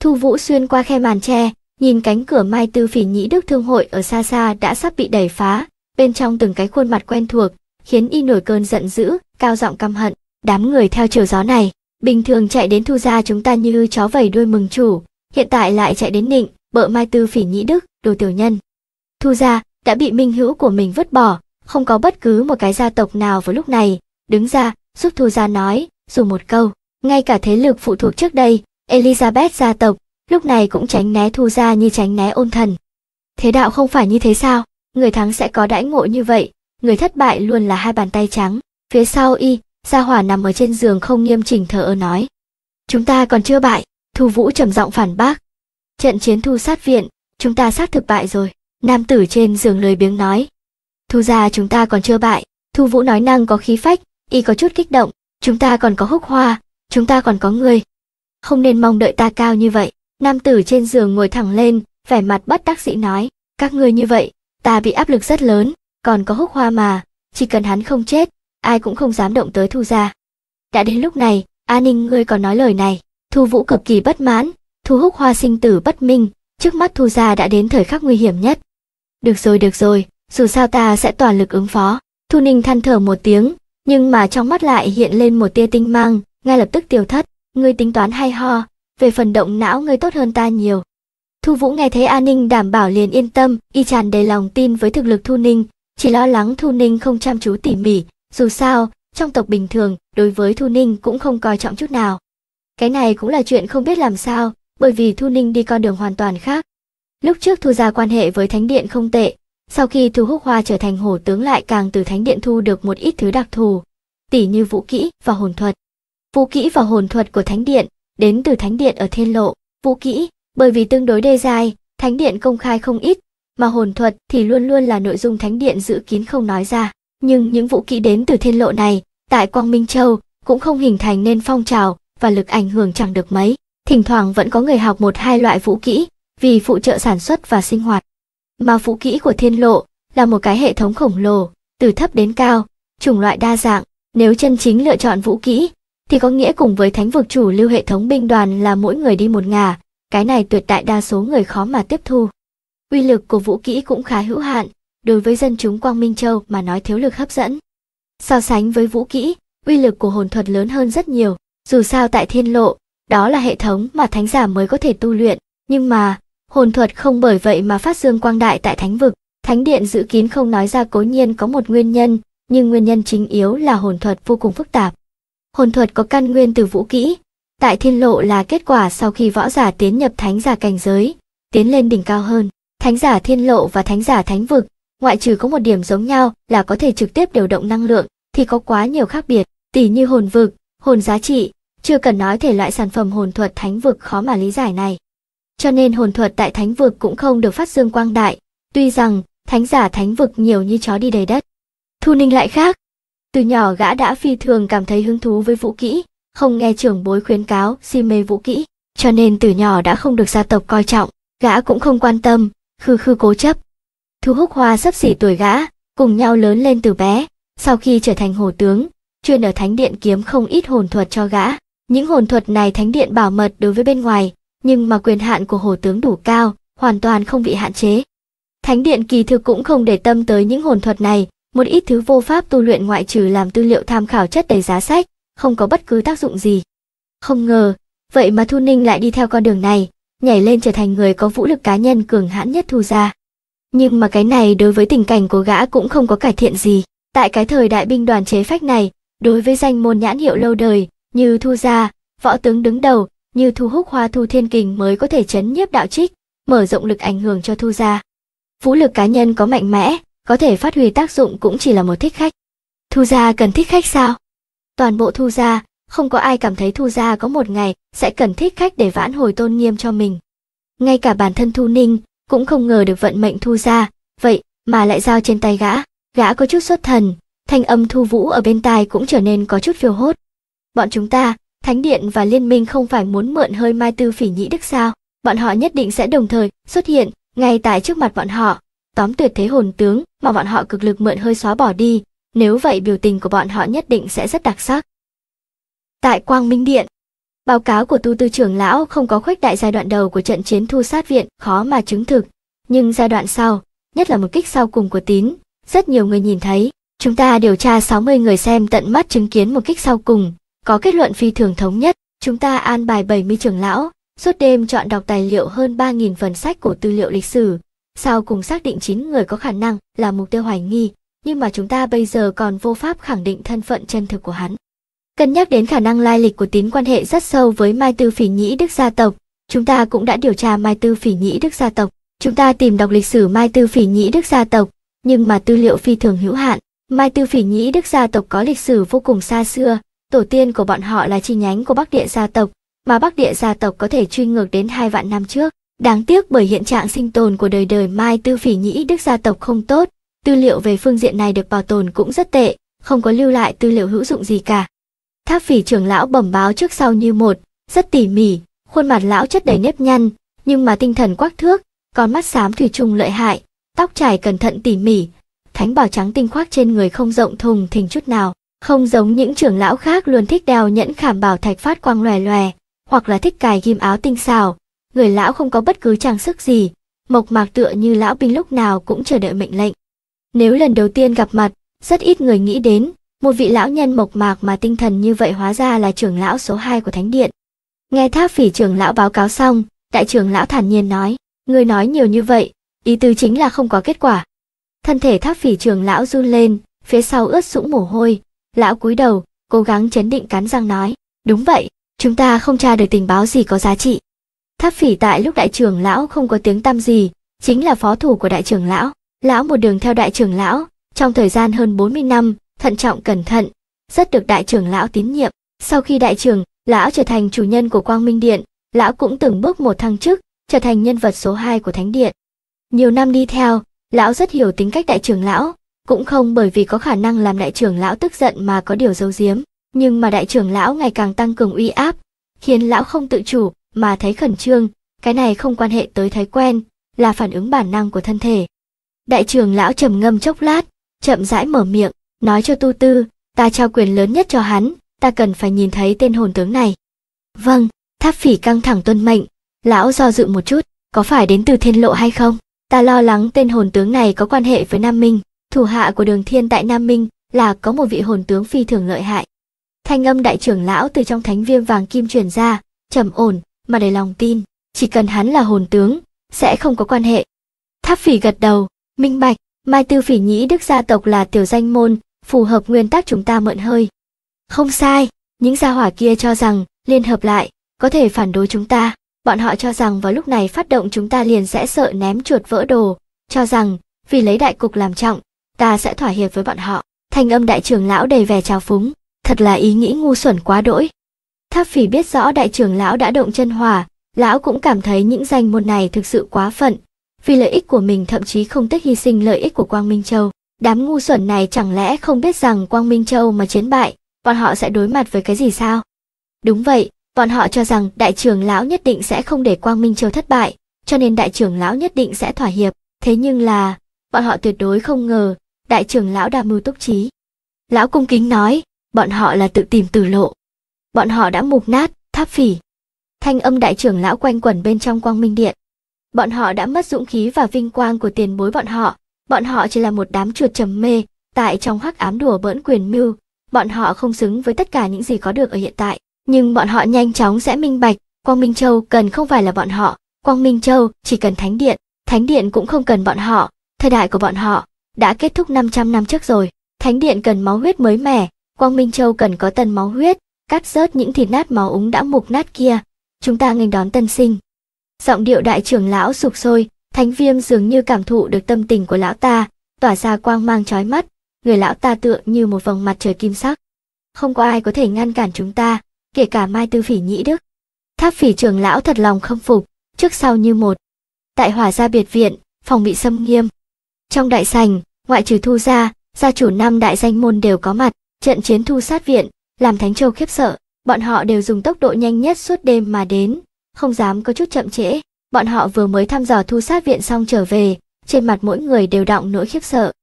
Thu Vũ xuyên qua khe màn tre, Nhìn cánh cửa Mai Tư Phỉ Nhĩ Đức Thương hội ở xa xa đã sắp bị đẩy phá, bên trong từng cái khuôn mặt quen thuộc, khiến y nổi cơn giận dữ, cao giọng căm hận, đám người theo chiều gió này, bình thường chạy đến thu gia chúng ta như chó vẩy đuôi mừng chủ, hiện tại lại chạy đến nịnh, bợ Mai Tư Phỉ Nhĩ Đức, đồ tiểu nhân. Thu gia đã bị minh hữu của mình vứt bỏ, không có bất cứ một cái gia tộc nào vào lúc này, đứng ra, giúp Thu gia nói, dù một câu, ngay cả thế lực phụ thuộc trước đây, Elizabeth gia tộc lúc này cũng tránh né thu ra như tránh né ôn thần. Thế đạo không phải như thế sao, người thắng sẽ có đãi ngộ như vậy, người thất bại luôn là hai bàn tay trắng. Phía sau y, Gia Hỏa nằm ở trên giường không nghiêm chỉnh thờ ơ nói. Chúng ta còn chưa bại, Thu Vũ trầm giọng phản bác. Trận chiến thu sát viện, chúng ta xác thực bại rồi, nam tử trên giường lười biếng nói. Thu ra chúng ta còn chưa bại, Thu Vũ nói năng có khí phách, y có chút kích động, chúng ta còn có húc hoa, chúng ta còn có người. Không nên mong đợi ta cao như vậy. Nam tử trên giường ngồi thẳng lên, vẻ mặt bất đắc dĩ nói, các ngươi như vậy, ta bị áp lực rất lớn, còn có húc hoa mà, chỉ cần hắn không chết, ai cũng không dám động tới thu gia. Đã đến lúc này, A Ninh ngươi còn nói lời này, thu vũ cực kỳ bất mãn, thu húc hoa sinh tử bất minh, trước mắt thu gia đã đến thời khắc nguy hiểm nhất. Được rồi được rồi, dù sao ta sẽ toàn lực ứng phó, thu ninh than thở một tiếng, nhưng mà trong mắt lại hiện lên một tia tinh mang, ngay lập tức tiêu thất, ngươi tính toán hay ho, về phần động não ngươi tốt hơn ta nhiều. Thu Vũ nghe thấy An Ninh đảm bảo liền yên tâm, y tràn đầy lòng tin với thực lực Thu Ninh, chỉ lo lắng Thu Ninh không chăm chú tỉ mỉ, dù sao, trong tộc bình thường, đối với Thu Ninh cũng không coi trọng chút nào. Cái này cũng là chuyện không biết làm sao, bởi vì Thu Ninh đi con đường hoàn toàn khác. Lúc trước Thu gia quan hệ với Thánh Điện không tệ, sau khi Thu Húc Hoa trở thành hổ tướng lại càng từ Thánh Điện thu được một ít thứ đặc thù, tỉ như vũ kỹ và hồn thuật. Vũ kỹ và hồn thuật của Thánh Điện đến từ thánh điện ở thiên lộ vũ kỹ bởi vì tương đối đề dài thánh điện công khai không ít mà hồn thuật thì luôn luôn là nội dung thánh điện giữ kín không nói ra nhưng những vũ kỹ đến từ thiên lộ này tại quang minh châu cũng không hình thành nên phong trào và lực ảnh hưởng chẳng được mấy thỉnh thoảng vẫn có người học một hai loại vũ kỹ vì phụ trợ sản xuất và sinh hoạt mà vũ kỹ của thiên lộ là một cái hệ thống khổng lồ từ thấp đến cao chủng loại đa dạng nếu chân chính lựa chọn vũ kỹ thì có nghĩa cùng với thánh vực chủ lưu hệ thống binh đoàn là mỗi người đi một ngả, cái này tuyệt đại đa số người khó mà tiếp thu. Uy lực của vũ kỹ cũng khá hữu hạn, đối với dân chúng Quang Minh Châu mà nói thiếu lực hấp dẫn. So sánh với vũ kỹ, uy lực của hồn thuật lớn hơn rất nhiều, dù sao tại thiên lộ, đó là hệ thống mà thánh giả mới có thể tu luyện, nhưng mà, hồn thuật không bởi vậy mà phát dương quang đại tại thánh vực, thánh điện giữ kín không nói ra cố nhiên có một nguyên nhân, nhưng nguyên nhân chính yếu là hồn thuật vô cùng phức tạp hồn thuật có căn nguyên từ vũ kỹ tại thiên lộ là kết quả sau khi võ giả tiến nhập thánh giả cảnh giới tiến lên đỉnh cao hơn thánh giả thiên lộ và thánh giả thánh vực ngoại trừ có một điểm giống nhau là có thể trực tiếp điều động năng lượng thì có quá nhiều khác biệt tỉ như hồn vực hồn giá trị chưa cần nói thể loại sản phẩm hồn thuật thánh vực khó mà lý giải này cho nên hồn thuật tại thánh vực cũng không được phát dương quang đại tuy rằng thánh giả thánh vực nhiều như chó đi đầy đất thu ninh lại khác từ nhỏ gã đã phi thường cảm thấy hứng thú với vũ kỹ, không nghe trưởng bối khuyến cáo si mê vũ kỹ, cho nên từ nhỏ đã không được gia tộc coi trọng, gã cũng không quan tâm, khư khư cố chấp. Thu Húc Hoa sắp xỉ tuổi gã, cùng nhau lớn lên từ bé, sau khi trở thành hổ tướng, chuyên ở thánh điện kiếm không ít hồn thuật cho gã. Những hồn thuật này thánh điện bảo mật đối với bên ngoài, nhưng mà quyền hạn của hổ tướng đủ cao, hoàn toàn không bị hạn chế. Thánh điện kỳ thực cũng không để tâm tới những hồn thuật này, một ít thứ vô pháp tu luyện ngoại trừ làm tư liệu tham khảo chất đầy giá sách, không có bất cứ tác dụng gì. Không ngờ, vậy mà Thu Ninh lại đi theo con đường này, nhảy lên trở thành người có vũ lực cá nhân cường hãn nhất Thu gia. Nhưng mà cái này đối với tình cảnh của gã cũng không có cải thiện gì. Tại cái thời đại binh đoàn chế phách này, đối với danh môn nhãn hiệu lâu đời, như Thu gia, võ tướng đứng đầu, như Thu Húc Hoa Thu Thiên Kình mới có thể chấn nhiếp đạo trích, mở rộng lực ảnh hưởng cho Thu gia. Vũ lực cá nhân có mạnh mẽ, có thể phát huy tác dụng cũng chỉ là một thích khách. Thu gia cần thích khách sao? Toàn bộ thu gia, không có ai cảm thấy thu gia có một ngày sẽ cần thích khách để vãn hồi tôn nghiêm cho mình. Ngay cả bản thân Thu Ninh cũng không ngờ được vận mệnh thu gia, vậy mà lại giao trên tay gã, gã có chút xuất thần, thanh âm thu vũ ở bên tai cũng trở nên có chút phiêu hốt. Bọn chúng ta, Thánh Điện và Liên minh không phải muốn mượn hơi Mai Tư Phỉ Nhĩ Đức sao? Bọn họ nhất định sẽ đồng thời xuất hiện ngay tại trước mặt bọn họ, tóm tuyệt thế hồn tướng mà bọn họ cực lực mượn hơi xóa bỏ đi, nếu vậy biểu tình của bọn họ nhất định sẽ rất đặc sắc. Tại Quang Minh Điện, báo cáo của tu tư trưởng lão không có khuếch đại giai đoạn đầu của trận chiến thu sát viện khó mà chứng thực, nhưng giai đoạn sau, nhất là một kích sau cùng của tín, rất nhiều người nhìn thấy. Chúng ta điều tra 60 người xem tận mắt chứng kiến một kích sau cùng, có kết luận phi thường thống nhất, chúng ta an bài 70 trưởng lão, suốt đêm chọn đọc tài liệu hơn 3.000 phần sách của tư liệu lịch sử, sau cùng xác định 9 người có khả năng là mục tiêu hoài nghi, nhưng mà chúng ta bây giờ còn vô pháp khẳng định thân phận chân thực của hắn. Cân nhắc đến khả năng lai lịch của tín quan hệ rất sâu với Mai Tư Phỉ Nhĩ Đức gia tộc, chúng ta cũng đã điều tra Mai Tư Phỉ Nhĩ Đức gia tộc. Chúng ta tìm đọc lịch sử Mai Tư Phỉ Nhĩ Đức gia tộc, nhưng mà tư liệu phi thường hữu hạn. Mai Tư Phỉ Nhĩ Đức gia tộc có lịch sử vô cùng xa xưa, tổ tiên của bọn họ là chi nhánh của Bắc Địa gia tộc, mà Bắc Địa gia tộc có thể truy ngược đến hai vạn năm trước. Đáng tiếc bởi hiện trạng sinh tồn của đời đời Mai Tư Phỉ Nhĩ Đức gia tộc không tốt, tư liệu về phương diện này được bảo tồn cũng rất tệ, không có lưu lại tư liệu hữu dụng gì cả. Tháp Phỉ trưởng lão bẩm báo trước sau như một, rất tỉ mỉ, khuôn mặt lão chất đầy nếp nhăn, nhưng mà tinh thần quắc thước, con mắt xám thủy chung lợi hại, tóc trải cẩn thận tỉ mỉ, thánh bảo trắng tinh khoác trên người không rộng thùng thình chút nào, không giống những trưởng lão khác luôn thích đeo nhẫn khảm bảo thạch phát quang loè loè hoặc là thích cài ghim áo tinh xảo, người lão không có bất cứ trang sức gì, mộc mạc tựa như lão binh lúc nào cũng chờ đợi mệnh lệnh. Nếu lần đầu tiên gặp mặt, rất ít người nghĩ đến, một vị lão nhân mộc mạc mà tinh thần như vậy hóa ra là trưởng lão số 2 của thánh điện. Nghe tháp phỉ trưởng lão báo cáo xong, đại trưởng lão thản nhiên nói, người nói nhiều như vậy, ý tứ chính là không có kết quả. Thân thể tháp phỉ trưởng lão run lên, phía sau ướt sũng mồ hôi, lão cúi đầu, cố gắng chấn định cắn răng nói, đúng vậy, chúng ta không tra được tình báo gì có giá trị. Tháp phỉ tại lúc đại trưởng lão không có tiếng tăm gì, chính là phó thủ của đại trưởng lão. Lão một đường theo đại trưởng lão, trong thời gian hơn 40 năm, thận trọng cẩn thận, rất được đại trưởng lão tín nhiệm. Sau khi đại trưởng, lão trở thành chủ nhân của Quang Minh Điện, lão cũng từng bước một thăng chức, trở thành nhân vật số 2 của Thánh Điện. Nhiều năm đi theo, lão rất hiểu tính cách đại trưởng lão, cũng không bởi vì có khả năng làm đại trưởng lão tức giận mà có điều giấu giếm, nhưng mà đại trưởng lão ngày càng tăng cường uy áp, khiến lão không tự chủ mà thấy khẩn trương, cái này không quan hệ tới thói quen, là phản ứng bản năng của thân thể. Đại trưởng lão trầm ngâm chốc lát, chậm rãi mở miệng, nói cho tu tư, ta trao quyền lớn nhất cho hắn, ta cần phải nhìn thấy tên hồn tướng này. Vâng, tháp phỉ căng thẳng tuân mệnh, lão do dự một chút, có phải đến từ thiên lộ hay không? Ta lo lắng tên hồn tướng này có quan hệ với Nam Minh, thủ hạ của đường thiên tại Nam Minh là có một vị hồn tướng phi thường lợi hại. Thanh âm đại trưởng lão từ trong thánh viêm vàng kim truyền ra, trầm ổn, mà đầy lòng tin, chỉ cần hắn là hồn tướng, sẽ không có quan hệ. Tháp phỉ gật đầu, minh bạch, Mai Tư Phỉ nhĩ Đức gia tộc là tiểu danh môn, phù hợp nguyên tắc chúng ta mượn hơi. Không sai, những gia hỏa kia cho rằng, liên hợp lại, có thể phản đối chúng ta. Bọn họ cho rằng vào lúc này phát động chúng ta liền sẽ sợ ném chuột vỡ đồ, cho rằng, vì lấy đại cục làm trọng, ta sẽ thỏa hiệp với bọn họ. Thanh âm đại trưởng lão đầy vẻ trào phúng, thật là ý nghĩ ngu xuẩn quá đỗi. Tháp phỉ biết rõ đại trưởng lão đã động chân hòa, lão cũng cảm thấy những danh môn này thực sự quá phận. Vì lợi ích của mình thậm chí không tiếc hy sinh lợi ích của Quang Minh Châu. Đám ngu xuẩn này chẳng lẽ không biết rằng Quang Minh Châu mà chiến bại, bọn họ sẽ đối mặt với cái gì sao? Đúng vậy, bọn họ cho rằng đại trưởng lão nhất định sẽ không để Quang Minh Châu thất bại, cho nên đại trưởng lão nhất định sẽ thỏa hiệp. Thế nhưng là, bọn họ tuyệt đối không ngờ, đại trưởng lão đã mưu túc trí. Lão cung kính nói, bọn họ là tự tìm tử lộ bọn họ đã mục nát, tháp phỉ. Thanh âm đại trưởng lão quanh quẩn bên trong quang minh điện. Bọn họ đã mất dũng khí và vinh quang của tiền bối bọn họ, bọn họ chỉ là một đám chuột trầm mê, tại trong hắc ám đùa bỡn quyền mưu, bọn họ không xứng với tất cả những gì có được ở hiện tại, nhưng bọn họ nhanh chóng sẽ minh bạch, Quang Minh Châu cần không phải là bọn họ, Quang Minh Châu chỉ cần thánh điện, thánh điện cũng không cần bọn họ, thời đại của bọn họ đã kết thúc 500 năm trước rồi, thánh điện cần máu huyết mới mẻ, Quang Minh Châu cần có tần máu huyết, cắt rớt những thịt nát máu úng đã mục nát kia chúng ta nghênh đón tân sinh giọng điệu đại trưởng lão sụp sôi thánh viêm dường như cảm thụ được tâm tình của lão ta tỏa ra quang mang trói mắt người lão ta tựa như một vòng mặt trời kim sắc không có ai có thể ngăn cản chúng ta kể cả mai tư phỉ nhĩ đức tháp phỉ trưởng lão thật lòng không phục trước sau như một tại hỏa gia biệt viện phòng bị xâm nghiêm trong đại sành ngoại trừ thu gia gia chủ năm đại danh môn đều có mặt trận chiến thu sát viện làm Thánh Châu khiếp sợ, bọn họ đều dùng tốc độ nhanh nhất suốt đêm mà đến, không dám có chút chậm trễ. Bọn họ vừa mới thăm dò thu sát viện xong trở về, trên mặt mỗi người đều đọng nỗi khiếp sợ.